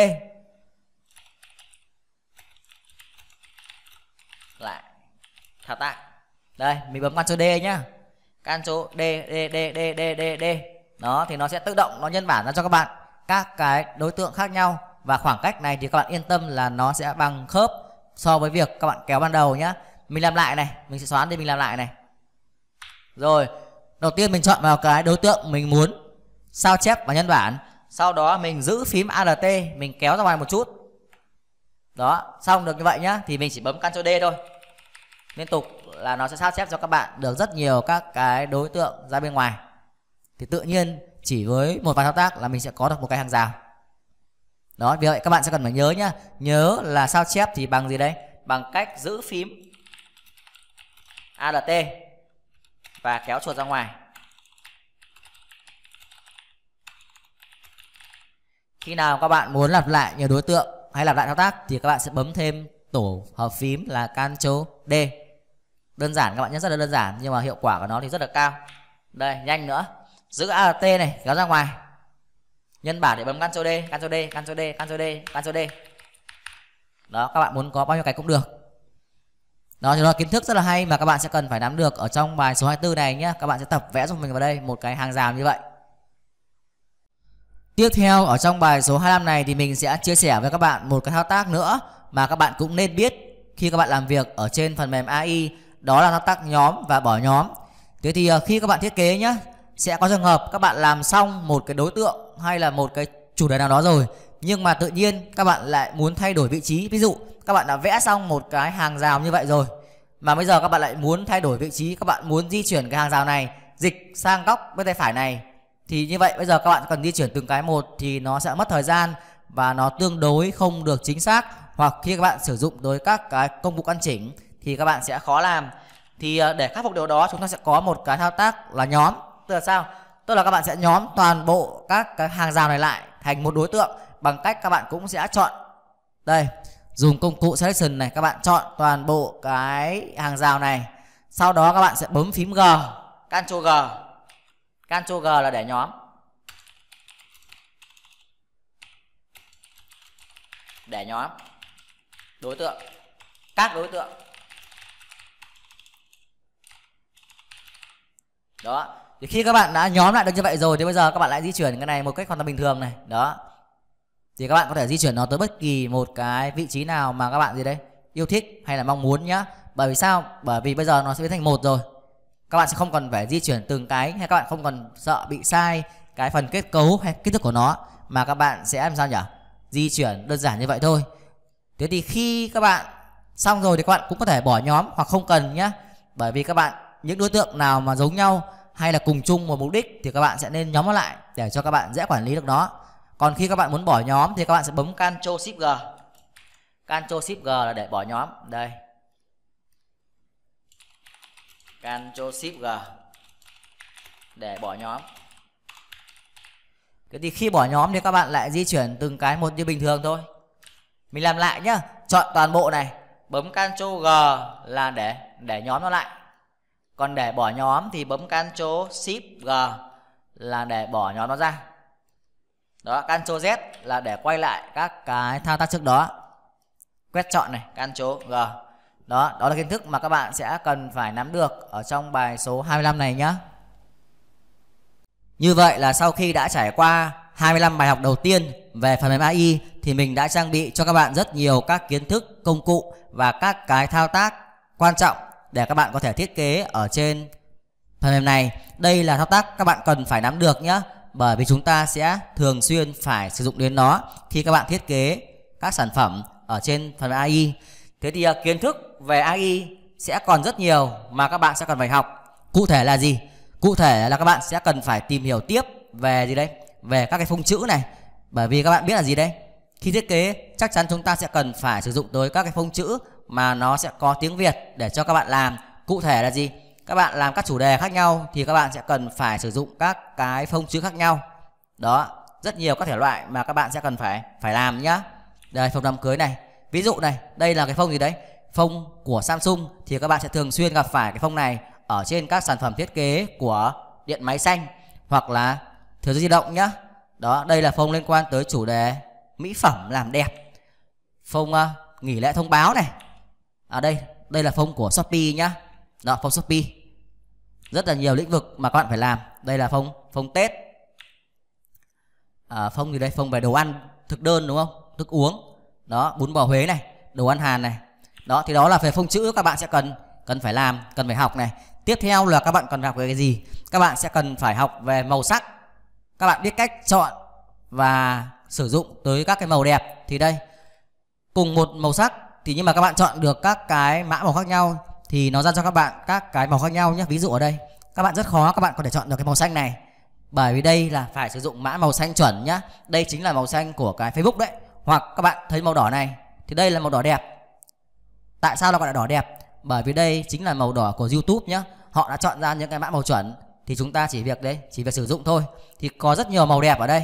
lại thao tác đây mình bấm Ctrl D nhá Ctrl D D D D D D D đó thì nó sẽ tự động nó nhân bản ra cho các bạn các cái đối tượng khác nhau và khoảng cách này thì các bạn yên tâm là nó sẽ bằng khớp so với việc các bạn kéo ban đầu nhá mình làm lại này mình sẽ xóa đi mình làm lại này rồi đầu tiên mình chọn vào cái đối tượng mình muốn sao chép và nhân bản sau đó mình giữ phím alt mình kéo ra ngoài một chút đó xong được như vậy nhá thì mình chỉ bấm Ctrl D thôi liên tục là nó sẽ sao chép cho các bạn được rất nhiều các cái đối tượng ra bên ngoài thì tự nhiên chỉ với một vài thao tác là mình sẽ có được một cái hàng rào đó vì vậy các bạn sẽ cần phải nhớ nhá nhớ là sao chép thì bằng gì đây? bằng cách giữ phím alt và kéo chuột ra ngoài khi nào các bạn muốn lặp lại nhiều đối tượng hay lặp lại thao tác thì các bạn sẽ bấm thêm tổ hợp phím là Ctrl D đơn giản các bạn nhé rất là đơn giản nhưng mà hiệu quả của nó thì rất là cao đây nhanh nữa giữ ART này kéo ra ngoài nhân bản để bấm Ctrl D Ctrl D Ctrl D Ctrl D Ctrl D đó các bạn muốn có bao nhiêu cái cũng được đó thì đó kiến thức rất là hay mà các bạn sẽ cần phải nắm được ở trong bài số 24 này nhé các bạn sẽ tập vẽ cho mình vào đây một cái hàng rào như vậy tiếp theo ở trong bài số 25 này thì mình sẽ chia sẻ với các bạn một cái thao tác nữa mà các bạn cũng nên biết khi các bạn làm việc ở trên phần mềm AI đó là thao tác nhóm và bỏ nhóm thế thì ờ, khi các bạn thiết kế nhé sẽ có trường hợp các bạn làm xong một cái đối tượng hay là một cái chủ đề nào đó rồi nhưng mà tự nhiên các bạn lại muốn thay đổi vị trí ví dụ các bạn đã vẽ xong một cái hàng rào như vậy rồi mà bây giờ các bạn lại muốn thay đổi vị trí các bạn muốn di chuyển cái hàng rào này dịch sang góc bên tay phải này thì như vậy bây giờ các bạn cần di chuyển từng cái một thì nó sẽ mất thời gian và nó tương đối không được chính xác hoặc khi các bạn sử dụng đối các cái công cụ căn chỉnh thì các bạn sẽ khó làm thì ờ, để khắc phục điều đó chúng ta sẽ có một cái thao tác là nhóm tức là sao tức là các bạn sẽ nhóm toàn bộ các cái hàng rào này lại thành một đối tượng bằng cách các bạn cũng sẽ chọn đây dùng công cụ selection này các bạn chọn toàn bộ cái hàng rào này sau đó các bạn sẽ bấm phím G Ctrl G Ctrl G là để nhóm để nhóm đối tượng các đối tượng đó thì khi các bạn đã nhóm lại được như vậy rồi thì bây giờ các bạn lại di chuyển cái này một cách hoàn toàn bình thường này đó thì các bạn có thể di chuyển nó tới bất kỳ một cái vị trí nào mà các bạn gì đấy yêu thích hay là mong muốn nhá bởi vì sao bởi vì bây giờ nó sẽ biến thành một rồi các bạn sẽ không còn phải di chuyển từng cái hay các bạn không còn sợ bị sai cái phần kết cấu hay kích thước của nó mà các bạn sẽ làm sao nhỉ di chuyển đơn giản như vậy thôi thế thì khi các bạn xong rồi thì các bạn cũng có thể bỏ nhóm hoặc không cần nhá bởi vì các bạn những đối tượng nào mà giống nhau hay là cùng chung một mục đích thì các bạn sẽ nên nhóm nó lại để cho các bạn dễ quản lý được nó còn khi các bạn muốn bỏ nhóm thì các bạn sẽ bấm Ctrl Shift G Ctrl Shift G là để bỏ nhóm đây Ctrl Shift G để bỏ nhóm Thế thì khi bỏ nhóm thì các bạn lại di chuyển từng cái một như bình thường thôi Mình làm lại nhá Chọn toàn bộ này Bấm Ctrl G là để để nhóm nó lại còn để bỏ nhóm thì bấm Ctrl Shift G là để bỏ nhóm nó ra đó Ctrl Z là để quay lại các cái thao tác trước đó quét chọn này Ctrl G đó đó là kiến thức mà các bạn sẽ cần phải nắm được ở trong bài số 25 này nhé như vậy là sau khi đã trải qua 25 bài học đầu tiên về phần mềm AI thì mình đã trang bị cho các bạn rất nhiều các kiến thức, công cụ và các cái thao tác quan trọng để các bạn có thể thiết kế ở trên phần mềm này. Đây là thao tác các bạn cần phải nắm được nhé bởi vì chúng ta sẽ thường xuyên phải sử dụng đến nó khi các bạn thiết kế các sản phẩm ở trên phần AI. Thế thì à, kiến thức về AI sẽ còn rất nhiều mà các bạn sẽ cần phải học. Cụ thể là gì? Cụ thể là các bạn sẽ cần phải tìm hiểu tiếp về gì đấy? Về các cái phông chữ này. Bởi vì các bạn biết là gì đấy? Khi thiết kế chắc chắn chúng ta sẽ cần phải sử dụng tới các cái phông chữ mà nó sẽ có tiếng Việt để cho các bạn làm. Cụ thể là gì? Các bạn làm các chủ đề khác nhau thì các bạn sẽ cần phải sử dụng các cái phông chữ khác nhau. Đó, rất nhiều các thể loại mà các bạn sẽ cần phải phải làm nhá. Đây phông đám cưới này. Ví dụ này, đây là cái phông gì đấy? Phông của Samsung thì các bạn sẽ thường xuyên gặp phải cái phông này ở trên các sản phẩm thiết kế của điện máy xanh hoặc là thế giới di động nhá. Đó, đây là phông liên quan tới chủ đề mỹ phẩm làm đẹp. Phông uh, nghỉ lễ thông báo này à đây đây là phông của shopee nhá đó phông shopee rất là nhiều lĩnh vực mà các bạn phải làm đây là phông phông tết à, phông gì đây phông về đồ ăn thực đơn đúng không thức uống đó bún bò huế này đồ ăn hàn này đó thì đó là về phông chữ các bạn sẽ cần cần phải làm cần phải học này tiếp theo là các bạn cần học về cái gì các bạn sẽ cần phải học về màu sắc các bạn biết cách chọn và sử dụng tới các cái màu đẹp thì đây cùng một màu sắc thì nhưng mà các bạn chọn được các cái mã màu khác nhau thì nó ra cho các bạn các cái màu khác nhau nhé ví dụ ở đây các bạn rất khó các bạn có thể chọn được cái màu xanh này bởi vì đây là phải sử dụng mã màu xanh chuẩn nhá đây chính là màu xanh của cái facebook đấy hoặc các bạn thấy màu đỏ này thì đây là màu đỏ đẹp tại sao nó gọi là đỏ đẹp bởi vì đây chính là màu đỏ của youtube nhá họ đã chọn ra những cái mã màu chuẩn thì chúng ta chỉ việc đấy chỉ việc sử dụng thôi thì có rất nhiều màu đẹp ở đây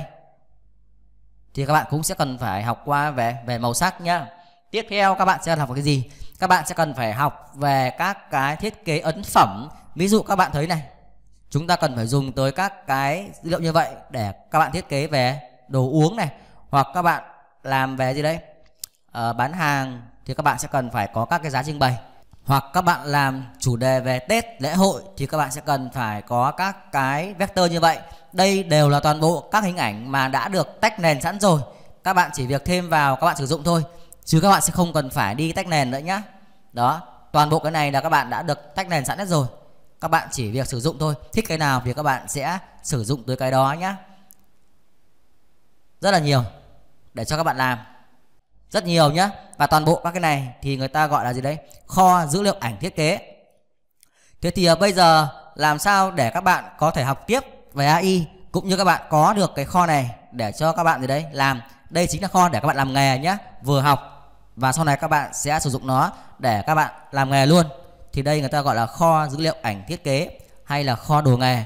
thì các bạn cũng sẽ cần phải học qua về về màu sắc nhá tiếp theo các bạn sẽ học cái gì các bạn sẽ cần phải học về các cái thiết kế ấn phẩm ví dụ các bạn thấy này chúng ta cần phải dùng tới các cái dữ liệu như vậy để các bạn thiết kế về đồ uống này hoặc các bạn làm về gì đấy à, ờ, bán hàng thì các bạn sẽ cần phải có các cái giá trưng bày hoặc các bạn làm chủ đề về Tết lễ hội thì các bạn sẽ cần phải có các cái vector như vậy đây đều là toàn bộ các hình ảnh mà đã được tách nền sẵn rồi các bạn chỉ việc thêm vào các bạn sử dụng thôi chứ các bạn sẽ không cần phải đi tách nền nữa nhá đó toàn bộ cái này là các bạn đã được tách nền sẵn hết rồi các bạn chỉ việc sử dụng thôi thích cái nào thì các bạn sẽ sử dụng tới cái đó nhá rất là nhiều để cho các bạn làm rất nhiều nhá và toàn bộ các cái này thì người ta gọi là gì đấy kho dữ liệu ảnh thiết kế thế thì ờ, bây giờ làm sao để các bạn có thể học tiếp về AI cũng như các bạn có được cái kho này để cho các bạn gì đấy làm đây chính là kho để các bạn làm nghề nhá vừa học và sau này các bạn sẽ sử dụng nó để các bạn làm nghề luôn thì đây người ta gọi là kho dữ liệu ảnh thiết kế hay là kho đồ nghề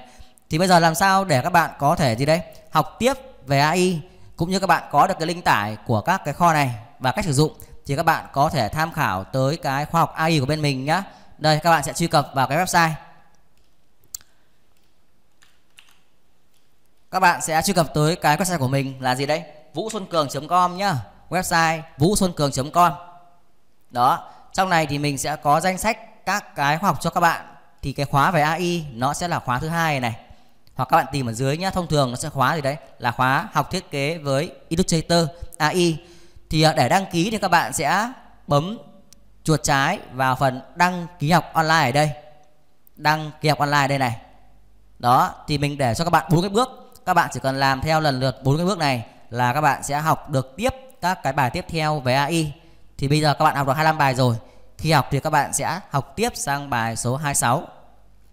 thì bây giờ làm sao để các bạn có thể gì đấy học tiếp về AI cũng như các bạn có được cái link tải của các cái kho này và cách sử dụng thì các bạn có thể tham khảo tới cái khoa học AI của bên mình nhá đây các bạn sẽ truy cập vào cái website các bạn sẽ truy cập tới cái website của mình là gì đấy vũ xuân cường com nhá website vũ xuân cường com đó trong này thì mình sẽ có danh sách các cái khóa học cho các bạn thì cái khóa về AI nó sẽ là khóa thứ hai này hoặc các bạn tìm ở dưới nhé thông thường nó sẽ khóa gì đấy là khóa học thiết kế với Illustrator AI thì à, để đăng ký thì các bạn sẽ bấm chuột trái vào phần đăng ký học online ở đây đăng ký học online đây này đó thì mình để cho các bạn bốn cái bước các bạn chỉ cần làm theo lần lượt bốn cái bước này là các bạn sẽ học được tiếp các cái bài tiếp theo về AI thì bây giờ các bạn học được 25 bài rồi khi học thì các bạn sẽ học tiếp sang bài số 26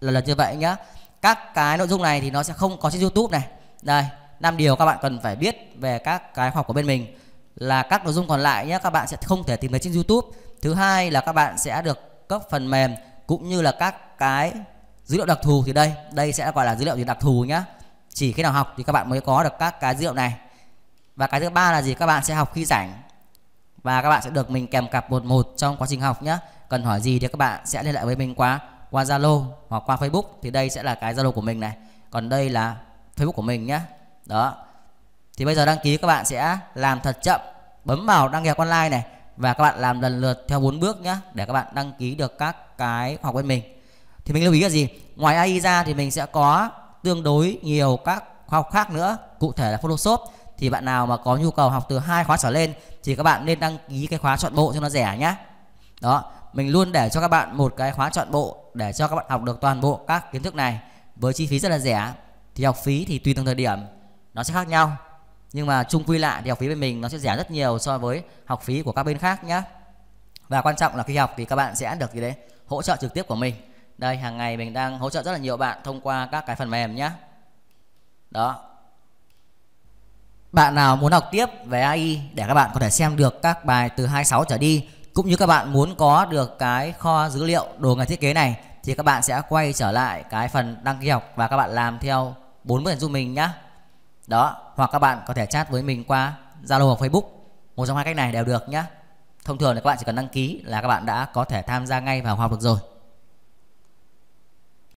là lần như vậy nhá các cái nội dung này thì nó sẽ không có trên YouTube này đây 5 điều các bạn cần phải biết về các cái học của bên mình là các nội dung còn lại nhé các bạn sẽ không thể tìm thấy trên YouTube thứ hai là các bạn sẽ được cấp phần mềm cũng như là các cái dữ liệu đặc thù thì đây đây sẽ gọi là dữ liệu gì đặc thù nhá chỉ khi nào học thì các bạn mới có được các cái dữ liệu này và cái thứ ba là gì các bạn sẽ học khi rảnh và các bạn sẽ được mình kèm cặp một một trong quá trình học nhé cần hỏi gì thì các bạn sẽ liên lạc với mình qua qua Zalo hoặc qua Facebook thì đây sẽ là cái Zalo của mình này còn đây là Facebook của mình nhé đó thì bây giờ đăng ký các bạn sẽ làm thật chậm bấm vào đăng ký online này và các bạn làm lần lượt theo bốn bước nhé để các bạn đăng ký được các cái học bên mình thì mình lưu ý là gì ngoài AI ra thì mình sẽ có tương đối nhiều các học khác nữa cụ thể là Photoshop thì bạn nào mà có nhu cầu học từ hai khóa trở lên thì các bạn nên đăng ký cái khóa chọn bộ cho nó rẻ nhá đó mình luôn để cho các bạn một cái khóa chọn bộ để cho các bạn học được toàn bộ các kiến thức này với chi phí rất là rẻ thì học phí thì tùy từng thời điểm nó sẽ khác nhau nhưng mà chung quy lại thì học phí bên mình nó sẽ rẻ rất nhiều so với học phí của các bên khác nhá và quan trọng là khi học thì các bạn sẽ được gì đấy hỗ trợ trực tiếp của mình đây hàng ngày mình đang hỗ trợ rất là nhiều bạn thông qua các cái phần mềm nhá đó bạn nào muốn học tiếp về AI để các bạn có thể xem được các bài từ 26 trở đi cũng như các bạn muốn có được cái kho dữ liệu đồ nghề thiết kế này thì các bạn sẽ quay trở lại cái phần đăng ký học và các bạn làm theo 4 phần giúp mình nhá. Đó, hoặc các bạn có thể chat với mình qua Zalo hoặc Facebook. Một trong hai cách này đều được nhá. Thông thường thì các bạn chỉ cần đăng ký là các bạn đã có thể tham gia ngay vào học được rồi.